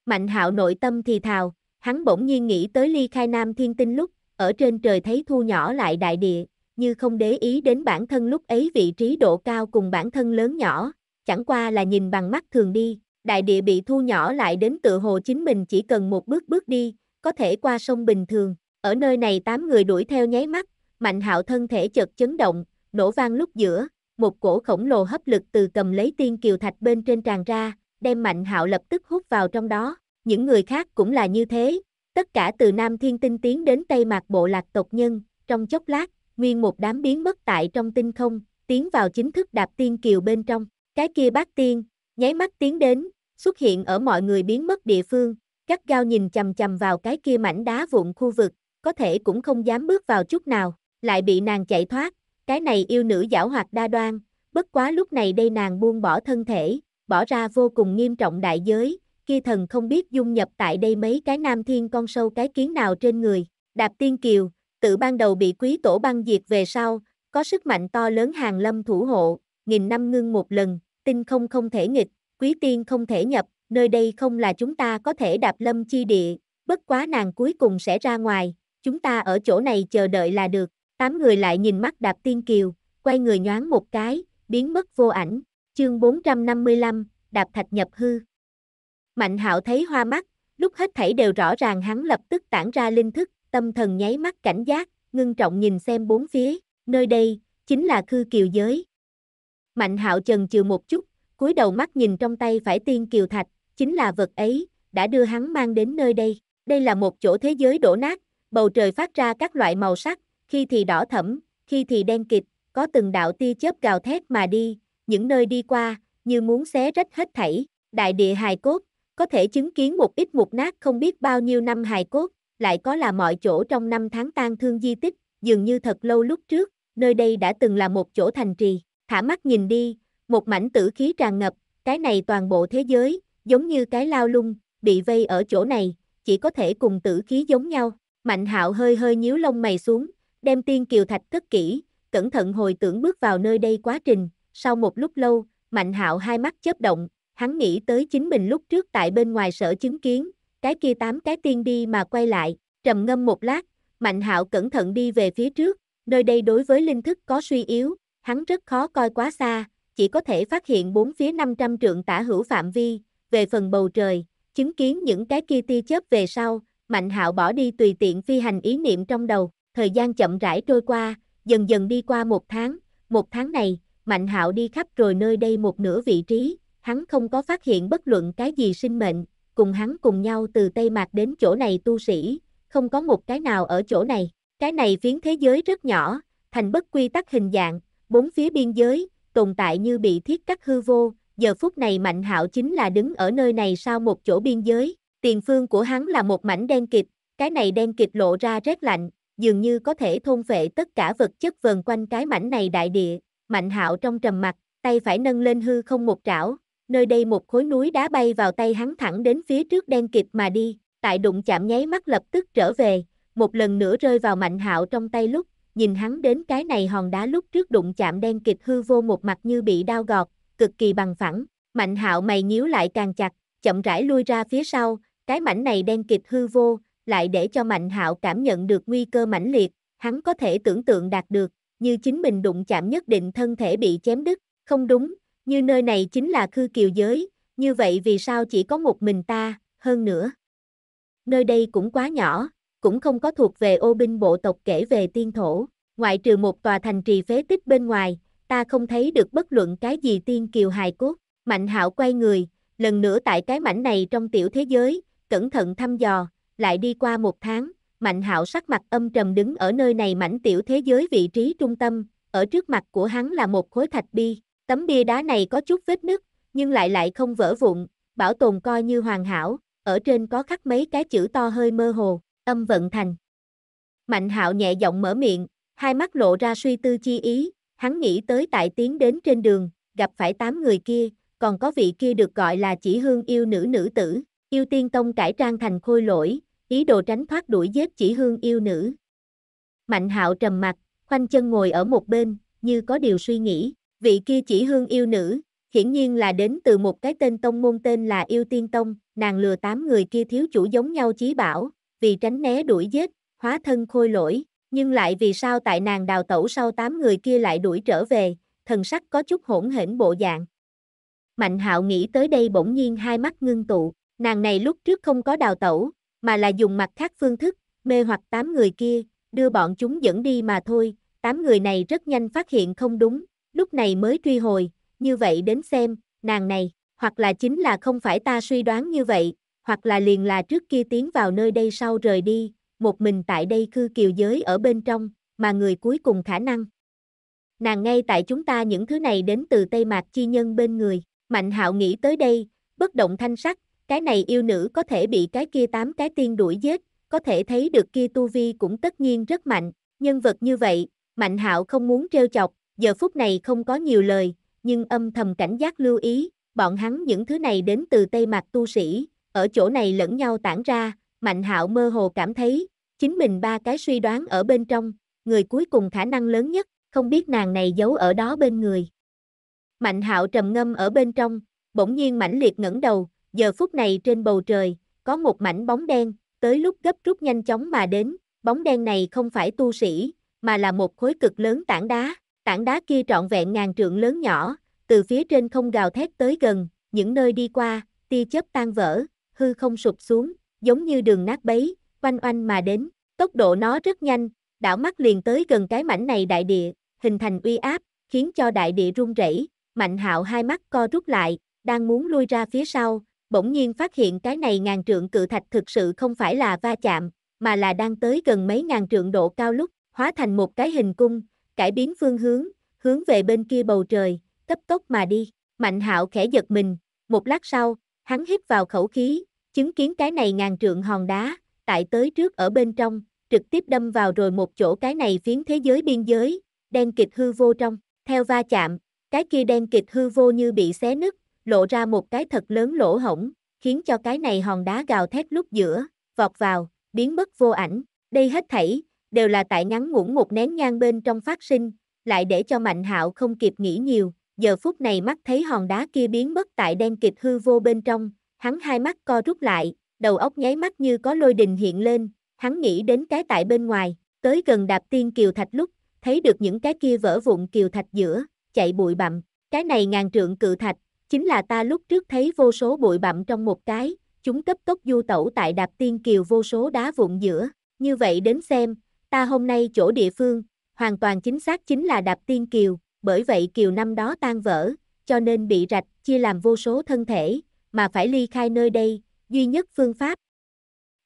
Mạnh hạo nội tâm thì thào, hắn bỗng nhiên nghĩ tới ly khai nam thiên tinh lúc, ở trên trời thấy thu nhỏ lại đại địa, như không để ý đến bản thân lúc ấy vị trí độ cao cùng bản thân lớn nhỏ, chẳng qua là nhìn bằng mắt thường đi, đại địa bị thu nhỏ lại đến tựa hồ chính mình chỉ cần một bước bước đi, có thể qua sông bình thường. Ở nơi này tám người đuổi theo nháy mắt, Mạnh Hạo thân thể chợt chấn động, nổ vang lúc giữa, một cổ khổng lồ hấp lực từ cầm lấy tiên kiều thạch bên trên tràn ra, đem Mạnh Hạo lập tức hút vào trong đó. Những người khác cũng là như thế, tất cả từ Nam Thiên Tinh tiến đến Tây Mạc Bộ Lạc tộc nhân, trong chốc lát, nguyên một đám biến mất tại trong tinh không, tiến vào chính thức đạp tiên kiều bên trong. Cái kia bác tiên, nháy mắt tiến đến, xuất hiện ở mọi người biến mất địa phương, gắt gao nhìn chầm chầm vào cái kia mảnh đá vụn khu vực, có thể cũng không dám bước vào chút nào, lại bị nàng chạy thoát, cái này yêu nữ giả hoạt đa đoan, bất quá lúc này đây nàng buông bỏ thân thể, bỏ ra vô cùng nghiêm trọng đại giới, kia thần không biết dung nhập tại đây mấy cái nam thiên con sâu cái kiến nào trên người, đạp tiên kiều, tự ban đầu bị quý tổ băng diệt về sau, có sức mạnh to lớn hàng lâm thủ hộ, nghìn năm ngưng một lần, tinh không không thể nghịch, quý tiên không thể nhập, nơi đây không là chúng ta có thể đạp lâm chi địa, bất quá nàng cuối cùng sẽ ra ngoài, chúng ta ở chỗ này chờ đợi là được. Tám người lại nhìn mắt đạp tiên kiều, quay người nhoáng một cái, biến mất vô ảnh. Chương 455, đạp thạch nhập hư. Mạnh hạo thấy hoa mắt, lúc hết thảy đều rõ ràng hắn lập tức tản ra linh thức, tâm thần nháy mắt cảnh giác, ngưng trọng nhìn xem bốn phía, nơi đây, chính là khư kiều giới. Mạnh hạo chần chừ một chút, cúi đầu mắt nhìn trong tay phải tiên kiều thạch, chính là vật ấy, đã đưa hắn mang đến nơi đây. Đây là một chỗ thế giới đổ nát, bầu trời phát ra các loại màu sắc, khi thì đỏ thẫm, khi thì đen kịt, có từng đạo tia chớp gào thét mà đi, những nơi đi qua, như muốn xé rách hết thảy, đại địa hài cốt, có thể chứng kiến một ít mục nát không biết bao nhiêu năm hài cốt, lại có là mọi chỗ trong năm tháng tan thương di tích, dường như thật lâu lúc trước, nơi đây đã từng là một chỗ thành trì, thả mắt nhìn đi, một mảnh tử khí tràn ngập, cái này toàn bộ thế giới, giống như cái lao lung, bị vây ở chỗ này, chỉ có thể cùng tử khí giống nhau. Mạnh hạo hơi hơi nhíu lông mày xuống, đem tiên kiều thạch cất kỹ, cẩn thận hồi tưởng bước vào nơi đây quá trình, sau một lúc lâu, mạnh hạo hai mắt chớp động, hắn nghĩ tới chính mình lúc trước tại bên ngoài sở chứng kiến, cái kia tám cái tiên đi mà quay lại, trầm ngâm một lát, mạnh hạo cẩn thận đi về phía trước, nơi đây đối với linh thức có suy yếu, hắn rất khó coi quá xa, chỉ có thể phát hiện bốn phía 500 trượng tả hữu phạm vi, về phần bầu trời, chứng kiến những cái kia tia chớp về sau, Mạnh Hạo bỏ đi tùy tiện phi hành ý niệm trong đầu, thời gian chậm rãi trôi qua, dần dần đi qua một tháng, một tháng này, Mạnh Hạo đi khắp rồi nơi đây một nửa vị trí, hắn không có phát hiện bất luận cái gì sinh mệnh, cùng hắn cùng nhau từ Tây Mạc đến chỗ này tu sĩ, không có một cái nào ở chỗ này, cái này phiến thế giới rất nhỏ, thành bất quy tắc hình dạng, bốn phía biên giới, tồn tại như bị thiết cắt hư vô, giờ phút này Mạnh Hạo chính là đứng ở nơi này sau một chỗ biên giới, tiền phương của hắn là một mảnh đen kịt, cái này đen kịt lộ ra rét lạnh, dường như có thể thôn phệ tất cả vật chất vần quanh cái mảnh này đại địa, Mạnh Hạo trong trầm mặt, tay phải nâng lên hư không một trảo, nơi đây một khối núi đá bay vào tay hắn thẳng đến phía trước đen kịt mà đi, tại đụng chạm nháy mắt lập tức trở về, một lần nữa rơi vào Mạnh Hạo trong tay lúc, nhìn hắn đến cái này hòn đá lúc trước đụng chạm đen kịch hư vô một mặt như bị đau gọt, cực kỳ bằng phẳng, mạnh hạo mày nhíu lại càng chặt, chậm rãi lui ra phía sau, cái mảnh này đen kịch hư vô, lại để cho mạnh hạo cảm nhận được nguy cơ mãnh liệt, hắn có thể tưởng tượng đạt được, như chính mình đụng chạm nhất định thân thể bị chém đứt, không đúng, như nơi này chính là khư kiều giới, như vậy vì sao chỉ có một mình ta, hơn nữa. Nơi đây cũng quá nhỏ, cũng không có thuộc về ô binh bộ tộc kể về tiên thổ, ngoại trừ một tòa thành trì phế tích bên ngoài, ta không thấy được bất luận cái gì tiên kiều hài cốt, mạnh hạo quay người, lần nữa tại cái mảnh này trong tiểu thế giới, cẩn thận thăm dò, lại đi qua một tháng, mạnh hạo sắc mặt âm trầm đứng ở nơi này mảnh tiểu thế giới vị trí trung tâm, ở trước mặt của hắn là một khối thạch bi, tấm bia đá này có chút vết nứt, nhưng lại lại không vỡ vụn, bảo tồn coi như hoàn hảo, ở trên có khắc mấy cái chữ to hơi mơ hồ, âm vận thành. Mạnh hạo nhẹ giọng mở miệng, hai mắt lộ ra suy tư chi ý, hắn nghĩ tới tại tiến đến trên đường, gặp phải tám người kia, còn có vị kia được gọi là chỉ hương yêu nữ nữ tử, yêu tiên tông cải trang thành khôi lỗi, ý đồ tránh thoát đuổi giết chỉ hương yêu nữ. Mạnh hạo trầm mặt, khoanh chân ngồi ở một bên, như có điều suy nghĩ, vị kia chỉ hương yêu nữ, hiển nhiên là đến từ một cái tên tông môn tên là yêu tiên tông, nàng lừa tám người kia thiếu chủ giống nhau chí bảo, vì tránh né đuổi giết, hóa thân khôi lỗi, nhưng lại vì sao tại nàng đào tẩu sau tám người kia lại đuổi trở về, thần sắc có chút hỗn hển bộ dạng. Mạnh hạo nghĩ tới đây bỗng nhiên hai mắt ngưng tụ, nàng này lúc trước không có đào tẩu, mà là dùng mặt khác phương thức, mê hoặc tám người kia, đưa bọn chúng dẫn đi mà thôi, tám người này rất nhanh phát hiện không đúng, lúc này mới truy hồi, như vậy đến xem, nàng này, hoặc là chính là không phải ta suy đoán như vậy, hoặc là liền là trước kia tiến vào nơi đây sau rời đi, một mình tại đây cư kiều giới ở bên trong, mà người cuối cùng khả năng. Nàng ngay tại chúng ta những thứ này đến từ Tây Mạc chi nhân bên người, Mạnh Hạo nghĩ tới đây, bất động thanh sắc, cái này yêu nữ có thể bị cái kia tám cái tiên đuổi giết, có thể thấy được kia tu vi cũng tất nhiên rất mạnh, nhân vật như vậy, Mạnh Hạo không muốn trêu chọc, giờ phút này không có nhiều lời, nhưng âm thầm cảnh giác lưu ý, bọn hắn những thứ này đến từ Tây Mạc tu sĩ, ở chỗ này lẫn nhau tản ra, Mạnh Hạo mơ hồ cảm thấy, chính mình ba cái suy đoán ở bên trong, người cuối cùng khả năng lớn nhất, không biết nàng này giấu ở đó bên người. Mạnh Hạo trầm ngâm ở bên trong, bỗng nhiên mãnh liệt ngẩng đầu, giờ phút này trên bầu trời, có một mảnh bóng đen, tới lúc gấp rút nhanh chóng mà đến, bóng đen này không phải tu sĩ, mà là một khối cực lớn tảng đá, tảng đá kia trọn vẹn ngàn trượng lớn nhỏ, từ phía trên không gào thét tới gần, những nơi đi qua, tia chớp tan vỡ, hư không sụp xuống, giống như đường nát bấy, oanh oanh mà đến, tốc độ nó rất nhanh, đảo mắt liền tới gần cái mảnh này đại địa, hình thành uy áp, khiến cho đại địa run rẩy, Mạnh Hạo hai mắt co rút lại, đang muốn lui ra phía sau, bỗng nhiên phát hiện cái này ngàn trượng cự thạch thực sự không phải là va chạm, mà là đang tới gần mấy ngàn trượng độ cao lúc, hóa thành một cái hình cung, cải biến phương hướng, hướng về bên kia bầu trời, cấp tốc mà đi. Mạnh Hạo khẽ giật mình, một lát sau, Hắn hít vào khẩu khí, chứng kiến cái này ngàn trượng hòn đá, tại tới trước ở bên trong, trực tiếp đâm vào rồi một chỗ cái này phiến thế giới biên giới, đen kịch hư vô trong, theo va chạm, cái kia đen kịch hư vô như bị xé nứt, lộ ra một cái thật lớn lỗ hổng, khiến cho cái này hòn đá gào thét lúc giữa, vọt vào, biến mất vô ảnh, đây hết thảy, đều là tại ngắn ngủn một nén nhang bên trong phát sinh, lại để cho Mạnh Hạo không kịp nghĩ nhiều, giờ phút này mắt thấy hòn đá kia biến mất tại đen kịt hư vô bên trong, hắn hai mắt co rút lại, đầu óc nháy mắt như có lôi đình hiện lên, hắn nghĩ đến cái tại bên ngoài, tới gần đạp tiên kiều thạch lúc, thấy được những cái kia vỡ vụn kiều thạch giữa, chạy bụi bặm, cái này ngàn trượng cự thạch, chính là ta lúc trước thấy vô số bụi bặm trong một cái, chúng cấp tốc du tẩu tại đạp tiên kiều vô số đá vụn giữa, như vậy đến xem, ta hôm nay chỗ địa phương, hoàn toàn chính xác chính là đạp tiên kiều, bởi vậy kiều năm đó tan vỡ, cho nên bị rạch, chia làm vô số thân thể, mà phải ly khai nơi đây, duy nhất phương pháp.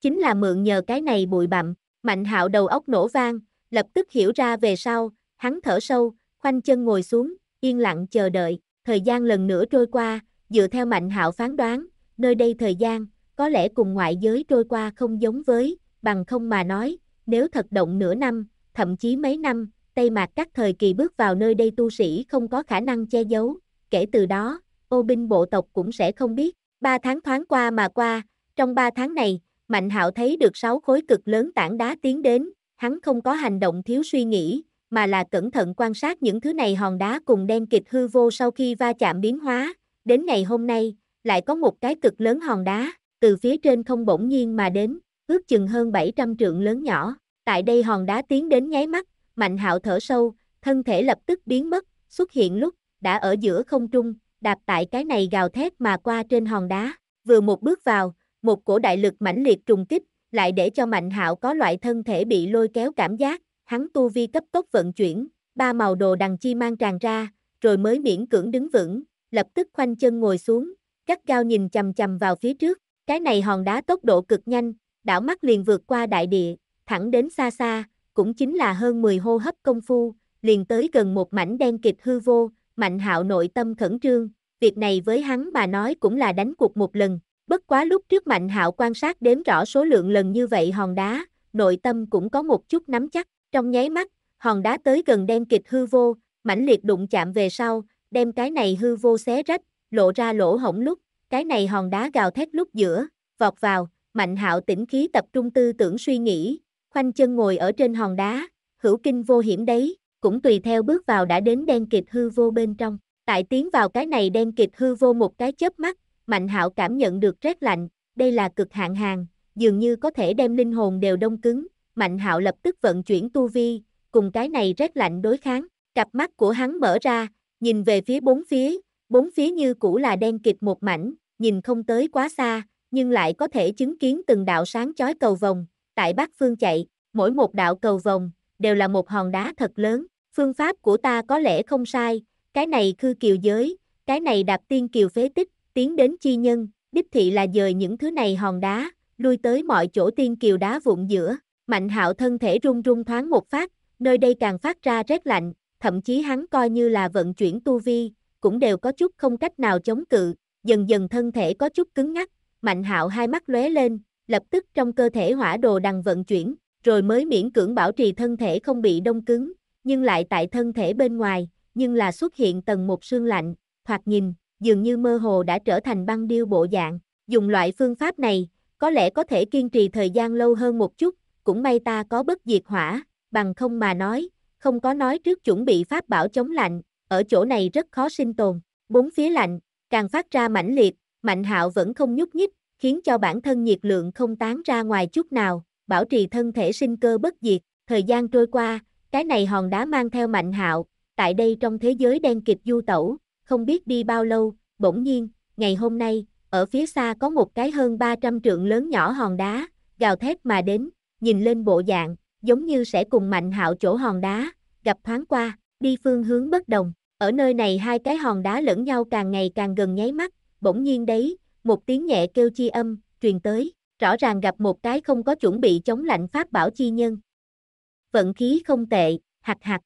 Chính là mượn nhờ cái này bụi bặm, mạnh hạo đầu óc nổ vang, lập tức hiểu ra về sau, hắn thở sâu, khoanh chân ngồi xuống, yên lặng chờ đợi, thời gian lần nữa trôi qua, dựa theo mạnh hạo phán đoán, nơi đây thời gian, có lẽ cùng ngoại giới trôi qua không giống với, bằng không mà nói, nếu thật động nửa năm, thậm chí mấy năm, Tây Mạc các thời kỳ bước vào nơi đây tu sĩ không có khả năng che giấu, kể từ đó, ô binh bộ tộc cũng sẽ không biết. Ba tháng thoáng qua mà qua, trong ba tháng này, Mạnh Hạo thấy được sáu khối cực lớn tảng đá tiến đến, hắn không có hành động thiếu suy nghĩ, mà là cẩn thận quan sát những thứ này hòn đá cùng đen kịch hư vô sau khi va chạm biến hóa, đến ngày hôm nay, lại có một cái cực lớn hòn đá, từ phía trên không bỗng nhiên mà đến, ước chừng hơn 700 trượng lớn nhỏ, tại đây hòn đá tiến đến nháy mắt, Mạnh hạo thở sâu, thân thể lập tức biến mất, xuất hiện lúc, đã ở giữa không trung, đạp tại cái này gào thét mà qua trên hòn đá. Vừa một bước vào, một cổ đại lực mãnh liệt trùng kích, lại để cho Mạnh hạo có loại thân thể bị lôi kéo cảm giác, hắn tu vi cấp tốc vận chuyển, ba màu đồ đằng chi mang tràn ra, rồi mới miễn cưỡng đứng vững, lập tức khoanh chân ngồi xuống, gắt cao nhìn chầm chầm vào phía trước, cái này hòn đá tốc độ cực nhanh, đảo mắt liền vượt qua đại địa, thẳng đến xa xa, cũng chính là hơn 10 hô hấp công phu, liền tới gần một mảnh đen kịch hư vô, Mạnh Hạo nội tâm khẩn trương, việc này với hắn bà nói cũng là đánh cuộc một lần, bất quá lúc trước Mạnh Hạo quan sát đếm rõ số lượng lần như vậy hòn đá, nội tâm cũng có một chút nắm chắc, trong nháy mắt, hòn đá tới gần đen kịch hư vô, mãnh liệt đụng chạm về sau, đem cái này hư vô xé rách, lộ ra lỗ hổng lúc, cái này hòn đá gào thét lúc giữa, vọt vào, Mạnh Hạo tĩnh khí tập trung tư tưởng suy nghĩ, khoanh chân ngồi ở trên hòn đá, hữu kinh vô hiểm đấy, cũng tùy theo bước vào đã đến đen kịt hư vô bên trong. Tại tiến vào cái này đen kịt hư vô một cái chớp mắt, Mạnh Hạo cảm nhận được rét lạnh, đây là cực hạn hàng, dường như có thể đem linh hồn đều đông cứng. Mạnh Hạo lập tức vận chuyển tu vi, cùng cái này rét lạnh đối kháng. Cặp mắt của hắn mở ra, nhìn về phía bốn phía, bốn phía như cũ là đen kịt một mảnh, nhìn không tới quá xa, nhưng lại có thể chứng kiến từng đạo sáng chói cầu vòng, tại Bắc Phương chạy, mỗi một đạo cầu vòng, đều là một hòn đá thật lớn, phương pháp của ta có lẽ không sai, cái này khư kiều giới, cái này đạp tiên kiều phế tích, tiến đến chi nhân, đích thị là dời những thứ này hòn đá, lui tới mọi chỗ tiên kiều đá vụn giữa, mạnh hạo thân thể run run thoáng một phát, nơi đây càng phát ra rét lạnh, thậm chí hắn coi như là vận chuyển tu vi, cũng đều có chút không cách nào chống cự, dần dần thân thể có chút cứng ngắc, mạnh hạo hai mắt lóe lên, lập tức trong cơ thể hỏa đồ đằng vận chuyển, rồi mới miễn cưỡng bảo trì thân thể không bị đông cứng, nhưng lại tại thân thể bên ngoài, nhưng là xuất hiện tầng một xương lạnh, thoạt nhìn, dường như mơ hồ đã trở thành băng điêu bộ dạng. Dùng loại phương pháp này, có lẽ có thể kiên trì thời gian lâu hơn một chút, cũng may ta có bất diệt hỏa, bằng không mà nói, không có nói trước chuẩn bị pháp bảo chống lạnh, ở chỗ này rất khó sinh tồn. Bốn phía lạnh, càng phát ra mãnh liệt, Mạnh Hạo vẫn không nhúc nhích, khiến cho bản thân nhiệt lượng không tán ra ngoài chút nào, bảo trì thân thể sinh cơ bất diệt. Thời gian trôi qua, cái này hòn đá mang theo mạnh hạo, tại đây trong thế giới đen kịp du tẩu, không biết đi bao lâu, bỗng nhiên, ngày hôm nay, ở phía xa có một cái hơn 300 trượng lớn nhỏ hòn đá, gào thét mà đến, nhìn lên bộ dạng, giống như sẽ cùng mạnh hạo chỗ hòn đá, gặp thoáng qua, đi phương hướng bất đồng. Ở nơi này hai cái hòn đá lẫn nhau càng ngày càng gần nháy mắt, bỗng nhiên đấy, một tiếng nhẹ kêu chi âm, truyền tới, rõ ràng gặp một cái không có chuẩn bị chống lạnh pháp bảo chi nhân. Vận khí không tệ, hạt hạt.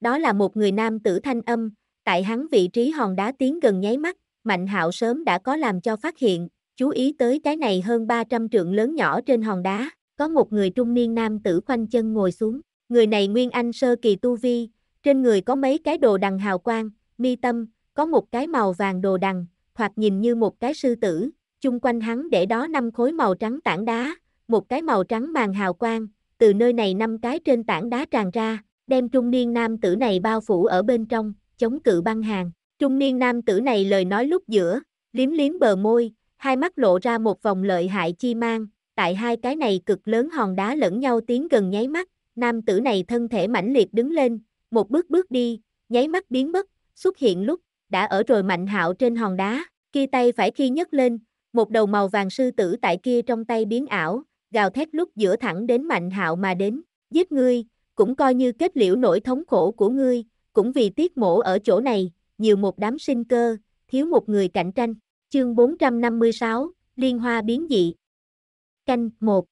Đó là một người nam tử thanh âm, tại hắn vị trí hòn đá tiến gần nháy mắt, Mạnh Hạo sớm đã có làm cho phát hiện, chú ý tới cái này hơn 300 trượng lớn nhỏ trên hòn đá, có một người trung niên nam tử khoanh chân ngồi xuống, người này nguyên anh sơ kỳ tu vi, trên người có mấy cái đồ đằng hào quang, mi tâm, có một cái màu vàng đồ đằng, thoạt nhìn như một cái sư tử, chung quanh hắn để đó năm khối màu trắng tảng đá, một cái màu trắng màn hào quang, từ nơi này năm cái trên tảng đá tràn ra, đem trung niên nam tử này bao phủ ở bên trong, chống cự băng hàng. Trung niên nam tử này lời nói lúc giữa, liếm liếm bờ môi, hai mắt lộ ra một vòng lợi hại chi mang, tại hai cái này cực lớn hòn đá lẫn nhau tiến gần nháy mắt, nam tử này thân thể mãnh liệt đứng lên, một bước bước đi, nháy mắt biến mất, xuất hiện lúc đã ở rồi mạnh hạo trên hòn đá, kia tay phải khi nhấc lên, một đầu màu vàng sư tử tại kia trong tay biến ảo, gào thét lúc giữa thẳng đến mạnh hạo mà đến, giết ngươi, cũng coi như kết liễu nỗi thống khổ của ngươi, cũng vì tiết mổ ở chỗ này, nhiều một đám sinh cơ, thiếu một người cạnh tranh, chương 456, Liên Hoa biến dị. Canh 1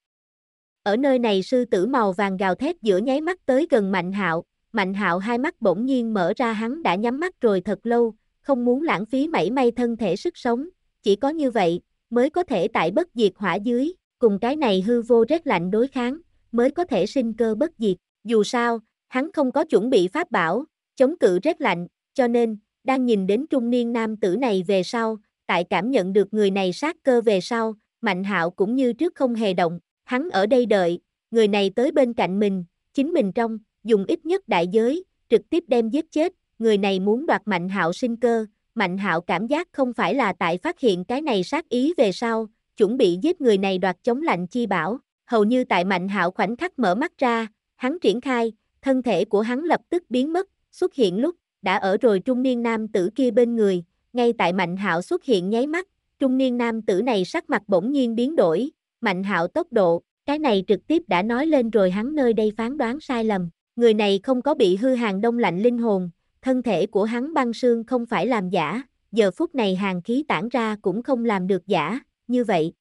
Ở nơi này sư tử màu vàng gào thét giữa nháy mắt tới gần mạnh hạo, Mạnh hạo hai mắt bỗng nhiên mở ra hắn đã nhắm mắt rồi thật lâu, không muốn lãng phí mảy may thân thể sức sống, chỉ có như vậy, mới có thể tại bất diệt hỏa dưới, cùng cái này hư vô rét lạnh đối kháng, mới có thể sinh cơ bất diệt. Dù sao, hắn không có chuẩn bị pháp bảo, chống cự rét lạnh, cho nên, đang nhìn đến trung niên nam tử này về sau, tại cảm nhận được người này sát cơ về sau, Mạnh Hạo cũng như trước không hề động, hắn ở đây đợi, người này tới bên cạnh mình, chính mình trong, dùng ít nhất đại giới, trực tiếp đem giết chết, người này muốn đoạt Mạnh Hạo sinh cơ, Mạnh Hạo cảm giác không phải là tại phát hiện cái này sát ý về sau, chuẩn bị giết người này đoạt chống lạnh chi bảo, hầu như tại Mạnh Hạo khoảnh khắc mở mắt ra, hắn triển khai, thân thể của hắn lập tức biến mất, xuất hiện lúc đã ở rồi trung niên nam tử kia bên người, ngay tại Mạnh Hạo xuất hiện nháy mắt, trung niên nam tử này sắc mặt bỗng nhiên biến đổi, Mạnh Hạo tốc độ, cái này trực tiếp đã nói lên rồi hắn nơi đây phán đoán sai lầm, người này không có bị hư hàng đông lạnh linh hồn, thân thể của hắn băng xương không phải làm giả, giờ phút này hàng khí tản ra cũng không làm được giả, như vậy.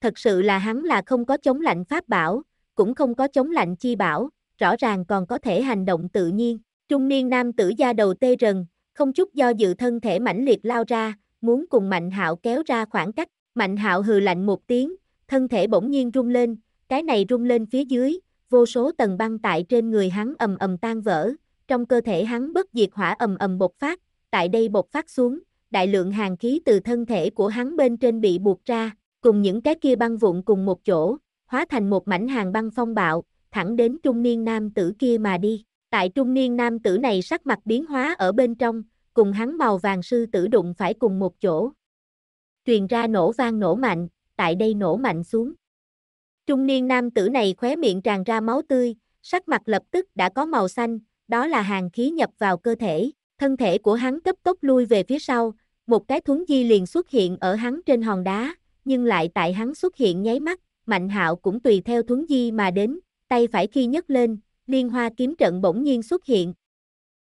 Thật sự là hắn là không có chống lạnh pháp bảo, cũng không có chống lạnh chi bảo, rõ ràng còn có thể hành động tự nhiên. Trung niên nam tử da đầu tê rần, không chút do dự thân thể mãnh liệt lao ra, muốn cùng Mạnh Hạo kéo ra khoảng cách. Mạnh Hạo hừ lạnh một tiếng, thân thể bỗng nhiên rung lên, cái này rung lên phía dưới, vô số tầng băng tại trên người hắn ầm ầm tan vỡ, trong cơ thể hắn bất diệt hỏa ầm ầm bộc phát, tại đây bộc phát xuống, đại lượng hàng khí từ thân thể của hắn bên trên bị buộc ra, cùng những cái kia băng vụn cùng một chỗ, hóa thành một mảnh hàng băng phong bạo, thẳng đến trung niên nam tử kia mà đi. Tại trung niên nam tử này sắc mặt biến hóa ở bên trong, cùng hắn màu vàng sư tử đụng phải cùng một chỗ. Truyền ra nổ vang nổ mạnh, tại đây nổ mạnh xuống. Trung niên nam tử này khóe miệng tràn ra máu tươi, sắc mặt lập tức đã có màu xanh, đó là hàng khí nhập vào cơ thể, thân thể của hắn cấp tốc lui về phía sau, một cái thuấn di liền xuất hiện ở hắn trên hòn đá, nhưng lại tại hắn xuất hiện nháy mắt, Mạnh Hạo cũng tùy theo thuấn di mà đến, tay phải khi nhấc lên, liên hoa kiếm trận bỗng nhiên xuất hiện.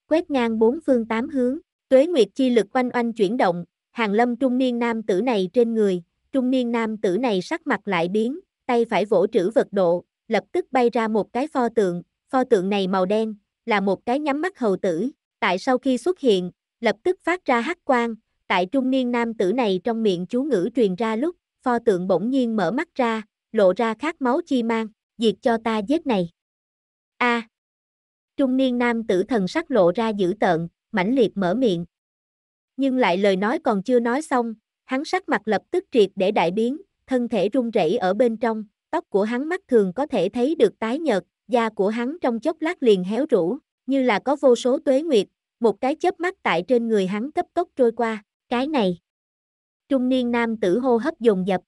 Quét ngang bốn phương tám hướng, tuế nguyệt chi lực quanh oanh chuyển động, hàng lâm trung niên nam tử này trên người, trung niên nam tử này sắc mặt lại biến, tay phải vỗ trữ vật độ, lập tức bay ra một cái pho tượng, pho tượng này màu đen, là một cái nhắm mắt hầu tử, tại sau khi xuất hiện, lập tức phát ra hắc quang, tại trung niên nam tử này trong miệng chú ngữ truyền ra lúc, pho tượng bỗng nhiên mở mắt ra, lộ ra khát máu chi mang, diệt cho ta giết này. A. À, trung niên nam tử thần sắc lộ ra dữ tợn, mãnh liệt mở miệng. Nhưng lại lời nói còn chưa nói xong, hắn sắc mặt lập tức triệt để đại biến, thân thể run rẩy ở bên trong, tóc của hắn mắt thường có thể thấy được tái nhợt, da của hắn trong chốc lát liền héo rũ, như là có vô số tuế nguyệt, một cái chớp mắt tại trên người hắn cấp tốc trôi qua, cái này. Trung niên nam tử hô hấp dồn dập.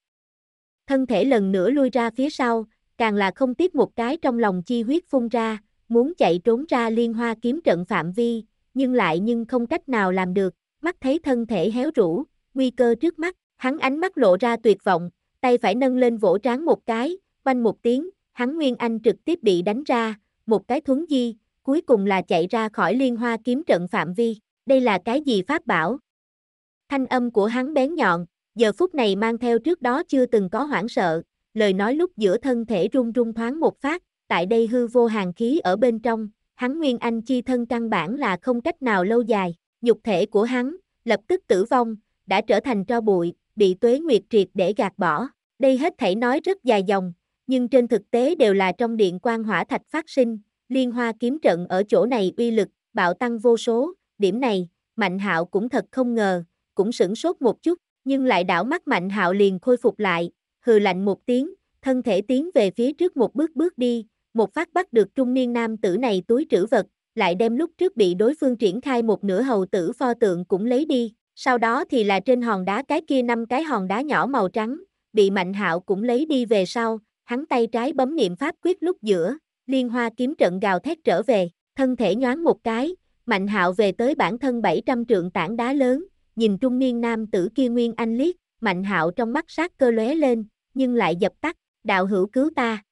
Thân thể lần nữa lui ra phía sau, càng là không tiếc một cái trong lòng chi huyết phun ra, muốn chạy trốn ra liên hoa kiếm trận phạm vi, nhưng lại nhưng không cách nào làm được, mắt thấy thân thể héo rũ, nguy cơ trước mắt, hắn ánh mắt lộ ra tuyệt vọng, tay phải nâng lên vỗ trán một cái, banh một tiếng, hắn Nguyên Anh trực tiếp bị đánh ra, một cái thuấn di, cuối cùng là chạy ra khỏi liên hoa kiếm trận phạm vi, đây là cái gì pháp bảo? Thanh âm của hắn bén nhọn, giờ phút này mang theo trước đó chưa từng có hoảng sợ, lời nói lúc giữa thân thể rung rung thoáng một phát, tại đây hư vô hàng khí ở bên trong, hắn Nguyên Anh chi thân căn bản là không cách nào lâu dài, nhục thể của hắn, lập tức tử vong, đã trở thành tro bụi, bị tuế nguyệt triệt để gạt bỏ, đây hết thảy nói rất dài dòng, nhưng trên thực tế đều là trong điện quan hỏa thạch phát sinh, liên hoa kiếm trận ở chỗ này uy lực, bạo tăng vô số, điểm này, Mạnh Hạo cũng thật không ngờ, cũng sửng sốt một chút, nhưng lại đảo mắt Mạnh Hạo liền khôi phục lại, hừ lạnh một tiếng, thân thể tiến về phía trước một bước bước đi, một phát bắt được trung niên nam tử này túi trữ vật, lại đem lúc trước bị đối phương triển khai một nửa hầu tử pho tượng cũng lấy đi, sau đó thì là trên hòn đá cái kia năm cái hòn đá nhỏ màu trắng, bị Mạnh Hạo cũng lấy đi về sau, hắn tay trái bấm niệm pháp quyết lúc giữa, liên hoa kiếm trận gào thét trở về, thân thể nhoáng một cái, mạnh hạo về tới bản thân 700 trượng tảng đá lớn, nhìn trung niên nam tử kia nguyên anh liếc, mạnh hạo trong mắt sát cơ lóe lên, nhưng lại dập tắt, đạo hữu cứu ta.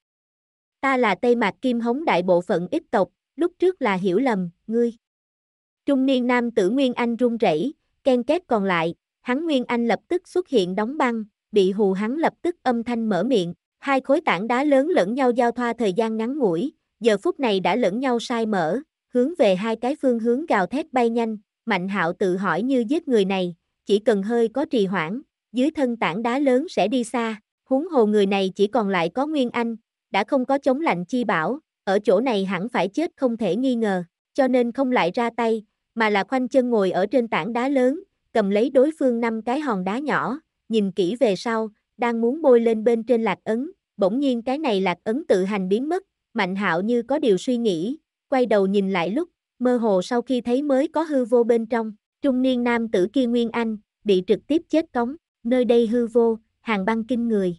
Ta là Tây Mạc Kim Hống đại bộ phận ít tộc, lúc trước là hiểu lầm, ngươi. Trung niên nam tử Nguyên Anh run rẩy, ken két còn lại, hắn Nguyên Anh lập tức xuất hiện đóng băng, bị hù hắn lập tức âm thanh mở miệng, Hai khối tảng đá lớn lẫn nhau giao thoa thời gian ngắn ngủi, giờ phút này đã lẫn nhau sai mở, hướng về hai cái phương hướng gào thét bay nhanh, Mạnh Hạo tự hỏi như giết người này, chỉ cần hơi có trì hoãn, dưới thân tảng đá lớn sẽ đi xa, huống hồ người này chỉ còn lại có Nguyên Anh, đã không có chống lạnh chi bảo, ở chỗ này hẳn phải chết không thể nghi ngờ, cho nên không lại ra tay, mà là khoanh chân ngồi ở trên tảng đá lớn, cầm lấy đối phương năm cái hòn đá nhỏ, nhìn kỹ về sau, đang muốn bôi lên bên trên lạc ấn, bỗng nhiên cái này lạc ấn tự hành biến mất, mạnh hạo như có điều suy nghĩ, quay đầu nhìn lại lúc, mơ hồ sau khi thấy mới có hư vô bên trong, trung niên nam tử kia Nguyên Anh, bị trực tiếp chết cống, nơi đây hư vô, hàng băng kinh người.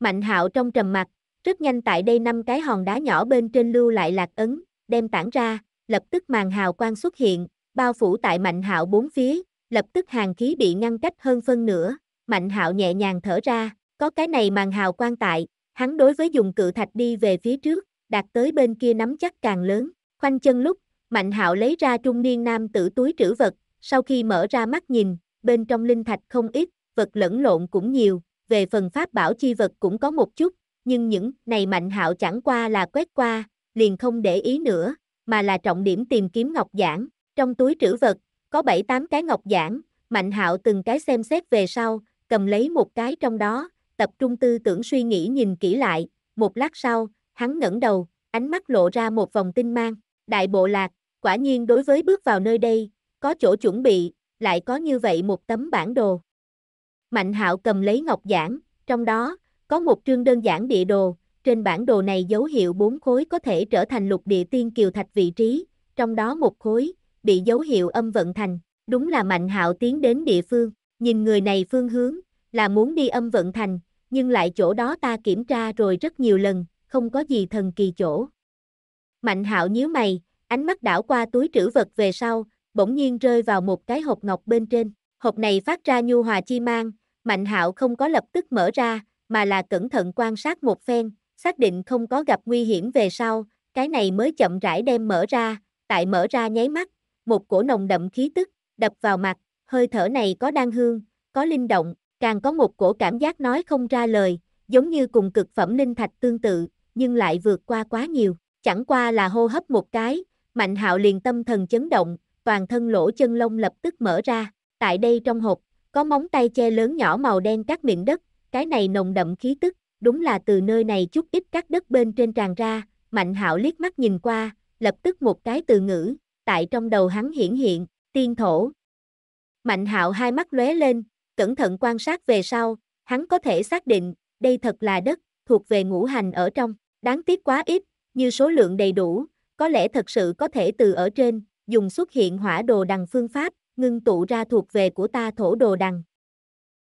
Mạnh hạo trong trầm mặt, rất nhanh tại đây năm cái hòn đá nhỏ bên trên lưu lại lạc ấn, đem tản ra, lập tức màn hào quang xuất hiện, bao phủ tại mạnh hạo bốn phía, lập tức hàng khí bị ngăn cách hơn phân nửa, Mạnh hạo nhẹ nhàng thở ra, có cái này màn hào quan tại, hắn đối với dùng cự thạch đi về phía trước, đạt tới bên kia nắm chắc càng lớn, khoanh chân lúc, mạnh hạo lấy ra trung niên nam tử túi trữ vật, sau khi mở ra mắt nhìn, bên trong linh thạch không ít, vật lẫn lộn cũng nhiều, về phần pháp bảo chi vật cũng có một chút, nhưng những này mạnh hạo chẳng qua là quét qua, liền không để ý nữa, mà là trọng điểm tìm kiếm ngọc giản. trong túi trữ vật, có 7-8 cái ngọc giản, mạnh hạo từng cái xem xét về sau, cầm lấy một cái trong đó, tập trung tư tưởng suy nghĩ nhìn kỹ lại, một lát sau, hắn ngẩng đầu, ánh mắt lộ ra một vòng tinh mang, đại bộ lạc, quả nhiên đối với bước vào nơi đây, có chỗ chuẩn bị, lại có như vậy một tấm bản đồ. Mạnh hạo cầm lấy ngọc giản, trong đó, có một trương đơn giản địa đồ, trên bản đồ này dấu hiệu bốn khối có thể trở thành lục địa tiên kiều thạch vị trí, trong đó một khối, bị dấu hiệu âm vận thành, đúng là mạnh hạo tiến đến địa phương, nhìn người này phương hướng, là muốn đi âm vận thành, nhưng lại chỗ đó ta kiểm tra rồi rất nhiều lần, không có gì thần kỳ chỗ. Mạnh hạo nhíu mày, ánh mắt đảo qua túi trữ vật về sau, bỗng nhiên rơi vào một cái hộp ngọc bên trên. Hộp này phát ra nhu hòa chi mang, Mạnh hạo không có lập tức mở ra, mà là cẩn thận quan sát một phen, xác định không có gặp nguy hiểm về sau, cái này mới chậm rãi đem mở ra, tại mở ra nháy mắt, một cổ nồng đậm khí tức, đập vào mặt, hơi thở này có đan hương, có linh động, càng có một cổ cảm giác nói không ra lời, giống như cùng cực phẩm linh thạch tương tự, nhưng lại vượt qua quá nhiều, chẳng qua là hô hấp một cái, Mạnh Hạo liền tâm thần chấn động, toàn thân lỗ chân lông lập tức mở ra, tại đây trong hộp, có móng tay che lớn nhỏ màu đen cắt miệng đất, cái này nồng đậm khí tức, đúng là từ nơi này chút ít cắt đất bên trên tràn ra, Mạnh Hạo liếc mắt nhìn qua, lập tức một cái từ ngữ, tại trong đầu hắn hiển hiện, tiên thổ. Mạnh Hạo hai mắt lóe lên, Cẩn thận quan sát về sau, hắn có thể xác định, đây thật là đất, thuộc về ngũ hành ở trong, đáng tiếc quá ít, như số lượng đầy đủ, có lẽ thật sự có thể từ ở trên, dùng xuất hiện hỏa đồ đằng phương pháp, ngưng tụ ra thuộc về của ta thổ đồ đằng.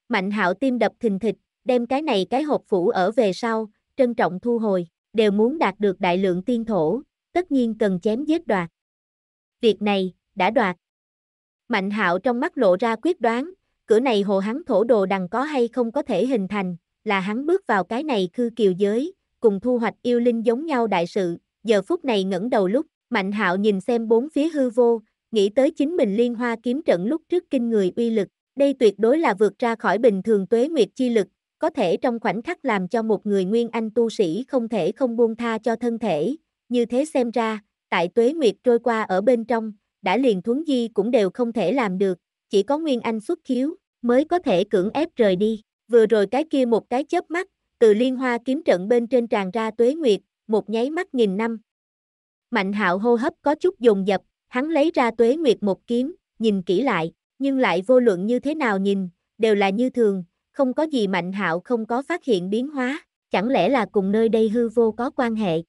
Mạnh hạo tim đập thình thịch, đem cái này cái hộp phủ ở về sau, trân trọng thu hồi, đều muốn đạt được đại lượng tiên thổ, tất nhiên cần chém giết đoạt. Việc này, đã đoạt. Mạnh hạo trong mắt lộ ra quyết đoán, cửa này hồ hắn thổ đồ đằng có hay không có thể hình thành, là hắn bước vào cái này khư kiều giới, cùng thu hoạch yêu linh giống nhau đại sự, giờ phút này ngẩng đầu lúc, Mạnh Hạo nhìn xem bốn phía hư vô, nghĩ tới chính mình liên hoa kiếm trận lúc trước kinh người uy lực, đây tuyệt đối là vượt ra khỏi bình thường tuế nguyệt chi lực, có thể trong khoảnh khắc làm cho một người nguyên anh tu sĩ không thể không buông tha cho thân thể, như thế xem ra, tại tuế nguyệt trôi qua ở bên trong, đã liền thuấn di cũng đều không thể làm được, chỉ có Nguyên Anh xuất khiếu, mới có thể cưỡng ép rời đi. Vừa rồi cái kia một cái chớp mắt, từ liên hoa kiếm trận bên trên tràn ra tuế nguyệt, một nháy mắt nghìn năm. Mạnh hạo hô hấp có chút dồn dập, hắn lấy ra tuế nguyệt một kiếm, nhìn kỹ lại, nhưng lại vô luận như thế nào nhìn, đều là như thường, không có gì mạnh hạo không có phát hiện biến hóa, chẳng lẽ là cùng nơi đây hư vô có quan hệ.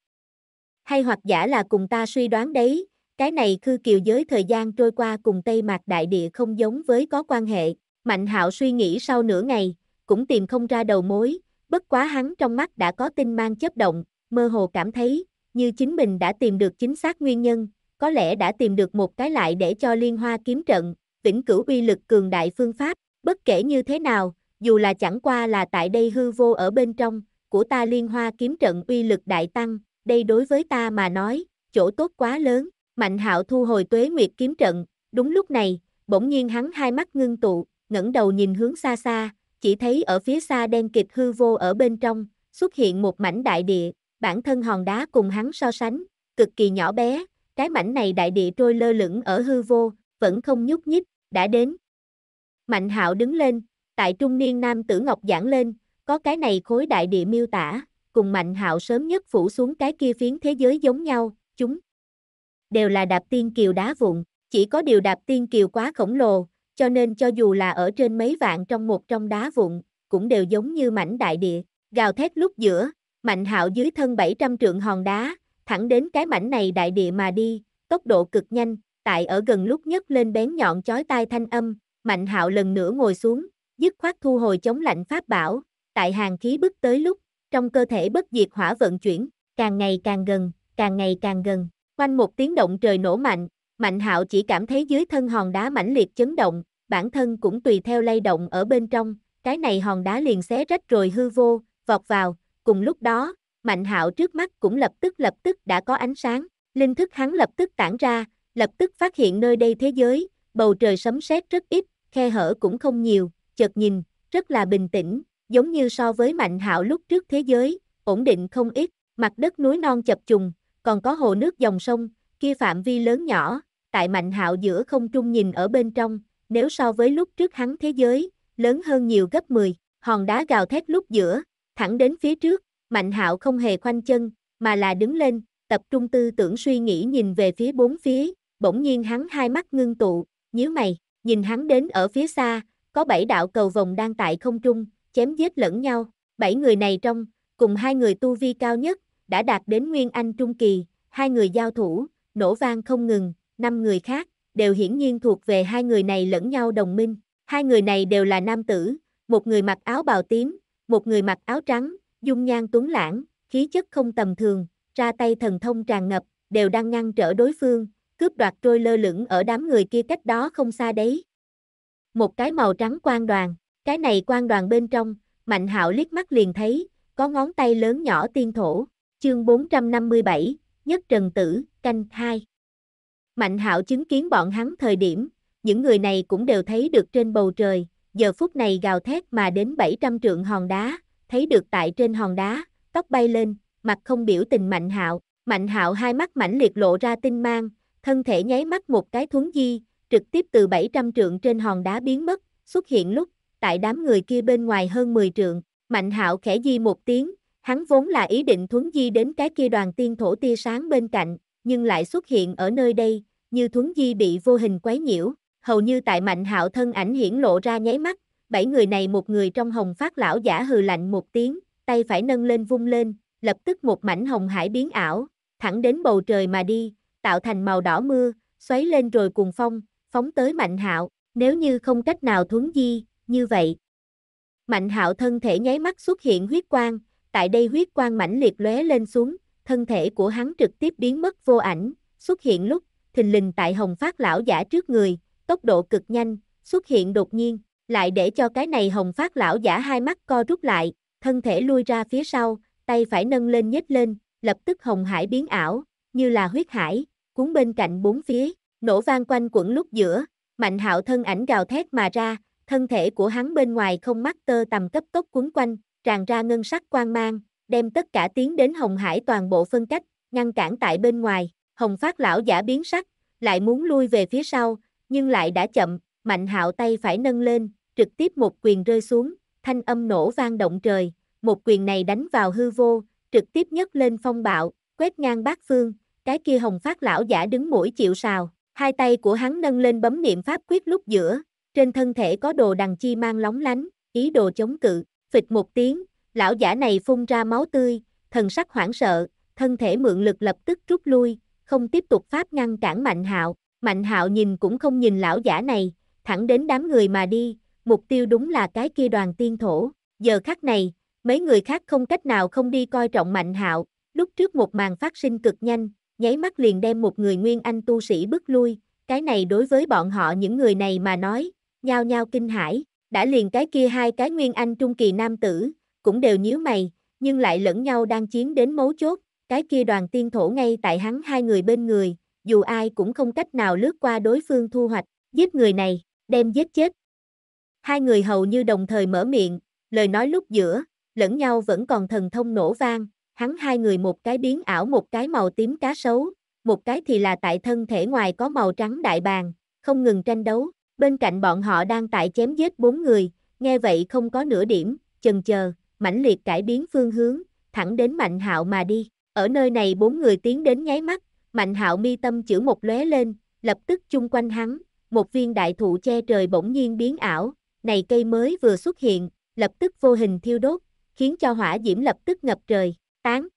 Hay hoặc giả là cùng ta suy đoán đấy, cái này khư kiều giới thời gian trôi qua cùng Tây Mạc Đại Địa không giống với có quan hệ, Mạnh hạo suy nghĩ sau nửa ngày, cũng tìm không ra đầu mối, bất quá hắn trong mắt đã có tin mang chấp động, mơ hồ cảm thấy, như chính mình đã tìm được chính xác nguyên nhân, có lẽ đã tìm được một cái lại để cho liên hoa kiếm trận, vĩnh cửu uy lực cường đại phương pháp, bất kể như thế nào, dù là chẳng qua là tại đây hư vô ở bên trong, của ta liên hoa kiếm trận uy lực đại tăng, đây đối với ta mà nói, chỗ tốt quá lớn. Mạnh hạo thu hồi tuế nguyệt kiếm trận, đúng lúc này, bỗng nhiên hắn hai mắt ngưng tụ, ngẩng đầu nhìn hướng xa xa, chỉ thấy ở phía xa đen kịt hư vô ở bên trong, xuất hiện một mảnh đại địa, bản thân hòn đá cùng hắn so sánh, cực kỳ nhỏ bé, cái mảnh này đại địa trôi lơ lửng ở hư vô, vẫn không nhúc nhích, đã đến. Mạnh hạo đứng lên, tại trung niên nam tử ngọc giảng lên, có cái này khối đại địa miêu tả, cùng mạnh hạo sớm nhất phủ xuống cái kia phiến thế giới giống nhau, chúng đều là đạp tiên kiều đá vụn, chỉ có điều đạp tiên kiều quá khổng lồ, cho nên cho dù là ở trên mấy vạn trong một trong đá vụn, cũng đều giống như mảnh đại địa, gào thét lúc giữa, mạnh hạo dưới thân 700 trượng hòn đá, thẳng đến cái mảnh này đại địa mà đi, tốc độ cực nhanh, tại ở gần lúc nhất lên bén nhọn chói tai thanh âm, mạnh hạo lần nữa ngồi xuống, dứt khoát thu hồi chống lạnh pháp bảo, tại hàng khí bức tới lúc, trong cơ thể bất diệt hỏa vận chuyển, càng ngày càng gần, càng ngày càng gần. Quanh một tiếng động trời nổ mạnh, Mạnh Hạo chỉ cảm thấy dưới thân hòn đá mãnh liệt chấn động, bản thân cũng tùy theo lay động ở bên trong, cái này hòn đá liền xé rách rồi hư vô, vọt vào, cùng lúc đó, Mạnh Hạo trước mắt cũng lập tức lập tức đã có ánh sáng, linh thức hắn lập tức tản ra, lập tức phát hiện nơi đây thế giới, bầu trời sấm sét rất ít, khe hở cũng không nhiều, chợt nhìn, rất là bình tĩnh, giống như so với Mạnh Hạo lúc trước thế giới, ổn định không ít, mặt đất núi non chập trùng, còn có hồ nước dòng sông, kia phạm vi lớn nhỏ, tại Mạnh Hạo giữa không trung nhìn ở bên trong, nếu so với lúc trước hắn thế giới, lớn hơn nhiều gấp 10, hòn đá gào thét lúc giữa, thẳng đến phía trước, Mạnh Hạo không hề khoanh chân, mà là đứng lên, tập trung tư tưởng suy nghĩ nhìn về phía bốn phía, bỗng nhiên hắn hai mắt ngưng tụ, nhíu mày, nhìn hắn đến ở phía xa, có bảy đạo cầu vòng đang tại không trung, chém giết lẫn nhau, bảy người này trong, cùng hai người tu vi cao nhất, đã đạt đến Nguyên Anh Trung Kỳ, hai người giao thủ, nổ vang không ngừng, năm người khác, đều hiển nhiên thuộc về hai người này lẫn nhau đồng minh. Hai người này đều là nam tử, một người mặc áo bào tím, một người mặc áo trắng, dung nhan tuấn lãng, khí chất không tầm thường, ra tay thần thông tràn ngập, đều đang ngăn trở đối phương, cướp đoạt trôi lơ lửng ở đám người kia cách đó không xa đấy. Một cái màu trắng quan đoàn, cái này quan đoàn bên trong, Mạnh Hạo liếc mắt liền thấy, có ngón tay lớn nhỏ tiên thổ. Chương 457, Nhất Trần Tử, canh 2. Mạnh Hạo chứng kiến bọn hắn thời điểm, những người này cũng đều thấy được trên bầu trời, giờ phút này gào thét mà đến 700 trượng hòn đá, thấy được tại trên hòn đá, tóc bay lên, mặt không biểu tình Mạnh Hạo, Mạnh Hạo hai mắt mãnh liệt lộ ra tinh mang, thân thể nháy mắt một cái thuấn di, trực tiếp từ 700 trượng trên hòn đá biến mất, xuất hiện lúc tại đám người kia bên ngoài hơn 10 trượng, Mạnh Hạo khẽ di một tiếng, Hắn vốn là ý định thuấn di đến cái kia đoàn tiên thổ tia sáng bên cạnh, nhưng lại xuất hiện ở nơi đây, như thuấn di bị vô hình quấy nhiễu, hầu như tại mạnh hạo thân ảnh hiển lộ ra nháy mắt, bảy người này một người trong hồng phát lão giả hừ lạnh một tiếng, tay phải nâng lên vung lên, lập tức một mảnh hồng hải biến ảo, thẳng đến bầu trời mà đi, tạo thành màu đỏ mưa, xoáy lên rồi cuồng phong, phóng tới mạnh hạo, nếu như không cách nào thuấn di, như vậy. Mạnh hạo thân thể nháy mắt xuất hiện huyết quang, tại đây huyết quang mãnh liệt lóe lên xuống, thân thể của hắn trực tiếp biến mất vô ảnh, xuất hiện lúc, thình lình tại hồng phát lão giả trước người, tốc độ cực nhanh, xuất hiện đột nhiên, lại để cho cái này hồng phát lão giả hai mắt co rút lại, thân thể lui ra phía sau, tay phải nâng lên nhếch lên, lập tức hồng hải biến ảo, như là huyết hải, cuốn bên cạnh bốn phía, nổ vang quanh quẩn lúc giữa, mạnh hạo thân ảnh gào thét mà ra, thân thể của hắn bên ngoài không mắt tơ tầm cấp tốc cuốn quanh, tràn ra ngân sắc quang mang, đem tất cả tiến đến Hồng Hải toàn bộ phân cách, ngăn cản tại bên ngoài. Hồng Phát lão giả biến sắc, lại muốn lui về phía sau, nhưng lại đã chậm, Mạnh Hạo tay phải nâng lên, trực tiếp một quyền rơi xuống, thanh âm nổ vang động trời, một quyền này đánh vào hư vô, trực tiếp nhấc lên phong bạo, quét ngang bát phương, cái kia Hồng Phát lão giả đứng mũi chịu sào, hai tay của hắn nâng lên bấm niệm pháp quyết lúc giữa, trên thân thể có đồ đằng chi mang lóng lánh, ý đồ chống cự, phịch một tiếng, lão giả này phun ra máu tươi, thần sắc hoảng sợ, thân thể mượn lực lập tức rút lui, không tiếp tục pháp ngăn cản Mạnh Hạo. Mạnh Hạo nhìn cũng không nhìn lão giả này, thẳng đến đám người mà đi, mục tiêu đúng là cái kia đoàn tiên thổ. Giờ khắc này, mấy người khác không cách nào không đi coi trọng Mạnh Hạo, lúc trước một màn phát sinh cực nhanh, nháy mắt liền đem một người nguyên anh tu sĩ bước lui, cái này đối với bọn họ những người này mà nói, nhao nhao kinh hãi, đã liền cái kia hai cái nguyên anh trung kỳ nam tử, cũng đều nhíu mày, nhưng lại lẫn nhau đang chiến đến mấu chốt, cái kia đoàn tiên thổ ngay tại hắn hai người bên người, dù ai cũng không cách nào lướt qua đối phương thu hoạch, giết người này, đem giết chết. Hai người hầu như đồng thời mở miệng, lời nói lúc giữa, lẫn nhau vẫn còn thần thông nổ vang, hắn hai người một cái biến ảo một cái màu tím cá sấu, một cái thì là tại thân thể ngoài có màu trắng đại bàng, không ngừng tranh đấu, Bên cạnh bọn họ đang tại chém giết bốn người, nghe vậy không có nửa điểm, chần chờ, mãnh liệt cải biến phương hướng, thẳng đến Mạnh Hạo mà đi. Ở nơi này bốn người tiến đến nháy mắt, Mạnh Hạo mi tâm chữ một lóe lên, lập tức chung quanh hắn, một viên đại thụ che trời bỗng nhiên biến ảo, này cây mới vừa xuất hiện, lập tức vô hình thiêu đốt, khiến cho hỏa diễm lập tức ngập trời, tán.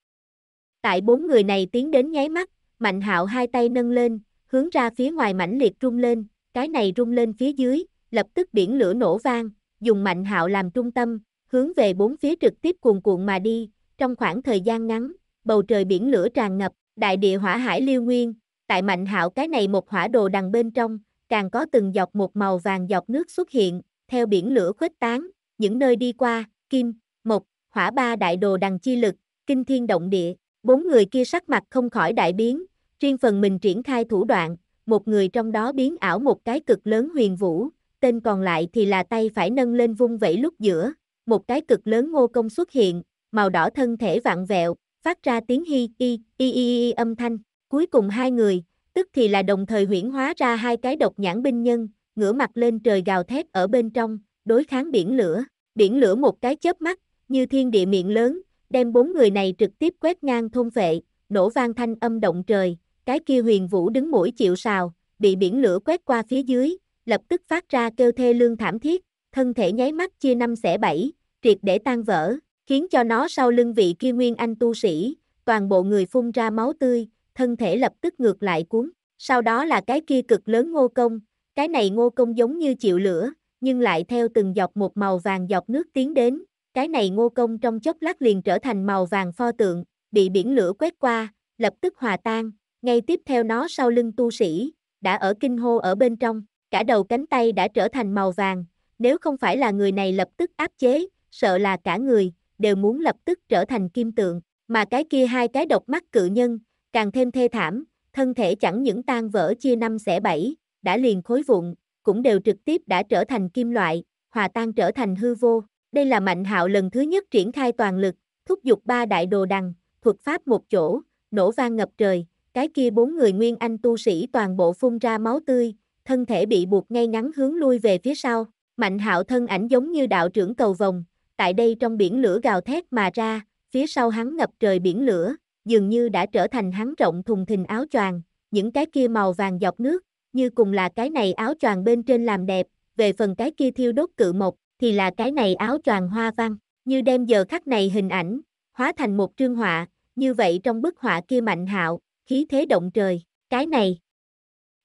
Tại bốn người này tiến đến nháy mắt, Mạnh Hạo hai tay nâng lên, hướng ra phía ngoài mãnh liệt trung lên, cái này rung lên phía dưới, lập tức biển lửa nổ vang, dùng mạnh hạo làm trung tâm, hướng về bốn phía trực tiếp cuồn cuộn mà đi, trong khoảng thời gian ngắn, bầu trời biển lửa tràn ngập, đại địa hỏa hải liêu nguyên, tại mạnh hạo cái này một hỏa đồ đằng bên trong, càng có từng dọc một màu vàng dọc nước xuất hiện, theo biển lửa khuếch tán, những nơi đi qua, kim, mộc, hỏa ba đại đồ đằng chi lực, kinh thiên động địa, bốn người kia sắc mặt không khỏi đại biến, riêng phần mình triển khai thủ đoạn, một người trong đó biến ảo một cái cực lớn huyền vũ, tên còn lại thì là tay phải nâng lên vung vẩy lúc giữa, một cái cực lớn ngô công xuất hiện, màu đỏ thân thể vặn vẹo, phát ra tiếng hi y y y, y âm thanh, cuối cùng hai người, tức thì là đồng thời huyễn hóa ra hai cái độc nhãn binh nhân, ngửa mặt lên trời gào thét ở bên trong, đối kháng biển lửa, biển lửa một cái chớp mắt, như thiên địa miệng lớn, đem bốn người này trực tiếp quét ngang thôn vệ, nổ vang thanh âm động trời, cái kia huyền vũ đứng mũi chịu sào, bị biển lửa quét qua phía dưới, lập tức phát ra kêu thê lương thảm thiết, thân thể nháy mắt chia năm xẻ bảy, triệt để tan vỡ, khiến cho nó sau lưng vị kia nguyên anh tu sĩ, toàn bộ người phun ra máu tươi, thân thể lập tức ngược lại cuốn, sau đó là cái kia cực lớn ngô công, cái này ngô công giống như chịu lửa, nhưng lại theo từng dọc một màu vàng dọc nước tiến đến, cái này ngô công trong chốc lát liền trở thành màu vàng pho tượng, bị biển lửa quét qua, lập tức hòa tan, ngay tiếp theo nó sau lưng tu sĩ, đã ở kinh hô ở bên trong, cả đầu cánh tay đã trở thành màu vàng, nếu không phải là người này lập tức áp chế, sợ là cả người, đều muốn lập tức trở thành kim tượng, mà cái kia hai cái độc mắt cự nhân, càng thêm thê thảm, thân thể chẳng những tan vỡ chia năm xẻ bảy, đã liền khối vụn, cũng đều trực tiếp đã trở thành kim loại, hòa tan trở thành hư vô. Đây là Mạnh Hạo lần thứ nhất triển khai toàn lực, thúc giục ba đại đồ đằng, thuật pháp một chỗ, nổ vang ngập trời, cái kia bốn người nguyên anh tu sĩ toàn bộ phun ra máu tươi, thân thể bị buộc ngay ngắn hướng lui về phía sau, mạnh hạo thân ảnh giống như đạo trưởng cầu vòng, tại đây trong biển lửa gào thét mà ra, phía sau hắn ngập trời biển lửa, dường như đã trở thành hắn rộng thùng thình áo choàng, những cái kia màu vàng dọc nước, như cùng là cái này áo choàng bên trên làm đẹp, về phần cái kia thiêu đốt cự mộc, thì là cái này áo choàng hoa văn, như đem giờ khắc này hình ảnh, hóa thành một trương họa, như vậy trong bức họa kia mạnh hạo, khí thế động trời, cái này.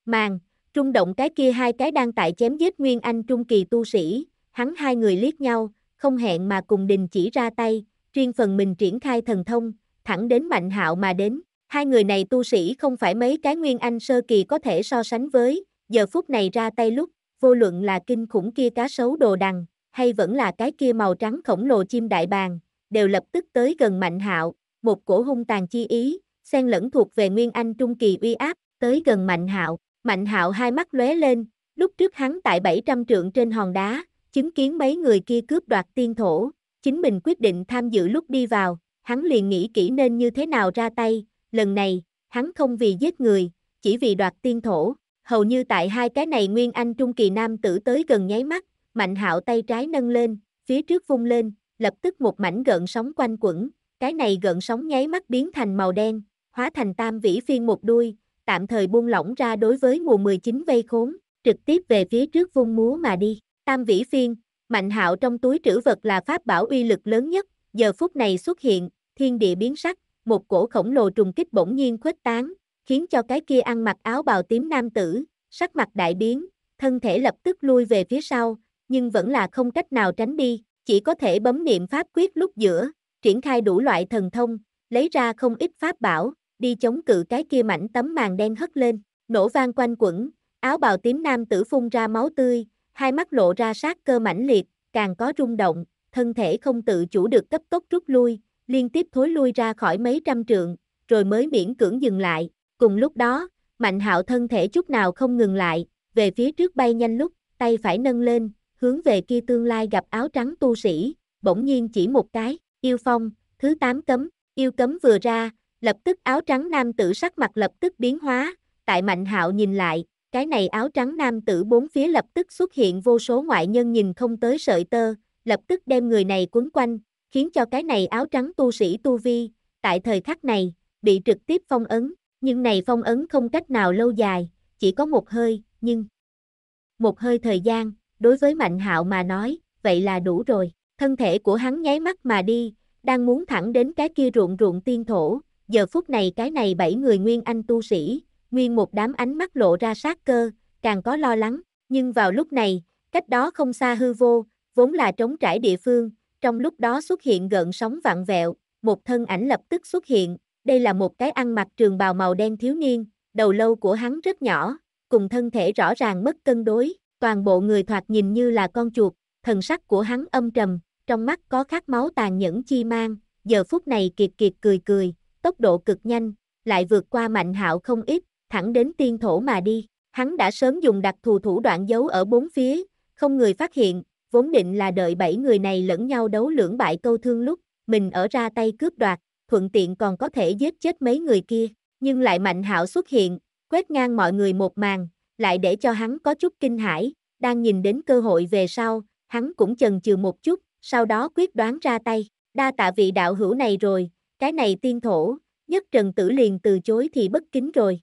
màng trung động cái kia hai cái đang tại chém giết Nguyên Anh trung kỳ tu sĩ, hắn hai người liếc nhau, không hẹn mà cùng đình chỉ ra tay, riêng phần mình triển khai thần thông, thẳng đến Mạnh Hạo mà đến. Hai người này tu sĩ không phải mấy cái Nguyên Anh sơ kỳ có thể so sánh với, giờ phút này ra tay lúc, vô luận là kinh khủng kia cá sấu đồ đằng, hay vẫn là cái kia màu trắng khổng lồ chim đại bàng, đều lập tức tới gần Mạnh Hạo, một cổ hung tàn chi ý, xen lẫn thuộc về Nguyên Anh Trung Kỳ uy áp, tới gần Mạnh hạo Mạnh hạo hai mắt lóe lên, lúc trước hắn tại 700 trượng trên hòn đá, chứng kiến mấy người kia cướp đoạt tiên thổ, chính mình quyết định tham dự lúc đi vào, hắn liền nghĩ kỹ nên như thế nào ra tay, lần này, hắn không vì giết người, chỉ vì đoạt tiên thổ, hầu như tại hai cái này Nguyên Anh Trung Kỳ Nam tử tới gần nháy mắt, Mạnh hạo tay trái nâng lên, phía trước vung lên, lập tức một mảnh gợn sóng quanh quẩn, cái này gợn sóng nháy mắt biến thành màu đen, hóa thành tam vĩ phiên một đuôi, tạm thời buông lỏng ra đối với mùa 19 vây khốn, trực tiếp về phía trước vung múa mà đi. Tam vĩ phiên, mạnh hạo trong túi trữ vật là pháp bảo uy lực lớn nhất, giờ phút này xuất hiện, thiên địa biến sắc, một cổ khổng lồ trùng kích bỗng nhiên khuếch tán, khiến cho cái kia ăn mặc áo bào tím nam tử, sắc mặt đại biến, thân thể lập tức lui về phía sau, nhưng vẫn là không cách nào tránh đi, chỉ có thể bấm niệm pháp quyết lúc giữa, triển khai đủ loại thần thông, lấy ra không ít pháp bảo, đi chống cự cái kia mảnh tấm màn đen hất lên, nổ vang quanh quẩn, áo bào tím nam tử phun ra máu tươi, hai mắt lộ ra sát cơ mãnh liệt, càng có rung động, thân thể không tự chủ được cấp tốc rút lui, liên tiếp thối lui ra khỏi mấy trăm trượng, rồi mới miễn cưỡng dừng lại, cùng lúc đó, Mạnh Hạo thân thể chút nào không ngừng lại, về phía trước bay nhanh lúc, tay phải nâng lên, hướng về kia tương lai gặp áo trắng tu sĩ, bỗng nhiên chỉ một cái, yêu phong, thứ tám cấm, yêu cấm vừa ra, lập tức áo trắng nam tử sắc mặt lập tức biến hóa, tại Mạnh Hạo nhìn lại, cái này áo trắng nam tử bốn phía lập tức xuất hiện vô số ngoại nhân nhìn không tới sợi tơ, lập tức đem người này quấn quanh, khiến cho cái này áo trắng tu sĩ tu vi, tại thời khắc này, bị trực tiếp phong ấn, nhưng này phong ấn không cách nào lâu dài, chỉ có một hơi, nhưng một hơi thời gian, đối với Mạnh Hạo mà nói, vậy là đủ rồi. Thân thể của hắn nháy mắt mà đi, đang muốn thẳng đến cái kia ruộng ruộng tiên thổ, giờ phút này cái này bảy người nguyên anh tu sĩ, nguyên một đám ánh mắt lộ ra sát cơ, càng có lo lắng, nhưng vào lúc này, cách đó không xa hư vô, vốn là trống trải địa phương, trong lúc đó xuất hiện gợn sóng vạn vẹo, một thân ảnh lập tức xuất hiện, đây là một cái ăn mặc trường bào màu đen thiếu niên, đầu lâu của hắn rất nhỏ, cùng thân thể rõ ràng mất cân đối, toàn bộ người thoạt nhìn như là con chuột, thần sắc của hắn âm trầm, trong mắt có khát máu tàn nhẫn chi mang, giờ phút này kiệt kiệt cười cười, tốc độ cực nhanh, lại vượt qua Mạnh Hạo không ít, thẳng đến tiên thổ mà đi. Hắn đã sớm dùng đặc thù thủ đoạn giấu ở bốn phía, không người phát hiện, vốn định là đợi bảy người này lẫn nhau đấu lưỡng bại câu thương lúc, mình ở ra tay cướp đoạt, thuận tiện còn có thể giết chết mấy người kia, nhưng lại Mạnh Hạo xuất hiện, quét ngang mọi người một màn, lại để cho hắn có chút kinh hãi, đang nhìn đến cơ hội về sau, hắn cũng chần chừ một chút, sau đó quyết đoán ra tay, đa tạ vị đạo hữu này rồi, cái này tiên thổ, nhất trần tử liền từ chối thì bất kính rồi.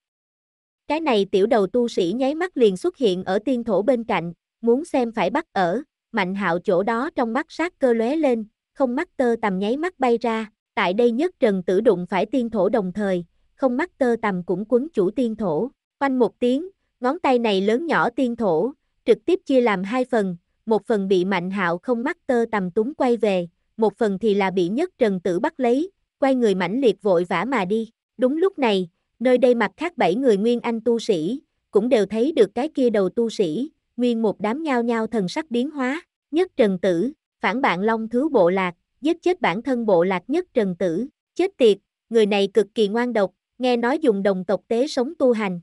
Cái này tiểu đầu tu sĩ nháy mắt liền xuất hiện ở tiên thổ bên cạnh, muốn xem phải bắt ở, mạnh hạo chỗ đó trong mắt sát cơ lóe lên, không mắt tơ tầm nháy mắt bay ra, tại đây nhất trần tử đụng phải tiên thổ đồng thời, không mắt tơ tầm cũng quấn chủ tiên thổ, quanh một tiếng, ngón tay này lớn nhỏ tiên thổ, trực tiếp chia làm hai phần, một phần bị mạnh hạo không mắt tơ tầm túng quay về, một phần thì là bị nhất trần tử bắt lấy, quay người mãnh liệt vội vã mà đi. Đúng lúc này, nơi đây mặt khác bảy người nguyên anh tu sĩ, cũng đều thấy được cái kia đầu tu sĩ, nguyên một đám nhao nhao thần sắc biến hóa, nhất trần tử, phản bạn long thứ bộ lạc, giết chết bản thân bộ lạc nhất trần tử, chết tiệt, người này cực kỳ ngoan độc, nghe nói dùng đồng tộc tế sống tu hành.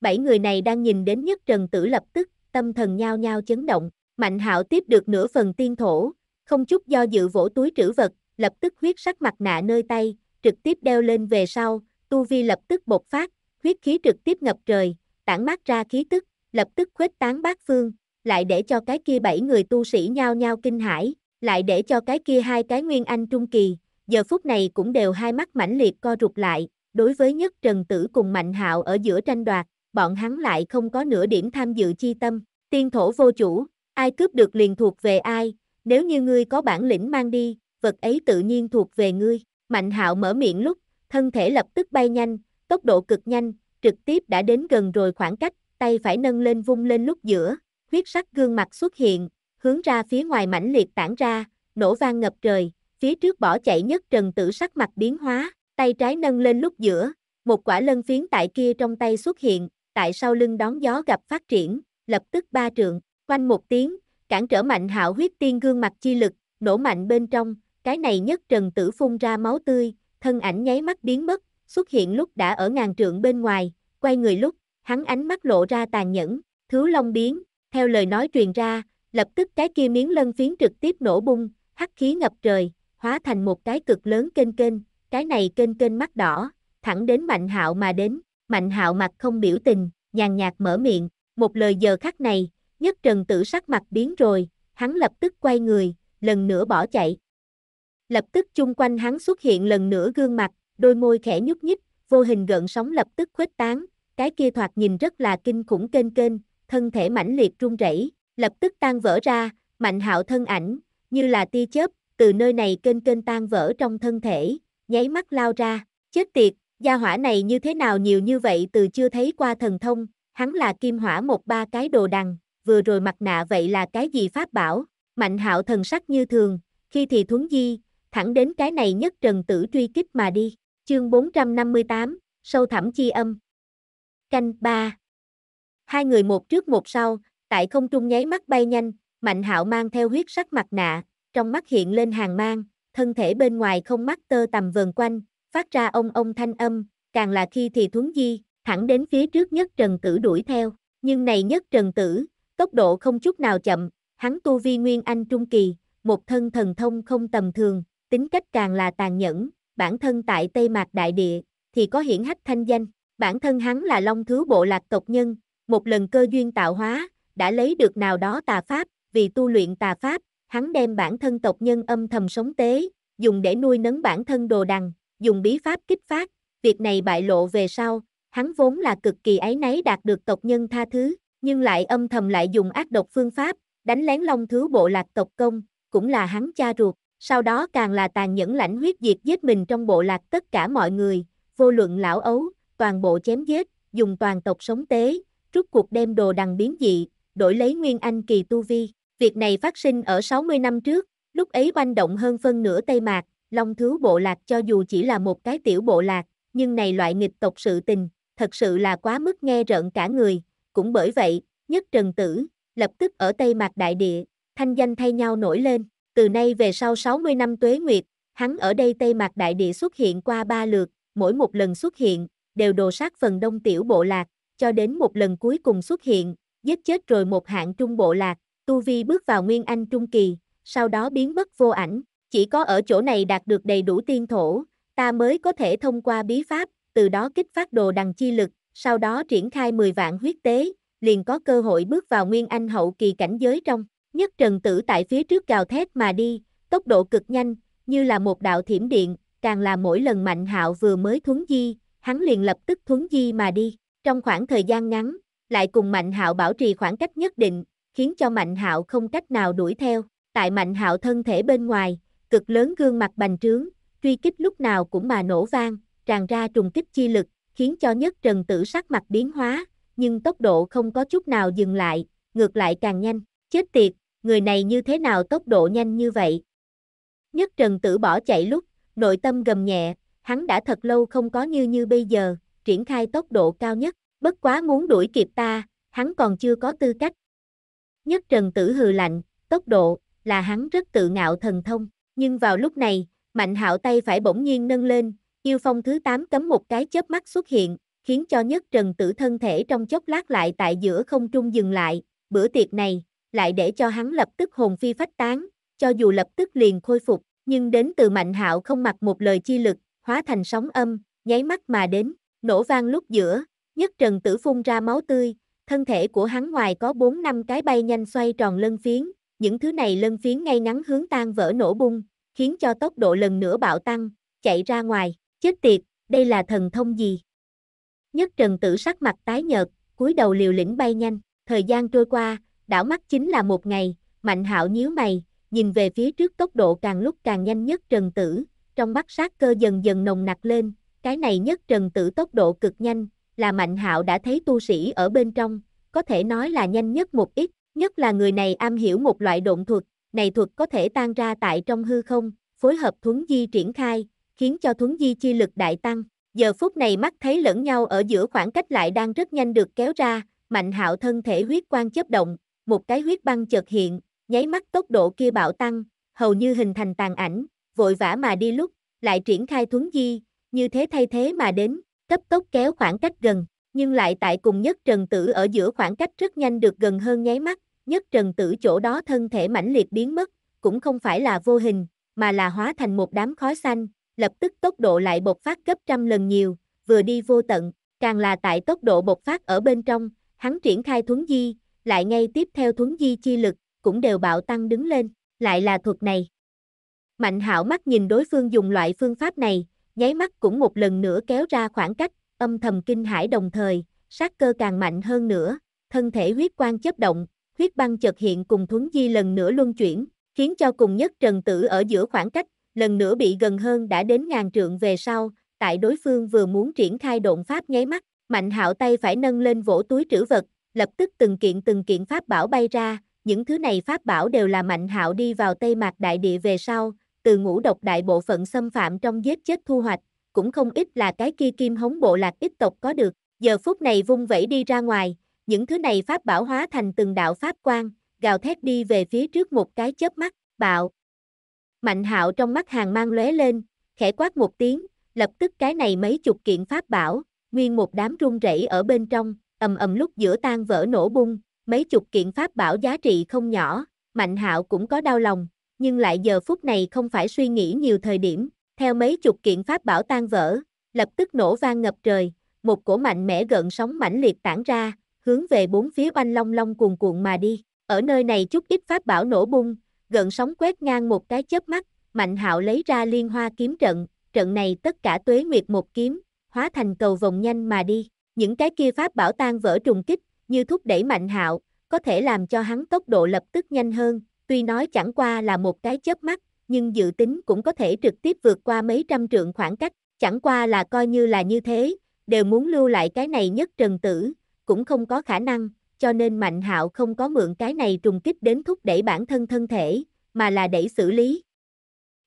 Bảy người này đang nhìn đến nhất trần tử lập tức, tâm thần nhao nhao chấn động, mạnh hạo tiếp được nửa phần tiên thổ, không chút do dự vỗ túi trữ vật, lập tức huyết sắc mặt nạ nơi tay, trực tiếp đeo lên về sau, tu vi lập tức bộc phát, huyết khí trực tiếp ngập trời, tản mát ra khí tức, lập tức khuếch tán bát phương, lại để cho cái kia bảy người tu sĩ nhao nhao kinh hãi, lại để cho cái kia hai cái nguyên anh trung kỳ, giờ phút này cũng đều hai mắt mãnh liệt co rụt lại, đối với nhất Trần Tử cùng Mạnh Hạo ở giữa tranh đoạt, bọn hắn lại không có nửa điểm tham dự chi tâm, tiên thổ vô chủ, ai cướp được liền thuộc về ai, nếu như ngươi có bản lĩnh mang đi, vật ấy tự nhiên thuộc về ngươi. Mạnh hạo mở miệng lúc, thân thể lập tức bay nhanh, tốc độ cực nhanh, trực tiếp đã đến gần rồi khoảng cách, tay phải nâng lên vung lên lúc giữa, huyết sắc gương mặt xuất hiện, hướng ra phía ngoài mãnh liệt tản ra, nổ vang ngập trời, phía trước bỏ chạy nhất trần tử sắc mặt biến hóa, tay trái nâng lên lúc giữa, một quả lân phiến tại kia trong tay xuất hiện, tại sau lưng đón gió gặp phát triển, lập tức ba trượng, quanh một tiếng, cản trở mạnh hạo huyết tiên gương mặt chi lực, nổ mạnh bên trong, cái này nhất trần tử phun ra máu tươi, thân ảnh nháy mắt biến mất, xuất hiện lúc đã ở ngàn trượng bên ngoài, quay người lúc, hắn ánh mắt lộ ra tàn nhẫn, thứ long biến, theo lời nói truyền ra, lập tức cái kia miếng lân phiến trực tiếp nổ bung, hắc khí ngập trời, hóa thành một cái cực lớn kênh kênh, cái này kênh kênh mắt đỏ, thẳng đến Mạnh Hạo mà đến, Mạnh Hạo mặt không biểu tình, nhàn nhạt mở miệng, một lời giờ khắc này, nhất trần tử sắc mặt biến rồi, hắn lập tức quay người, lần nữa bỏ chạy lập tức chung quanh hắn xuất hiện lần nữa gương mặt, đôi môi khẽ nhúc nhích, vô hình gợn sóng lập tức khuếch tán, cái kia thoạt nhìn rất là kinh khủng kênh kênh, thân thể mãnh liệt rung rẩy, lập tức tan vỡ ra, mạnh hạo thân ảnh, như là tia chớp, từ nơi này kênh kênh tan vỡ trong thân thể, nháy mắt lao ra, chết tiệt, gia hỏa này như thế nào nhiều như vậy từ chưa thấy qua thần thông, hắn là kim hỏa một ba cái đồ đằng, vừa rồi mặt nạ vậy là cái gì pháp bảo, mạnh hạo thần sắc như thường, khi thì thuấn di, thẳng đến cái này nhất trần tử truy kích mà đi. Chương 458, sâu thẳm chi âm. Canh 3 Hai người một trước một sau, tại không trung nháy mắt bay nhanh, Mạnh hạo mang theo huyết sắc mặt nạ, trong mắt hiện lên hàng mang, thân thể bên ngoài không mắt tơ tầm vờn quanh, phát ra ông ông thanh âm, càng là khi thì thuấn di, thẳng đến phía trước nhất trần tử đuổi theo, nhưng này nhất trần tử, tốc độ không chút nào chậm, hắn tu vi nguyên anh trung kỳ, một thân thần thông không tầm thường, tính cách càng là tàn nhẫn, bản thân tại Tây Mạc Đại Địa, thì có hiển hách thanh danh, bản thân hắn là Long Thứ Bộ Lạc tộc nhân, một lần cơ duyên tạo hóa, đã lấy được nào đó tà pháp, vì tu luyện tà pháp, hắn đem bản thân tộc nhân âm thầm sống tế, dùng để nuôi nấng bản thân đồ đằng, dùng bí pháp kích phát, việc này bại lộ về sau, hắn vốn là cực kỳ ấy nấy đạt được tộc nhân tha thứ, nhưng lại âm thầm lại dùng ác độc phương pháp, đánh lén long thứ bộ lạc tộc công, cũng là hắn cha ruột, sau đó càng là tàn nhẫn lãnh huyết diệt giết mình trong bộ lạc tất cả mọi người, vô luận lão ấu, toàn bộ chém giết, dùng toàn tộc sống tế, rút cuộc đem đồ đằng biến dị, đổi lấy Nguyên Anh kỳ tu vi. Việc này phát sinh ở 60 năm trước, lúc ấy oanh động hơn phân nửa Tây Mạc, Long Thứ bộ lạc cho dù chỉ là một cái tiểu bộ lạc, nhưng này loại nghịch tộc sự tình, thật sự là quá mức nghe rợn cả người, cũng bởi vậy, nhất trần tử, lập tức ở Tây Mạc đại địa, thanh danh thay nhau nổi lên. Từ nay về sau 60 năm tuế nguyệt, hắn ở đây Tây Mạc Đại Địa xuất hiện qua ba lượt, mỗi một lần xuất hiện, đều đồ sát phần đông tiểu bộ lạc, cho đến một lần cuối cùng xuất hiện, giết chết rồi một hạng trung bộ lạc, Tu Vi bước vào Nguyên Anh Trung Kỳ, sau đó biến mất vô ảnh, chỉ có ở chỗ này đạt được đầy đủ tiên thổ, ta mới có thể thông qua bí pháp, từ đó kích phát đồ đằng chi lực, sau đó triển khai 10 vạn huyết tế, liền có cơ hội bước vào Nguyên Anh hậu kỳ cảnh giới trong. Nhất trần tử tại phía trước gào thét mà đi, tốc độ cực nhanh, như là một đạo thiểm điện, càng là mỗi lần mạnh hạo vừa mới thuấn di, hắn liền lập tức thuấn di mà đi. Trong khoảng thời gian ngắn, lại cùng mạnh hạo bảo trì khoảng cách nhất định, khiến cho mạnh hạo không cách nào đuổi theo. Tại mạnh hạo thân thể bên ngoài, cực lớn gương mặt bành trướng, truy kích lúc nào cũng mà nổ vang, tràn ra trùng kích chi lực, khiến cho nhất trần tử sắc mặt biến hóa, nhưng tốc độ không có chút nào dừng lại, ngược lại càng nhanh. Chết tiệt, người này như thế nào tốc độ nhanh như vậy. Nhất trần tử bỏ chạy lúc, nội tâm gầm nhẹ, hắn đã thật lâu không có như như bây giờ, triển khai tốc độ cao nhất, bất quá muốn đuổi kịp ta, hắn còn chưa có tư cách. Nhất trần tử hừ lạnh, tốc độ, là hắn rất tự ngạo thần thông, nhưng vào lúc này, mạnh hạo tay phải bỗng nhiên nâng lên, yêu phong thứ 8 cấm một cái chớp mắt xuất hiện, khiến cho nhất trần tử thân thể trong chốc lát lại tại giữa không trung dừng lại, bữa tiệc này, lại để cho hắn lập tức hồn phi phách tán, cho dù lập tức liền khôi phục, nhưng đến từ Mạnh Hạo không mặc một lời chi lực, hóa thành sóng âm, nháy mắt mà đến, nổ vang lúc giữa, nhất Trần Tử phun ra máu tươi, thân thể của hắn ngoài có 4 năm cái bay nhanh xoay tròn lân phiến, những thứ này lân phiến ngay ngắn hướng tan vỡ nổ bung, khiến cho tốc độ lần nữa bạo tăng, chạy ra ngoài, chết tiệt, đây là thần thông gì? Nhất Trần Tử sắc mặt tái nhợt, cúi đầu liều lĩnh bay nhanh, thời gian trôi qua, đảo mắt chính là một ngày, Mạnh Hạo nhíu mày, nhìn về phía trước tốc độ càng lúc càng nhanh nhất Trần Tử, trong mắt sát cơ dần dần nồng nặc lên, cái này nhất Trần Tử tốc độ cực nhanh, là Mạnh Hạo đã thấy tu sĩ ở bên trong, có thể nói là nhanh nhất một ít, nhất là người này am hiểu một loại độn thuật, này thuật có thể tan ra tại trong hư không, phối hợp thuấn di triển khai, khiến cho thuấn di chi lực đại tăng. Giờ phút này mắt thấy lẫn nhau ở giữa khoảng cách lại đang rất nhanh được kéo ra, Mạnh Hạo thân thể huyết quang chớp động, một cái huyết băng chợt hiện, nháy mắt tốc độ kia bạo tăng, hầu như hình thành tàn ảnh, vội vã mà đi lúc, lại triển khai thuấn di, như thế thay thế mà đến, cấp tốc kéo khoảng cách gần, nhưng lại tại cùng nhất trần tử ở giữa khoảng cách rất nhanh được gần hơn nháy mắt, nhất trần tử chỗ đó thân thể mãnh liệt biến mất, cũng không phải là vô hình, mà là hóa thành một đám khói xanh, lập tức tốc độ lại bộc phát gấp trăm lần nhiều, vừa đi vô tận, càng là tại tốc độ bộc phát ở bên trong, hắn triển khai thuấn di, lại ngay tiếp theo thuấn di chi lực, cũng đều bạo tăng đứng lên, lại là thuật này. Mạnh hạo mắt nhìn đối phương dùng loại phương pháp này, nháy mắt cũng một lần nữa kéo ra khoảng cách, âm thầm kinh hãi đồng thời, sát cơ càng mạnh hơn nữa, thân thể huyết quan chấp động, huyết băng chợt hiện cùng thuấn di lần nữa luân chuyển, khiến cho cùng nhất trần tử ở giữa khoảng cách, lần nữa bị gần hơn đã đến ngàn trượng về sau, tại đối phương vừa muốn triển khai động pháp nháy mắt, mạnh hạo tay phải nâng lên vỗ túi trữ vật, lập tức từng kiện từng kiện pháp bảo bay ra, những thứ này pháp bảo đều là mạnh hạo đi vào Tây Mạc Đại Địa về sau, từ ngũ độc đại bộ phận xâm phạm trong giết chết thu hoạch, cũng không ít là cái kia kim hống bộ lạc ít tộc có được, giờ phút này vung vẩy đi ra ngoài, những thứ này pháp bảo hóa thành từng đạo pháp quang, gào thét đi về phía trước một cái chớp mắt, bạo. Mạnh hạo trong mắt hàng mang lóe lên, khẽ quát một tiếng, lập tức cái này mấy chục kiện pháp bảo, nguyên một đám run rẩy ở bên trong, ầm ầm lúc giữa tan vỡ nổ bung, mấy chục kiện pháp bảo giá trị không nhỏ, Mạnh Hạo cũng có đau lòng, nhưng lại giờ phút này không phải suy nghĩ nhiều thời điểm, theo mấy chục kiện pháp bảo tan vỡ, lập tức nổ vang ngập trời, một cổ mạnh mẽ gợn sóng mãnh liệt tản ra, hướng về bốn phía oanh long long cuồn cuộn mà đi. Ở nơi này chút ít pháp bảo nổ bung, gợn sóng quét ngang một cái chớp mắt, Mạnh Hạo lấy ra Liên Hoa kiếm trận, trận này tất cả tuế nguyệt một kiếm, hóa thành cầu vòng nhanh mà đi. Những cái kia pháp bảo tan vỡ trùng kích, như thúc đẩy mạnh hạo, có thể làm cho hắn tốc độ lập tức nhanh hơn, tuy nói chẳng qua là một cái chớp mắt, nhưng dự tính cũng có thể trực tiếp vượt qua mấy trăm trượng khoảng cách, chẳng qua là coi như là như thế, đều muốn lưu lại cái này nhất trần tử, cũng không có khả năng, cho nên Mạnh Hạo không có mượn cái này trùng kích đến thúc đẩy bản thân thân thể, mà là đẩy xử lý.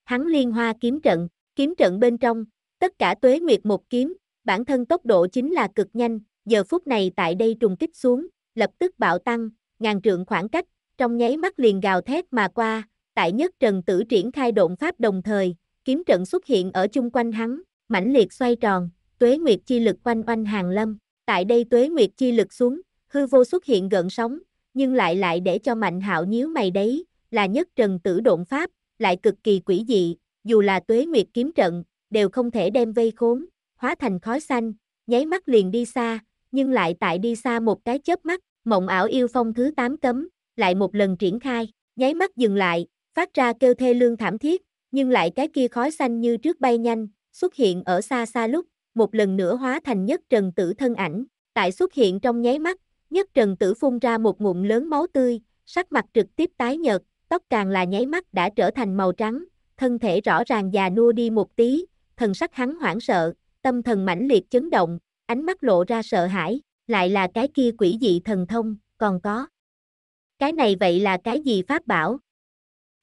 Hắn liên hoa kiếm trận, kiếm trận bên trong, tất cả tuế nguyệt một kiếm, Bản thân tốc độ chính là cực nhanh, giờ phút này tại đây trùng kích xuống, lập tức bạo tăng, ngàn trượng khoảng cách, trong nháy mắt liền gào thét mà qua, tại nhất trần tử triển khai động pháp đồng thời, kiếm trận xuất hiện ở chung quanh hắn, mãnh liệt xoay tròn, tuế nguyệt chi lực quanh quanh hàng lâm, tại đây tuế nguyệt chi lực xuống, hư vô xuất hiện gợn sóng, nhưng lại lại để cho mạnh hạo nhíu mày đấy, là nhất trần tử động pháp, lại cực kỳ quỷ dị, dù là tuế nguyệt kiếm trận, đều không thể đem vây khốn, hóa thành khói xanh, nháy mắt liền đi xa, nhưng lại tại đi xa một cái chớp mắt, mộng ảo yêu phong thứ 8 cấm, lại một lần triển khai, nháy mắt dừng lại, phát ra kêu thê lương thảm thiết, nhưng lại cái kia khói xanh như trước bay nhanh, xuất hiện ở xa xa lúc, một lần nữa hóa thành nhất trần tử thân ảnh, tại xuất hiện trong nháy mắt, nhất trần tử phun ra một ngụm lớn máu tươi, sắc mặt trực tiếp tái nhợt, tóc càng là nháy mắt đã trở thành màu trắng, thân thể rõ ràng già nua đi một tí, thần sắc hắn hoảng sợ, tâm thần mãnh liệt chấn động, ánh mắt lộ ra sợ hãi, lại là cái kia quỷ dị thần thông, còn có. Cái này vậy là cái gì pháp bảo?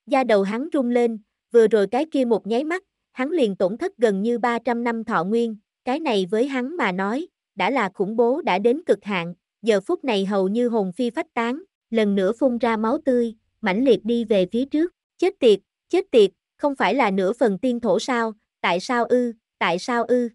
Da đầu hắn rung lên, vừa rồi cái kia một nháy mắt, hắn liền tổn thất gần như 300 năm thọ nguyên, cái này với hắn mà nói, đã là khủng bố đã đến cực hạn, giờ phút này hầu như hồn phi phách tán, lần nữa phun ra máu tươi, mãnh liệt đi về phía trước, chết tiệt, chết tiệt, không phải là nửa phần tiên thổ sao, tại sao ư, tại sao ư.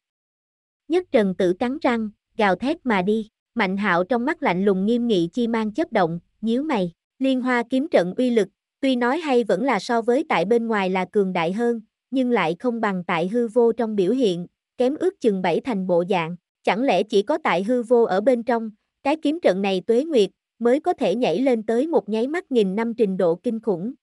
Nhất Trần Tử cắn răng, gào thét mà đi. Mạnh hạo trong mắt lạnh lùng nghiêm nghị chi mang chớp động, nhíu mày. Liên hoa kiếm trận uy lực, tuy nói hay vẫn là so với tại bên ngoài là cường đại hơn, nhưng lại không bằng tại hư vô trong biểu hiện, kém ước chừng bảy thành bộ dạng. Chẳng lẽ chỉ có tại hư vô ở bên trong, cái kiếm trận này tuế nguyệt, mới có thể nhảy lên tới một nháy mắt nghìn năm trình độ kinh khủng.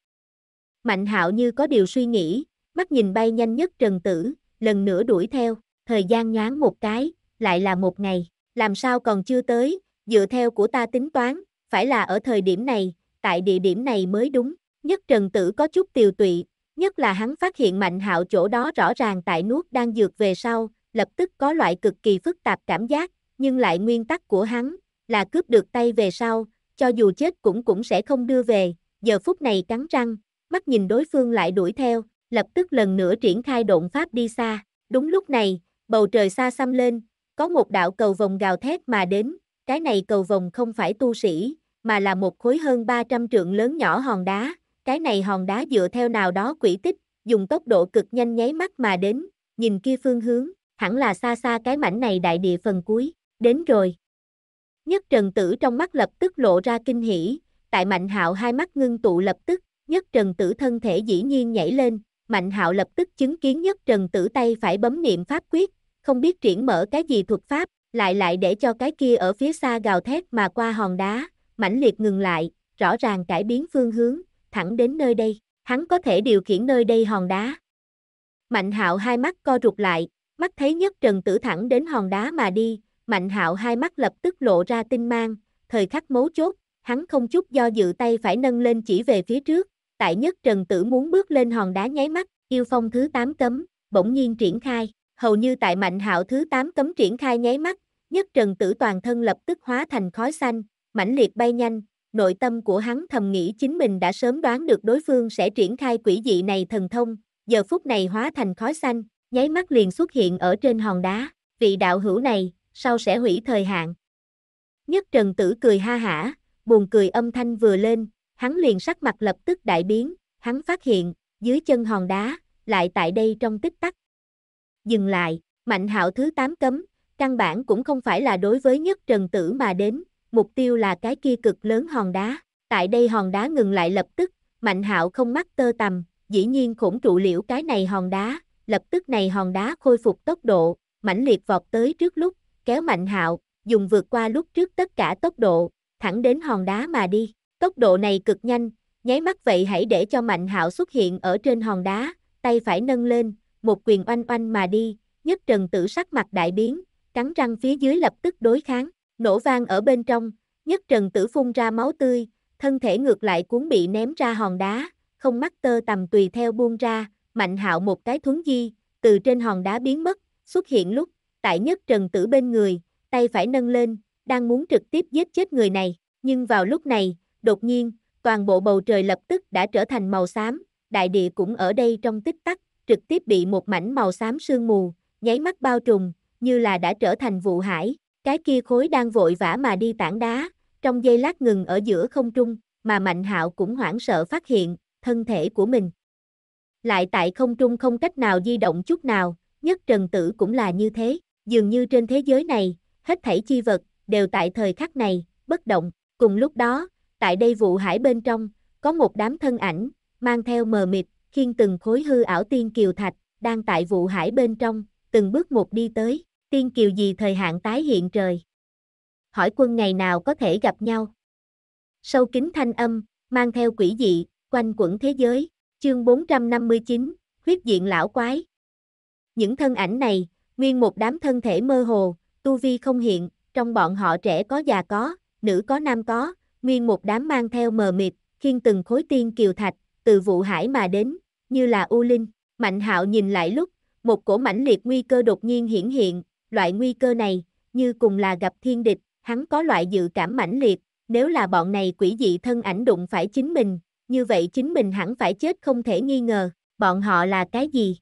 Mạnh hạo như có điều suy nghĩ, mắt nhìn bay nhanh nhất trần tử, lần nữa đuổi theo, thời gian nhoáng một cái, lại là một ngày, làm sao còn chưa tới, dựa theo của ta tính toán, phải là ở thời điểm này, tại địa điểm này mới đúng, nhất trần tử có chút tiều tụy, nhất là hắn phát hiện mạnh hạo chỗ đó rõ ràng tại nuốt đang dược về sau, lập tức có loại cực kỳ phức tạp cảm giác, nhưng lại nguyên tắc của hắn, là cướp được tay về sau, cho dù chết cũng cũng sẽ không đưa về, giờ phút này cắn răng, mắt nhìn đối phương lại đuổi theo, lập tức lần nữa triển khai độn pháp đi xa, đúng lúc này, bầu trời xa xăm lên, có một đạo cầu vòng gào thét mà đến, cái này cầu vòng không phải tu sĩ, mà là một khối hơn 300 trượng lớn nhỏ hòn đá, cái này hòn đá dựa theo nào đó quỷ tích, dùng tốc độ cực nhanh nháy mắt mà đến, nhìn kia phương hướng, hẳn là xa xa cái mảnh này đại địa phần cuối, đến rồi. Nhất trần tử trong mắt lập tức lộ ra kinh hỉ, tại mạnh hạo hai mắt ngưng tụ lập tức, nhất trần tử thân thể dĩ nhiên nhảy lên, mạnh hạo lập tức chứng kiến nhất trần tử tay phải bấm niệm pháp quyết, không biết triển mở cái gì thuật pháp, lại lại để cho cái kia ở phía xa gào thét mà qua hòn đá, mãnh liệt ngừng lại, rõ ràng cải biến phương hướng, thẳng đến nơi đây, hắn có thể điều khiển nơi đây hòn đá. Mạnh hạo hai mắt co rụt lại, mắt thấy nhất trần tử thẳng đến hòn đá mà đi, mạnh hạo hai mắt lập tức lộ ra tinh mang, thời khắc mấu chốt, hắn không chút do dự tay phải nâng lên chỉ về phía trước, tại nhất trần tử muốn bước lên hòn đá nháy mắt, yêu phong thứ 8 cấm, bỗng nhiên triển khai, hầu như tại mạnh hạo thứ 8 cấm triển khai nháy mắt, nhất trần tử toàn thân lập tức hóa thành khói xanh, mãnh liệt bay nhanh, nội tâm của hắn thầm nghĩ chính mình đã sớm đoán được đối phương sẽ triển khai quỷ dị này thần thông, giờ phút này hóa thành khói xanh, nháy mắt liền xuất hiện ở trên hòn đá, vị đạo hữu này, sau sẽ hủy thời hạn. Nhất trần tử cười ha hả, buồn cười âm thanh vừa lên, hắn liền sắc mặt lập tức đại biến, hắn phát hiện, dưới chân hòn đá, lại tại đây trong tích tắc, dừng lại, Mạnh Hạo thứ 8 cấm, căn bản cũng không phải là đối với nhất trần tử mà đến, mục tiêu là cái kia cực lớn hòn đá. Tại đây hòn đá ngừng lại lập tức, Mạnh Hạo không mắc tơ tầm, dĩ nhiên khủng trụ liễu cái này hòn đá, lập tức này hòn đá khôi phục tốc độ, mãnh liệt vọt tới trước lúc, kéo Mạnh Hạo, dùng vượt qua lúc trước tất cả tốc độ, thẳng đến hòn đá mà đi. Tốc độ này cực nhanh, nháy mắt vậy hãy để cho Mạnh Hạo xuất hiện ở trên hòn đá, tay phải nâng lên, một quyền oanh oanh mà đi, nhất trần tử sắc mặt đại biến, cắn răng phía dưới lập tức đối kháng, nổ vang ở bên trong, nhất trần tử phun ra máu tươi, thân thể ngược lại cuốn bị ném ra hòn đá, không mắt tơ tầm tùy theo buông ra, mạnh hạo một cái thuấn di, từ trên hòn đá biến mất, xuất hiện lúc, tại nhất trần tử bên người, tay phải nâng lên, đang muốn trực tiếp giết chết người này, nhưng vào lúc này, đột nhiên, toàn bộ bầu trời lập tức đã trở thành màu xám, đại địa cũng ở đây trong tích tắc, trực tiếp bị một mảnh màu xám sương mù, nháy mắt bao trùm, như là đã trở thành vụ hải. Cái kia khối đang vội vã mà đi tảng đá, trong giây lát ngừng ở giữa không trung, mà Mạnh Hạo cũng hoảng sợ phát hiện, thân thể của mình. Lại tại không trung không cách nào di động chút nào, nhất trần tử cũng là như thế, dường như trên thế giới này, hết thảy chi vật, đều tại thời khắc này, bất động. Cùng lúc đó, tại đây vụ hải bên trong, có một đám thân ảnh, mang theo mờ mịt, khiên từng khối hư ảo tiên kiều thạch, đang tại vụ hải bên trong, từng bước một đi tới, tiên kiều gì thời hạn tái hiện trời. Hỏi quân ngày nào có thể gặp nhau. Sâu kính thanh âm, mang theo quỷ dị, quanh quẩn thế giới, chương 459, khuyết diện lão quái. Những thân ảnh này, nguyên một đám thân thể mơ hồ, tu vi không hiện, trong bọn họ trẻ có già có, nữ có nam có, nguyên một đám mang theo mờ mịt, khiên từng khối tiên kiều thạch, từ vụ hải mà đến, như là U Linh. Mạnh hạo nhìn lại lúc, một cổ mãnh liệt nguy cơ đột nhiên hiển hiện, loại nguy cơ này, như cùng là gặp thiên địch, hắn có loại dự cảm mãnh liệt, nếu là bọn này quỷ dị thân ảnh đụng phải chính mình, như vậy chính mình hẳn phải chết không thể nghi ngờ, bọn họ là cái gì?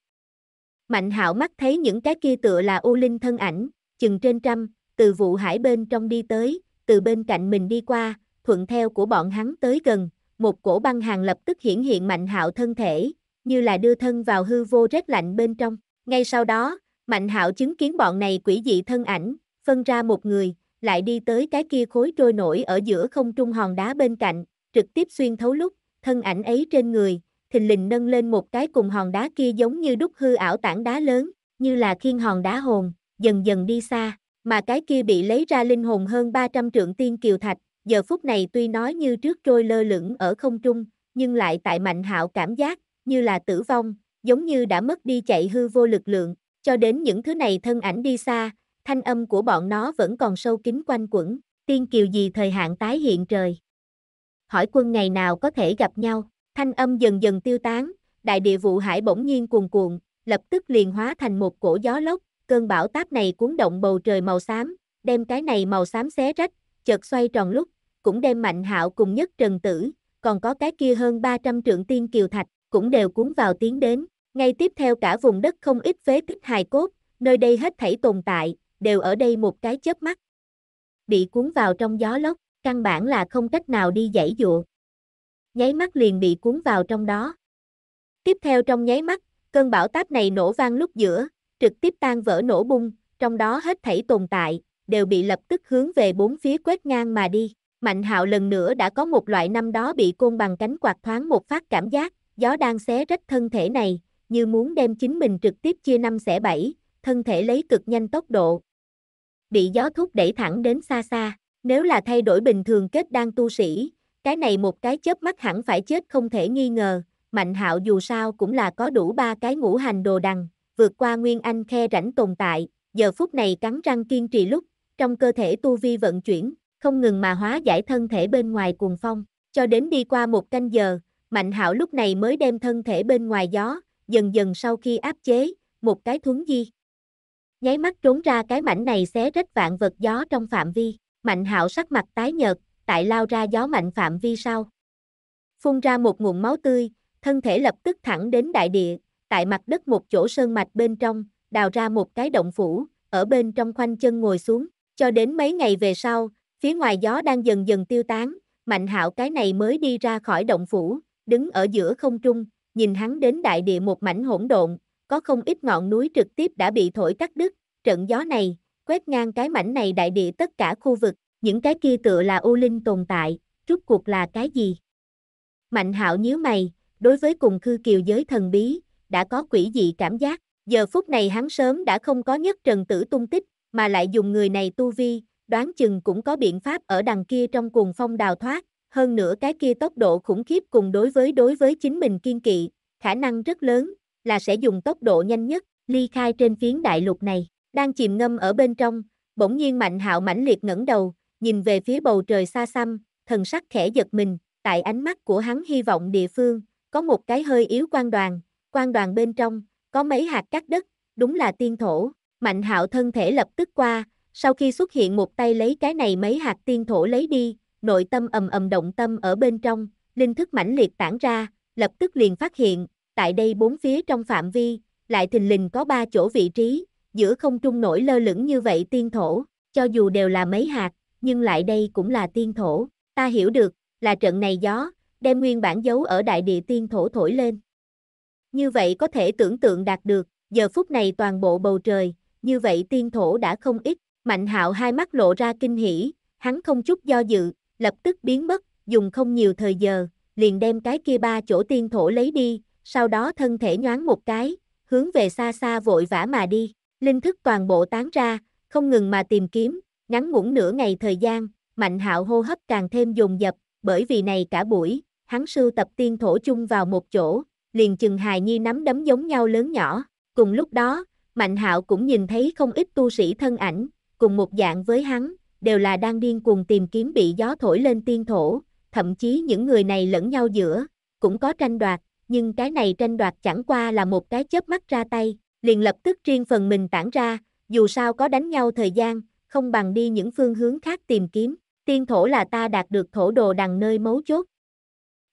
Mạnh hạo mắt thấy những cái kia tựa là U Linh thân ảnh, chừng trên trăm, từ vụ hải bên trong đi tới, từ bên cạnh mình đi qua, thuận theo của bọn hắn tới gần, một cổ băng hàng lập tức hiển hiện mạnh hạo thân thể, như là đưa thân vào hư vô rét lạnh bên trong. Ngay sau đó, Mạnh Hạo chứng kiến bọn này quỷ dị thân ảnh, phân ra một người, lại đi tới cái kia khối trôi nổi ở giữa không trung hòn đá bên cạnh, trực tiếp xuyên thấu lúc, thân ảnh ấy trên người, thình lình nâng lên một cái cùng hòn đá kia giống như đúc hư ảo tảng đá lớn, như là khiên hòn đá hồn, dần dần đi xa, mà cái kia bị lấy ra linh hồn hơn 300 trượng tiên kiều thạch, giờ phút này tuy nói như trước trôi lơ lửng ở không trung, nhưng lại tại mạnh hạo cảm giác, như là tử vong, giống như đã mất đi chạy hư vô lực lượng, cho đến những thứ này thân ảnh đi xa, thanh âm của bọn nó vẫn còn sâu kín quanh quẩn, tiên kiều gì thời hạn tái hiện trời. Hỏi quân ngày nào có thể gặp nhau, thanh âm dần dần tiêu tán, đại địa vụ hải bỗng nhiên cuồn cuộn, lập tức liền hóa thành một cổ gió lốc, cơn bão táp này cuốn động bầu trời màu xám, đem cái này màu xám xé rách, chợt xoay tròn lúc, cũng đem mạnh hạo cùng nhất trần tử, còn có cái kia hơn 300 trượng tiên kiều thạch, cũng đều cuốn vào tiến đến, ngay tiếp theo cả vùng đất không ít phế tích hài cốt, nơi đây hết thảy tồn tại, đều ở đây một cái chớp mắt. Bị cuốn vào trong gió lốc, căn bản là không cách nào đi giải dụa. Nháy mắt liền bị cuốn vào trong đó. Tiếp theo trong nháy mắt, cơn bão táp này nổ vang lúc giữa, trực tiếp tan vỡ nổ bung, trong đó hết thảy tồn tại, đều bị lập tức hướng về bốn phía quét ngang mà đi. Mạnh hạo lần nữa đã có một loại năm đó bị côn bằng cánh quạt thoáng một phát cảm giác, gió đang xé rách thân thể này, như muốn đem chính mình trực tiếp chia năm xẻ bảy, thân thể lấy cực nhanh tốc độ. Bị gió thúc đẩy thẳng đến xa xa, nếu là thay đổi bình thường kết đang tu sĩ, cái này một cái chớp mắt hẳn phải chết không thể nghi ngờ, Mạnh Hạo dù sao cũng là có đủ ba cái ngũ hành đồ đằng, vượt qua nguyên anh khe rảnh tồn tại, giờ phút này cắn răng kiên trì lúc, trong cơ thể tu vi vận chuyển, không ngừng mà hóa giải thân thể bên ngoài cuồng phong, cho đến đi qua một canh giờ, Mạnh hảo lúc này mới đem thân thể bên ngoài gió, dần dần sau khi áp chế, một cái thuấn di. Nháy mắt trốn ra cái mảnh này xé rách vạn vật gió trong phạm vi, mạnh hảo sắc mặt tái nhợt, tại lao ra gió mạnh phạm vi sau. Phun ra một nguồn máu tươi, thân thể lập tức thẳng đến đại địa, tại mặt đất một chỗ sơn mạch bên trong, đào ra một cái động phủ, ở bên trong khoanh chân ngồi xuống, cho đến mấy ngày về sau, phía ngoài gió đang dần dần tiêu tán, Mạnh hảo cái này mới đi ra khỏi động phủ, đứng ở giữa không trung, nhìn hắn đến đại địa một mảnh hỗn độn, có không ít ngọn núi trực tiếp đã bị thổi cắt đứt, trận gió này, quét ngang cái mảnh này đại địa tất cả khu vực, những cái kia tựa là u linh tồn tại, rút cuộc là cái gì? Mạnh hạo nhíu mày, đối với cùng khư kiều giới thần bí, đã có quỷ dị cảm giác, giờ phút này hắn sớm đã không có nhất trần tử tung tích, mà lại dùng người này tu vi, đoán chừng cũng có biện pháp ở đằng kia trong cuồng phong đào thoát, hơn nữa cái kia tốc độ khủng khiếp cùng đối với đối với chính mình kiên kỵ, khả năng rất lớn, là sẽ dùng tốc độ nhanh nhất, ly khai trên phiến đại lục này, đang chìm ngâm ở bên trong, bỗng nhiên mạnh hạo mãnh liệt ngẩng đầu, nhìn về phía bầu trời xa xăm, thần sắc khẽ giật mình, tại ánh mắt của hắn hy vọng địa phương, có một cái hơi yếu quan đoàn, quan đoàn bên trong, có mấy hạt cát đất, đúng là tiên thổ, mạnh hạo thân thể lập tức qua, sau khi xuất hiện một tay lấy cái này mấy hạt tiên thổ lấy đi, nội tâm ầm ầm động tâm ở bên trong, linh thức mãnh liệt tản ra, lập tức liền phát hiện, tại đây bốn phía trong phạm vi, lại thình lình có ba chỗ vị trí, giữa không trung nổi lơ lửng như vậy tiên thổ, cho dù đều là mấy hạt, nhưng lại đây cũng là tiên thổ, ta hiểu được, là trận này gió, đem nguyên bản dấu ở đại địa tiên thổ thổi lên. Như vậy có thể tưởng tượng đạt được, giờ phút này toàn bộ bầu trời, như vậy tiên thổ đã không ít, Mạnh hạo hai mắt lộ ra kinh hỉ, hắn không chút do dự, lập tức biến mất, dùng không nhiều thời giờ, liền đem cái kia ba chỗ tiên thổ lấy đi, sau đó thân thể nhoáng một cái, hướng về xa xa vội vã mà đi, linh thức toàn bộ tán ra, không ngừng mà tìm kiếm, ngắn ngủn nửa ngày thời gian, mạnh hạo hô hấp càng thêm dồn dập, bởi vì này cả buổi, hắn sưu tập tiên thổ chung vào một chỗ, liền chừng hài nhi nắm đấm giống nhau lớn nhỏ, cùng lúc đó, mạnh hạo cũng nhìn thấy không ít tu sĩ thân ảnh, cùng một dạng với hắn, đều là đang điên cuồng tìm kiếm bị gió thổi lên tiên thổ, thậm chí những người này lẫn nhau giữa, cũng có tranh đoạt, nhưng cái này tranh đoạt chẳng qua là một cái chớp mắt ra tay, liền lập tức riêng phần mình tản ra, dù sao có đánh nhau thời gian, không bằng đi những phương hướng khác tìm kiếm, tiên thổ là ta đạt được thổ đồ đằng nơi mấu chốt.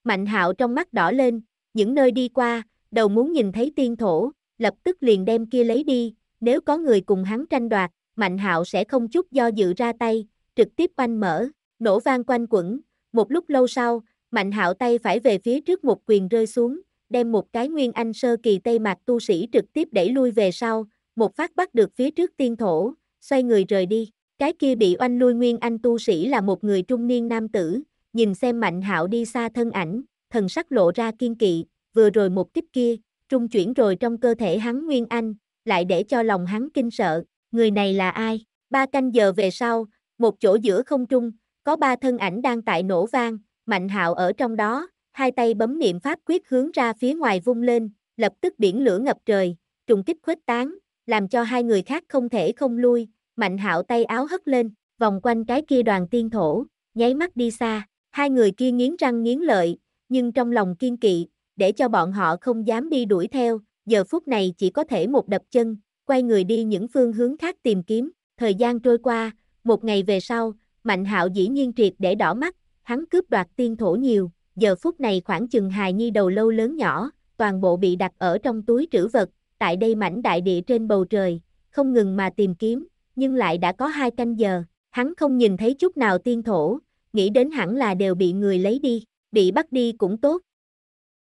Mạnh hạo trong mắt đỏ lên, những nơi đi qua, đầu muốn nhìn thấy tiên thổ, lập tức liền đem kia lấy đi, nếu có người cùng hắn tranh đoạt, Mạnh Hạo sẽ không chút do dự ra tay, trực tiếp oanh mở, nổ vang quanh quẩn, một lúc lâu sau, Mạnh Hạo tay phải về phía trước một quyền rơi xuống, đem một cái nguyên anh sơ kỳ tây mặt tu sĩ trực tiếp đẩy lui về sau, một phát bắt được phía trước tiên thổ, xoay người rời đi. Cái kia bị oanh lui nguyên anh tu sĩ là một người trung niên nam tử, nhìn xem Mạnh Hạo đi xa thân ảnh, thần sắc lộ ra kiên kỵ, vừa rồi một kích kia, trung chuyển rồi trong cơ thể hắn nguyên anh, lại để cho lòng hắn kinh sợ, người này là ai? Ba canh giờ về sau, một chỗ giữa không trung, có ba thân ảnh đang tại nổ vang, Mạnh Hạo ở trong đó, hai tay bấm niệm pháp quyết hướng ra phía ngoài vung lên, lập tức biển lửa ngập trời, trùng kích khuếch tán, làm cho hai người khác không thể không lui, Mạnh Hạo tay áo hất lên, vòng quanh cái kia đoàn tiên thổ, nháy mắt đi xa, hai người kia nghiến răng nghiến lợi, nhưng trong lòng kiên kỵ, để cho bọn họ không dám đi đuổi theo, giờ phút này chỉ có thể một đập chân, quay người đi những phương hướng khác tìm kiếm. Thời gian trôi qua, một ngày về sau, Mạnh Hạo dĩ nhiên triệt để đỏ mắt, hắn cướp đoạt tiên thổ nhiều, giờ phút này khoảng chừng hài nhi đầu lâu lớn nhỏ, toàn bộ bị đặt ở trong túi trữ vật, tại đây mảnh đại địa trên bầu trời, không ngừng mà tìm kiếm, nhưng lại đã có hai canh giờ, hắn không nhìn thấy chút nào tiên thổ, nghĩ đến hẳn là đều bị người lấy đi, bị bắt đi cũng tốt.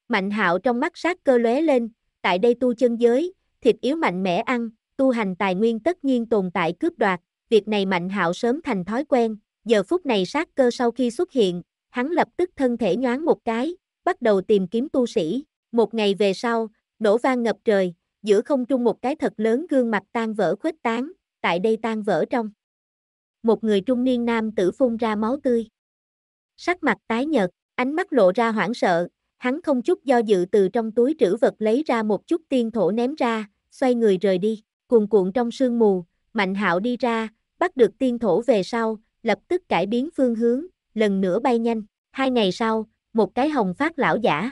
Mạnh hạo trong mắt sát cơ lóe lên, tại đây tu chân giới, thịt yếu mạnh mẽ ăn, tu hành tài nguyên tất nhiên tồn tại cướp đoạt, việc này Mạnh Hạo sớm thành thói quen, giờ phút này sát cơ sau khi xuất hiện, hắn lập tức thân thể nhoáng một cái, bắt đầu tìm kiếm tu sĩ, một ngày về sau, nổ vang ngập trời, giữa không trung một cái thật lớn gương mặt tan vỡ khuếch tán, tại đây tan vỡ trong. Một người trung niên nam tử phun ra máu tươi. Sắc mặt tái nhợt, ánh mắt lộ ra hoảng sợ, hắn không chút do dự từ trong túi trữ vật lấy ra một chút tiên thổ ném ra, xoay người rời đi, cuồn cuộn trong sương mù, Mạnh Hạo đi ra, bắt được tiên thổ về sau, lập tức cải biến phương hướng, lần nữa bay nhanh, hai ngày sau, một cái hồng phát lão giả.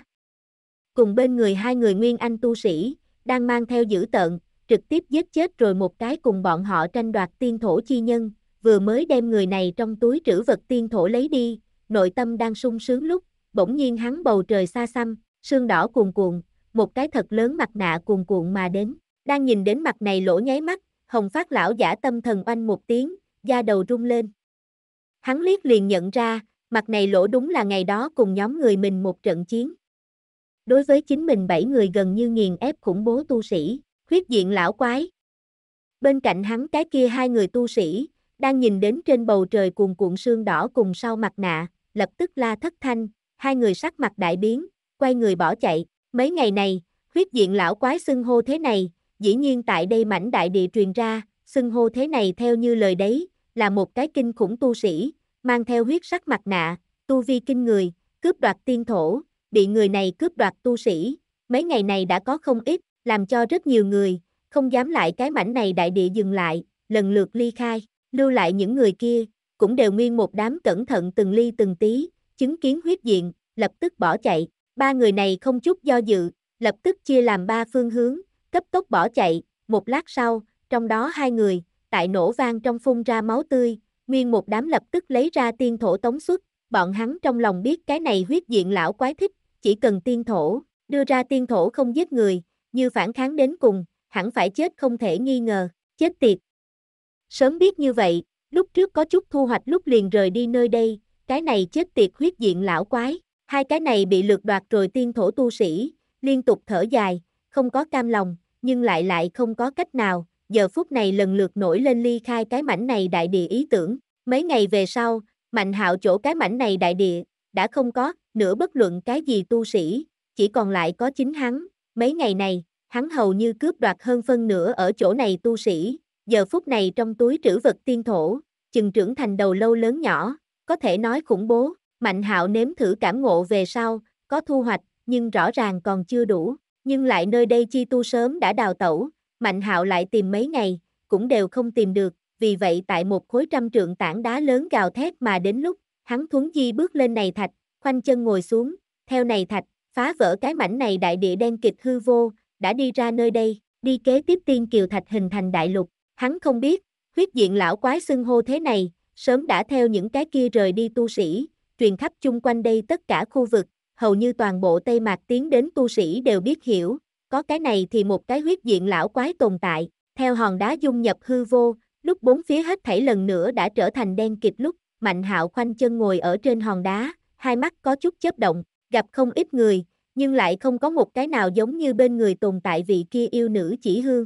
Cùng bên người hai người nguyên anh tu sĩ, đang mang theo dữ tợn, trực tiếp giết chết rồi một cái cùng bọn họ tranh đoạt tiên thổ chi nhân, vừa mới đem người này trong túi trữ vật tiên thổ lấy đi, nội tâm đang sung sướng lúc, bỗng nhiên hắn bầu trời xa xăm, sương đỏ cuồn cuộn, một cái thật lớn mặt nạ cuồn cuộn mà đến, đang nhìn đến mặt này lỗ nháy mắt, hồng phát lão giả tâm thần oanh một tiếng, da đầu rung lên. Hắn liếc liền nhận ra, mặt này lỗ đúng là ngày đó cùng nhóm người mình một trận chiến. Đối với chính mình bảy người gần như nghiền ép khủng bố tu sĩ, khuyết diện lão quái. Bên cạnh hắn cái kia hai người tu sĩ, đang nhìn đến trên bầu trời cuồn cuộn sương đỏ cùng sau mặt nạ, lập tức la thất thanh, hai người sắc mặt đại biến, quay người bỏ chạy. Mấy ngày này, huyết diện lão quái xưng hô thế này, dĩ nhiên tại đây mảnh đại địa truyền ra, xưng hô thế này theo như lời đấy, là một cái kinh khủng tu sĩ, mang theo huyết sắc mặt nạ, tu vi kinh người, cướp đoạt tiên thổ, bị người này cướp đoạt tu sĩ, mấy ngày này đã có không ít, làm cho rất nhiều người, không dám lại cái mảnh này đại địa dừng lại, lần lượt ly khai, lưu lại những người kia, cũng đều nguyên một đám cẩn thận từng ly từng tí, chứng kiến huyết diện, lập tức bỏ chạy. Ba người này không chút do dự, lập tức chia làm ba phương hướng, cấp tốc bỏ chạy. Một lát sau, trong đó hai người, tại nổ vang trong phun ra máu tươi, nguyên một đám lập tức lấy ra tiên thổ tống xuất. Bọn hắn trong lòng biết cái này huyết diện lão quái thích, chỉ cần tiên thổ, đưa ra tiên thổ không giết người, như phản kháng đến cùng, hẳn phải chết không thể nghi ngờ, chết tiệt. Sớm biết như vậy, lúc trước có chút thu hoạch lúc liền rời đi nơi đây, cái này chết tiệt huyết diện lão quái, hai cái này bị lượt đoạt rồi tiên thổ tu sĩ, liên tục thở dài, không có cam lòng, nhưng lại lại không có cách nào, giờ phút này lần lượt nổi lên ly khai cái mảnh này đại địa ý tưởng, mấy ngày về sau, mạnh hạo chỗ cái mảnh này đại địa, đã không có, nửa bất luận cái gì tu sĩ, chỉ còn lại có chính hắn, mấy ngày này, hắn hầu như cướp đoạt hơn phân nửa ở chỗ này tu sĩ, giờ phút này trong túi trữ vật tiên thổ, chừng trưởng thành đầu lâu lớn nhỏ, có thể nói khủng bố, Mạnh Hạo nếm thử cảm ngộ về sau, có thu hoạch, nhưng rõ ràng còn chưa đủ, nhưng lại nơi đây chi tu sớm đã đào tẩu, Mạnh Hạo lại tìm mấy ngày, cũng đều không tìm được, vì vậy tại một khối trăm trượng tảng đá lớn gào thét mà đến lúc, hắn thuấn di bước lên này thạch, khoanh chân ngồi xuống, theo này thạch, phá vỡ cái mảnh này đại địa đen kịch hư vô, đã đi ra nơi đây, đi kế tiếp tiên kiều thạch hình thành đại lục, hắn không biết, huyết diện lão quái xưng hô thế này, sớm đã theo những cái kia rời đi tu sĩ, truyền khắp chung quanh đây tất cả khu vực, hầu như toàn bộ Tây Mạc tiến đến tu sĩ đều biết hiểu, có cái này thì một cái huyết diện lão quái tồn tại, theo hòn đá dung nhập hư vô, lúc bốn phía hết thảy lần nữa đã trở thành đen kịp lúc, Mạnh Hạo khoanh chân ngồi ở trên hòn đá, hai mắt có chút chớp động, gặp không ít người, nhưng lại không có một cái nào giống như bên người tồn tại vị kia yêu nữ chỉ hương.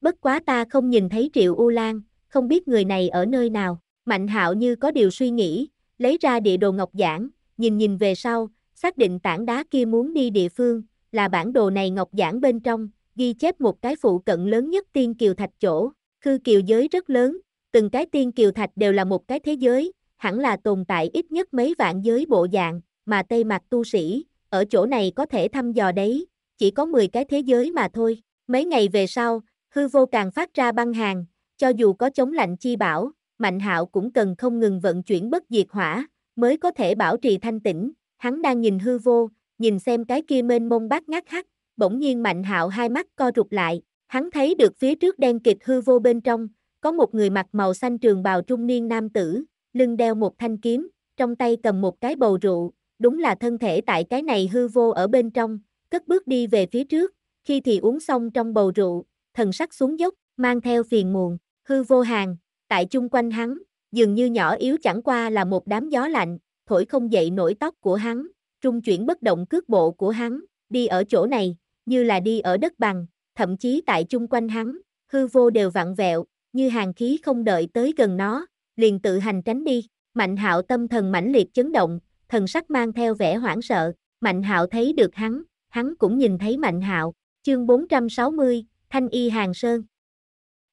Bất quá ta không nhìn thấy Triệu U Lan, không biết người này ở nơi nào. Mạnh hạo như có điều suy nghĩ, lấy ra địa đồ ngọc giản, nhìn nhìn về sau, xác định tảng đá kia muốn đi địa phương, là bản đồ này ngọc giản bên trong, ghi chép một cái phụ cận lớn nhất tiên kiều thạch chỗ, khư kiều giới rất lớn, từng cái tiên kiều thạch đều là một cái thế giới, hẳn là tồn tại ít nhất mấy vạn giới bộ dạng, mà Tây Mặt tu sĩ, ở chỗ này có thể thăm dò đấy, chỉ có 10 cái thế giới mà thôi. Mấy ngày về sau, hư vô càng phát ra băng hàng, cho dù có chống lạnh chi bảo, Mạnh Hạo cũng cần không ngừng vận chuyển bất diệt hỏa, mới có thể bảo trì thanh tĩnh, hắn đang nhìn hư vô, nhìn xem cái kia mênh mông bát ngát hắc, bỗng nhiên Mạnh Hạo hai mắt co rụt lại, hắn thấy được phía trước đen kịch hư vô bên trong, có một người mặc màu xanh trường bào trung niên nam tử, lưng đeo một thanh kiếm, trong tay cầm một cái bầu rượu, đúng là thân thể tại cái này hư vô ở bên trong, cất bước đi về phía trước, khi thì uống xong trong bầu rượu, thần sắc xuống dốc, mang theo phiền muộn, hư vô hàng, Tại chung quanh hắn, dường như nhỏ yếu chẳng qua là một đám gió lạnh, thổi không dậy nổi tóc của hắn, trung chuyển bất động cước bộ của hắn, đi ở chỗ này, như là đi ở đất bằng, thậm chí tại chung quanh hắn, hư vô đều vặn vẹo, như hàng khí không đợi tới gần nó, liền tự hành tránh đi. Mạnh hạo tâm thần mãnh liệt chấn động, thần sắc mang theo vẻ hoảng sợ, mạnh hạo thấy được hắn, hắn cũng nhìn thấy mạnh hạo, chương 460, Thanh Y Hàng Sơn.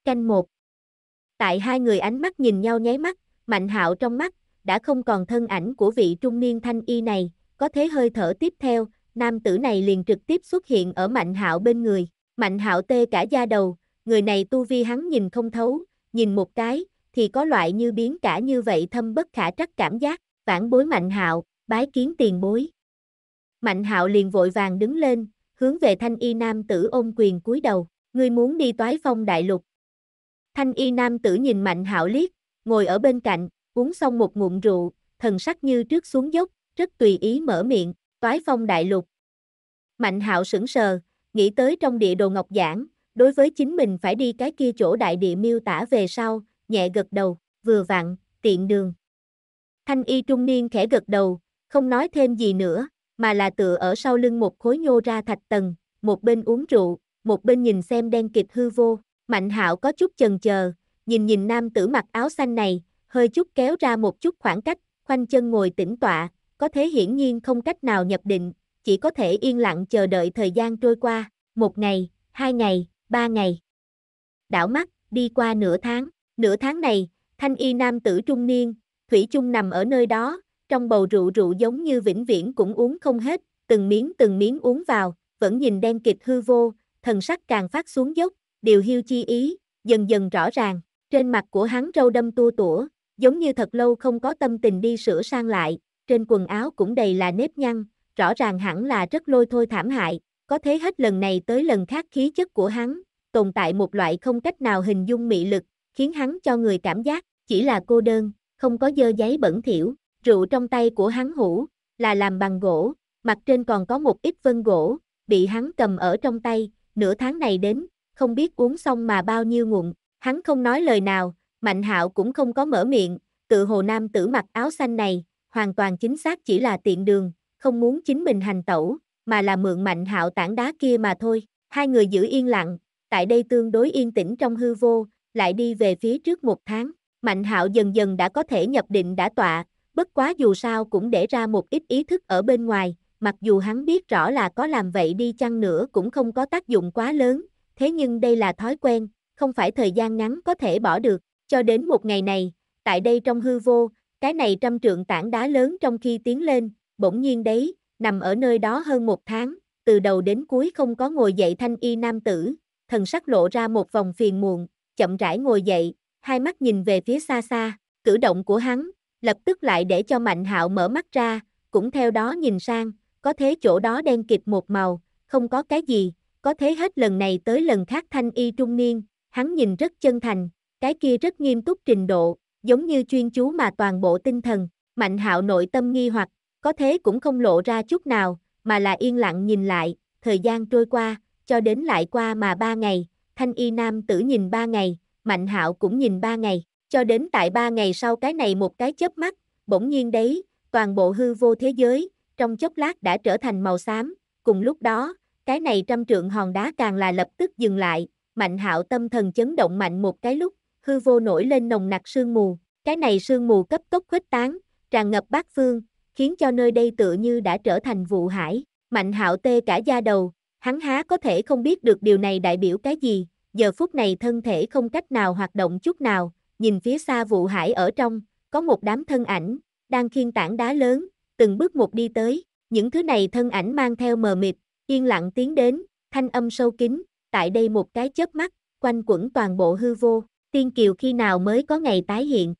Canh một Tại hai người ánh mắt nhìn nhau nháy mắt, Mạnh Hạo trong mắt đã không còn thân ảnh của vị trung niên thanh y này, có thế hơi thở tiếp theo, nam tử này liền trực tiếp xuất hiện ở Mạnh Hạo bên người. Mạnh Hạo tê cả da đầu, người này tu vi hắn nhìn không thấu, nhìn một cái thì có loại như biến cả như vậy thâm bất khả trắc cảm giác, vãn bối Mạnh Hạo, bái kiến tiền bối. Mạnh Hạo liền vội vàng đứng lên, hướng về thanh y nam tử ôm quyền cúi đầu, ngươi muốn đi toái phong đại lục, Thanh y nam tử nhìn Mạnh Hạo liếc, ngồi ở bên cạnh, uống xong một ngụm rượu, thần sắc như trước xuống dốc, rất tùy ý mở miệng, toái phong đại lục. Mạnh Hạo sững sờ, nghĩ tới trong địa đồ ngọc giảng, đối với chính mình phải đi cái kia chỗ đại địa miêu tả về sau, nhẹ gật đầu, vừa vặn, tiện đường. Thanh y trung niên khẽ gật đầu, không nói thêm gì nữa, mà là tựa ở sau lưng một khối nhô ra thạch tầng, một bên uống rượu, một bên nhìn xem đen kịch hư vô. Mạnh hạo có chút chần chờ, nhìn nhìn nam tử mặc áo xanh này, hơi chút kéo ra một chút khoảng cách, khoanh chân ngồi tĩnh tọa, có thế hiển nhiên không cách nào nhập định, chỉ có thể yên lặng chờ đợi thời gian trôi qua, một ngày, hai ngày, ba ngày. Đảo mắt, đi qua nửa tháng, nửa tháng này, thanh y nam tử trung niên, thủy chung nằm ở nơi đó, trong bầu rượu rượu giống như vĩnh viễn cũng uống không hết, từng miếng từng miếng uống vào, vẫn nhìn đen kịch hư vô, thần sắc càng phát xuống dốc, điều hiu chi ý, dần dần rõ ràng, trên mặt của hắn râu đâm tua tủa, giống như thật lâu không có tâm tình đi sửa sang lại, trên quần áo cũng đầy là nếp nhăn, rõ ràng hẳn là rất lôi thôi thảm hại, có thế hết lần này tới lần khác khí chất của hắn, tồn tại một loại không cách nào hình dung mị lực, khiến hắn cho người cảm giác chỉ là cô đơn, không có dơ giấy bẩn thỉu, rượu trong tay của hắn hũ, là làm bằng gỗ, mặt trên còn có một ít vân gỗ, bị hắn cầm ở trong tay, nửa tháng này đến, không biết uống xong mà bao nhiêu ngụm, hắn không nói lời nào, Mạnh Hạo cũng không có mở miệng, tự hồ nam tử mặc áo xanh này, hoàn toàn chính xác chỉ là tiện đường, không muốn chính mình hành tẩu, mà là mượn Mạnh Hạo tảng đá kia mà thôi. Hai người giữ yên lặng, tại đây tương đối yên tĩnh trong hư vô, lại đi về phía trước một tháng. Mạnh Hạo dần dần đã có thể nhập định đã tọa, bất quá dù sao cũng để ra một ít ý thức ở bên ngoài, mặc dù hắn biết rõ là có làm vậy đi chăng nữa cũng không có tác dụng quá lớn, thế nhưng đây là thói quen, không phải thời gian ngắn có thể bỏ được, cho đến một ngày này, tại đây trong hư vô, cái này trăm trượng tảng đá lớn trong khi tiến lên, bỗng nhiên đấy, nằm ở nơi đó hơn một tháng, từ đầu đến cuối không có ngồi dậy thanh y nam tử, thần sắc lộ ra một vòng phiền muộn, chậm rãi ngồi dậy, hai mắt nhìn về phía xa xa, cử động của hắn, lập tức lại để cho Mạnh Hạo mở mắt ra, cũng theo đó nhìn sang, có thế chỗ đó đen kịt một màu, không có cái gì, có thế hết lần này tới lần khác thanh y trung niên, hắn nhìn rất chân thành, cái kia rất nghiêm túc trình độ, giống như chuyên chú mà toàn bộ tinh thần, mạnh hạo nội tâm nghi hoặc, có thế cũng không lộ ra chút nào, mà là yên lặng nhìn lại, thời gian trôi qua, cho đến lại qua mà ba ngày, thanh y nam tử nhìn ba ngày, mạnh hạo cũng nhìn ba ngày, cho đến tại ba ngày sau cái này một cái chớp mắt, bỗng nhiên đấy, toàn bộ hư vô thế giới, trong chốc lát đã trở thành màu xám, cùng lúc đó, cái này trăm trượng hòn đá càng là lập tức dừng lại, mạnh hạo tâm thần chấn động mạnh một cái lúc, hư vô nổi lên nồng nặc sương mù, cái này sương mù cấp tốc khuếch tán, tràn ngập bát phương, khiến cho nơi đây tựa như đã trở thành vụ hải, mạnh hạo tê cả da đầu, hắn há có thể không biết được điều này đại biểu cái gì, giờ phút này thân thể không cách nào hoạt động chút nào, nhìn phía xa vụ hải ở trong, có một đám thân ảnh, đang khiên tảng đá lớn, từng bước một đi tới, những thứ này thân ảnh mang theo mờ mịt, Yên lặng tiến đến, thanh âm sâu kín, tại đây một cái chớp mắt, quanh quẩn toàn bộ hư vô, tiên kiều khi nào mới có ngày tái hiện.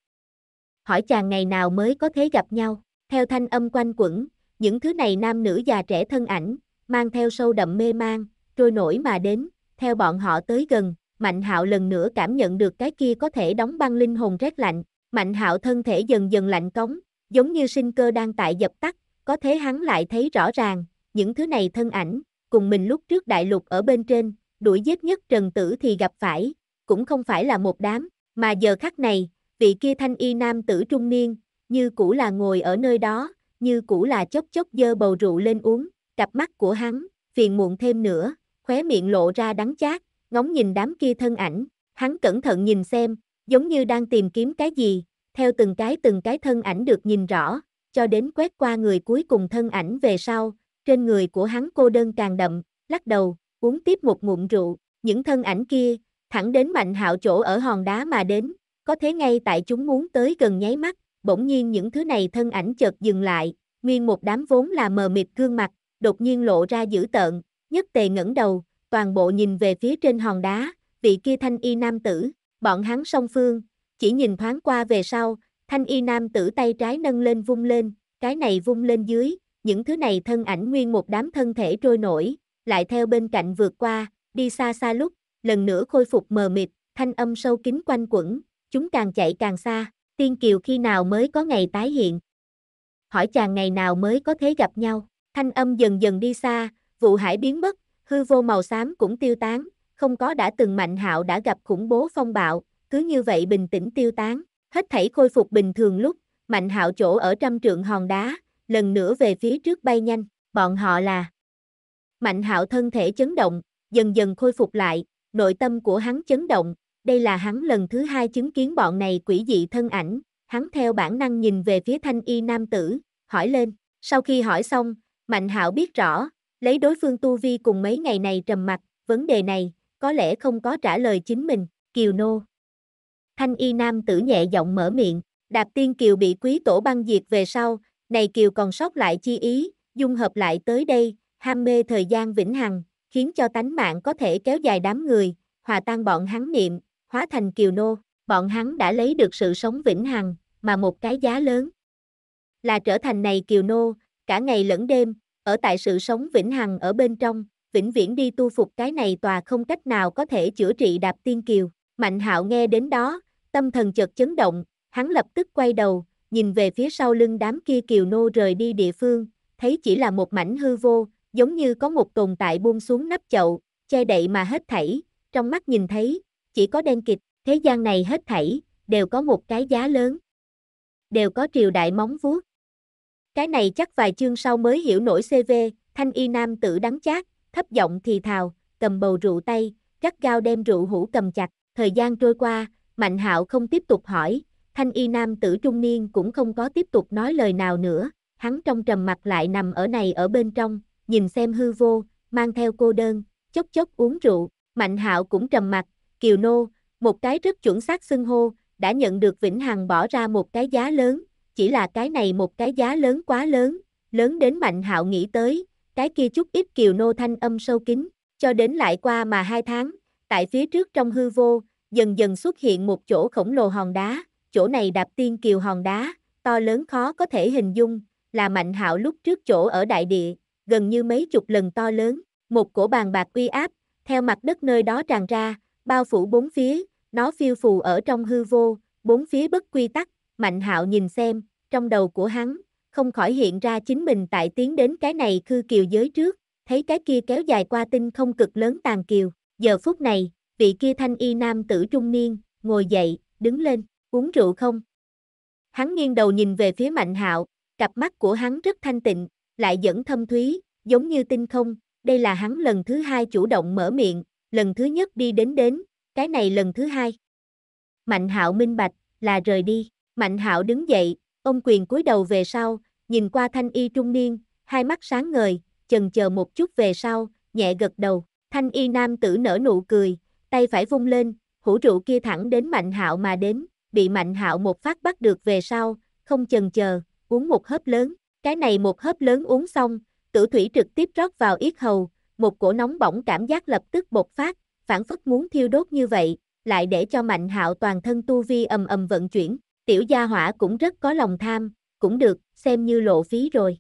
Hỏi chàng ngày nào mới có thể gặp nhau, theo thanh âm quanh quẩn, những thứ này nam nữ già trẻ thân ảnh, mang theo sâu đậm mê mang, trôi nổi mà đến, theo bọn họ tới gần, Mạnh Hạo lần nữa cảm nhận được cái kia có thể đóng băng linh hồn rét lạnh, Mạnh Hạo thân thể dần dần lạnh cống, giống như sinh cơ đang tại dập tắt, có thế hắn lại thấy rõ ràng, những thứ này thân ảnh, cùng mình lúc trước đại lục ở bên trên, đuổi giết nhất trần tử thì gặp phải, cũng không phải là một đám, mà giờ khắc này, vị kia thanh y nam tử trung niên, như cũ là ngồi ở nơi đó, như cũ là chốc chốc dơ bầu rượu lên uống, cặp mắt của hắn, phiền muộn thêm nữa, khóe miệng lộ ra đắng chát, ngóng nhìn đám kia thân ảnh, hắn cẩn thận nhìn xem, giống như đang tìm kiếm cái gì, theo từng cái từng cái thân ảnh được nhìn rõ, cho đến quét qua người cuối cùng thân ảnh về sau, trên người của hắn cô đơn càng đậm, lắc đầu, uống tiếp một ngụm rượu, những thân ảnh kia, thẳng đến mạnh hạo chỗ ở hòn đá mà đến, có thế ngay tại chúng muốn tới gần nháy mắt, bỗng nhiên những thứ này thân ảnh chợt dừng lại, nguyên một đám vốn là mờ mịt gương mặt, đột nhiên lộ ra dữ tợn, nhất tề ngẩng đầu, toàn bộ nhìn về phía trên hòn đá, vị kia thanh y nam tử, bọn hắn song phương, chỉ nhìn thoáng qua về sau, thanh y nam tử tay trái nâng lên vung lên, cái này vung lên dưới, những thứ này thân ảnh nguyên một đám thân thể trôi nổi, lại theo bên cạnh vượt qua, đi xa xa lúc, lần nữa khôi phục mờ mịt, thanh âm sâu kín quanh quẩn, chúng càng chạy càng xa, tiên kiều khi nào mới có ngày tái hiện. Hỏi chàng ngày nào mới có thế gặp nhau, thanh âm dần dần đi xa, vụ hải biến mất, hư vô màu xám cũng tiêu tán, không có đã từng mạnh hạo đã gặp khủng bố phong bạo, cứ như vậy bình tĩnh tiêu tán, hết thảy khôi phục bình thường lúc, mạnh hạo chỗ ở trăm trượng hòn đá, lần nữa về phía trước bay nhanh, bọn họ là. Mạnh hạo thân thể chấn động, dần dần khôi phục lại, nội tâm của hắn chấn động, đây là hắn lần thứ hai chứng kiến bọn này quỷ dị thân ảnh, hắn theo bản năng nhìn về phía thanh y nam tử, hỏi lên, sau khi hỏi xong, Mạnh hạo biết rõ, lấy đối phương tu vi cùng mấy ngày này trầm mặt, vấn đề này, có lẽ không có trả lời chính mình, kiều nô. Thanh y nam tử nhẹ giọng mở miệng, đạp tiên kiều bị quý tổ băng diệt về sau, này kiều còn sót lại chi ý, dung hợp lại tới đây, ham mê thời gian vĩnh hằng, khiến cho tánh mạng có thể kéo dài đám người, hòa tan bọn hắn niệm, hóa thành kiều nô, bọn hắn đã lấy được sự sống vĩnh hằng, mà một cái giá lớn là trở thành này kiều nô, cả ngày lẫn đêm, ở tại sự sống vĩnh hằng ở bên trong, vĩnh viễn đi tu phục cái này tòa không cách nào có thể chữa trị đạp tiên kiều. Mạnh hạo nghe đến đó, tâm thần chợt chấn động, hắn lập tức quay đầu, nhìn về phía sau lưng đám kia kiều nô rời đi địa phương, thấy chỉ là một mảnh hư vô, giống như có một tồn tại buông xuống nắp chậu, che đậy mà hết thảy, trong mắt nhìn thấy, chỉ có đen kịch, thế gian này hết thảy, đều có một cái giá lớn. Đều có triều đại móng vuốt. Cái này chắc vài chương sau mới hiểu nổi CV, thanh y nam tử đắng chát, thấp giọng thì thào, cầm bầu rượu tay, gắt gao đem rượu hũ cầm chặt, thời gian trôi qua, Mạnh Hạo không tiếp tục hỏi, Thanh y nam tử trung niên cũng không có tiếp tục nói lời nào nữa, hắn trong trầm mặt lại nằm ở này ở bên trong, nhìn xem hư vô, mang theo cô đơn, chốc chốc uống rượu, Mạnh hạo cũng trầm mặt, Kiều Nô, một cái rất chuẩn xác xưng hô, đã nhận được Vĩnh Hằng bỏ ra một cái giá lớn, chỉ là cái này một cái giá lớn quá lớn, lớn đến Mạnh hạo nghĩ tới, cái kia chút ít Kiều Nô thanh âm sâu kín, cho đến lại qua mà hai tháng, tại phía trước trong hư vô, dần dần xuất hiện một chỗ khổng lồ hòn đá, chỗ này đạp tiên kiều hòn đá, to lớn khó có thể hình dung, là mạnh hạo lúc trước chỗ ở đại địa, gần như mấy chục lần to lớn, một cổ bàn bạc uy áp, theo mặt đất nơi đó tràn ra, bao phủ bốn phía, nó phiêu phù ở trong hư vô, bốn phía bất quy tắc, mạnh hạo nhìn xem, trong đầu của hắn, không khỏi hiện ra chính mình tại tiến đến cái này khư kiều giới trước, thấy cái kia kéo dài qua tinh không cực lớn tàn kiều, giờ phút này, vị kia thanh y nam tử trung niên, ngồi dậy, đứng lên, uống rượu không? Hắn nghiêng đầu nhìn về phía Mạnh Hạo, cặp mắt của hắn rất thanh tịnh, lại dẫn thâm thúy, giống như tinh không, đây là hắn lần thứ hai chủ động mở miệng, lần thứ nhất đi đến đến, cái này lần thứ hai. Mạnh Hạo minh bạch, là rời đi, Mạnh Hạo đứng dậy, ông quyền cúi đầu về sau, nhìn qua thanh y trung niên, hai mắt sáng ngời, chần chờ một chút về sau, nhẹ gật đầu, thanh y nam tử nở nụ cười, tay phải vung lên, hũ rượu kia thẳng đến Mạnh Hạo mà đến bị Mạnh Hạo một phát bắt được về sau, không chần chờ, uống một hớp lớn. Cái này một hớp lớn uống xong, tử thủy trực tiếp rót vào yết hầu, một cổ nóng bỏng cảm giác lập tức bộc phát, phản phất muốn thiêu đốt như vậy, lại để cho Mạnh Hạo toàn thân tu vi ầm ầm vận chuyển, tiểu gia hỏa cũng rất có lòng tham, cũng được, xem như lộ phí rồi.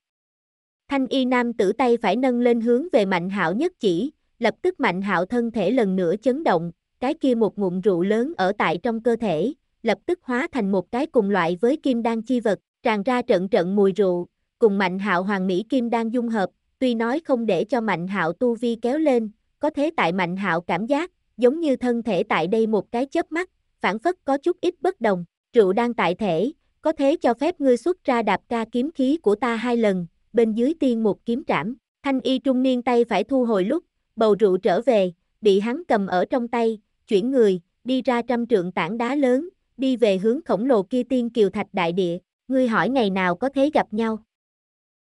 Thanh y nam tử tay phải nâng lên hướng về Mạnh Hạo nhất chỉ, lập tức Mạnh Hạo thân thể lần nữa chấn động, cái kia một ngụm rượu lớn ở tại trong cơ thể, lập tức hóa thành một cái cùng loại với kim đan chi vật, tràn ra trận trận mùi rượu, cùng Mạnh Hạo hoàng mỹ kim đan dung hợp, tuy nói không để cho Mạnh Hạo tu vi kéo lên, có thế tại Mạnh Hạo cảm giác, giống như thân thể tại đây một cái chớp mắt, phản phất có chút ít bất đồng, rượu đang tại thể, có thế cho phép ngươi xuất ra đạp ca kiếm khí của ta hai lần, bên dưới tiên một kiếm trảm, thanh y trung niên tay phải thu hồi lúc, bầu rượu trở về, bị hắn cầm ở trong tay, chuyển người, đi ra trăm trượng tảng đá lớn, đi về hướng khổng lồ kia tiên kiều thạch đại địa, ngươi hỏi ngày nào có thể gặp nhau.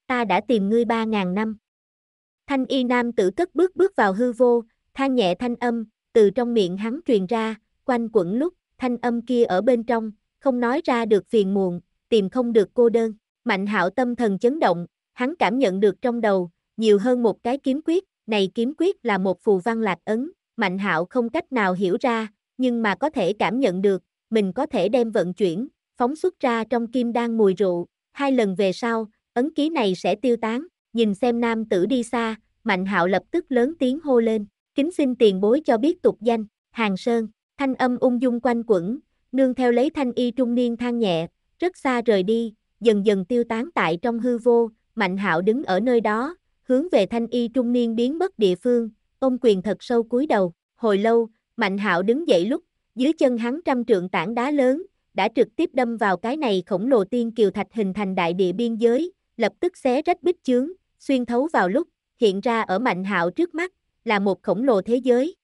Ta đã tìm ngươi ba ngàn năm. Thanh y nam tử cất bước bước vào hư vô, than nhẹ thanh âm, từ trong miệng hắn truyền ra, quanh quẩn lúc, thanh âm kia ở bên trong, không nói ra được phiền muộn, tìm không được cô đơn. Mạnh hạo tâm thần chấn động, hắn cảm nhận được trong đầu, nhiều hơn một cái kiếm quyết, này kiếm quyết là một phù văn lạc ấn, mạnh hạo không cách nào hiểu ra, nhưng mà có thể cảm nhận được, mình có thể đem vận chuyển, phóng xuất ra trong kim đan mùi rượu, hai lần về sau, ấn ký này sẽ tiêu tán, nhìn xem nam tử đi xa, Mạnh Hạo lập tức lớn tiếng hô lên, kính xin tiền bối cho biết tục danh, Hàng Sơn, thanh âm ung dung quanh quẩn, nương theo lấy thanh y trung niên than nhẹ, rất xa rời đi, dần dần tiêu tán tại trong hư vô, Mạnh Hạo đứng ở nơi đó, hướng về thanh y trung niên biến mất địa phương, ôm quyền thật sâu cúi đầu, hồi lâu, Mạnh Hạo đứng dậy lúc, dưới chân hắn trăm trượng tảng đá lớn, đã trực tiếp đâm vào cái này khổng lồ tiên kiều thạch hình thành đại địa biên giới, lập tức xé rách bích chướng, xuyên thấu vào lúc, hiện ra ở mạnh hạo trước mắt, là một khổng lồ thế giới.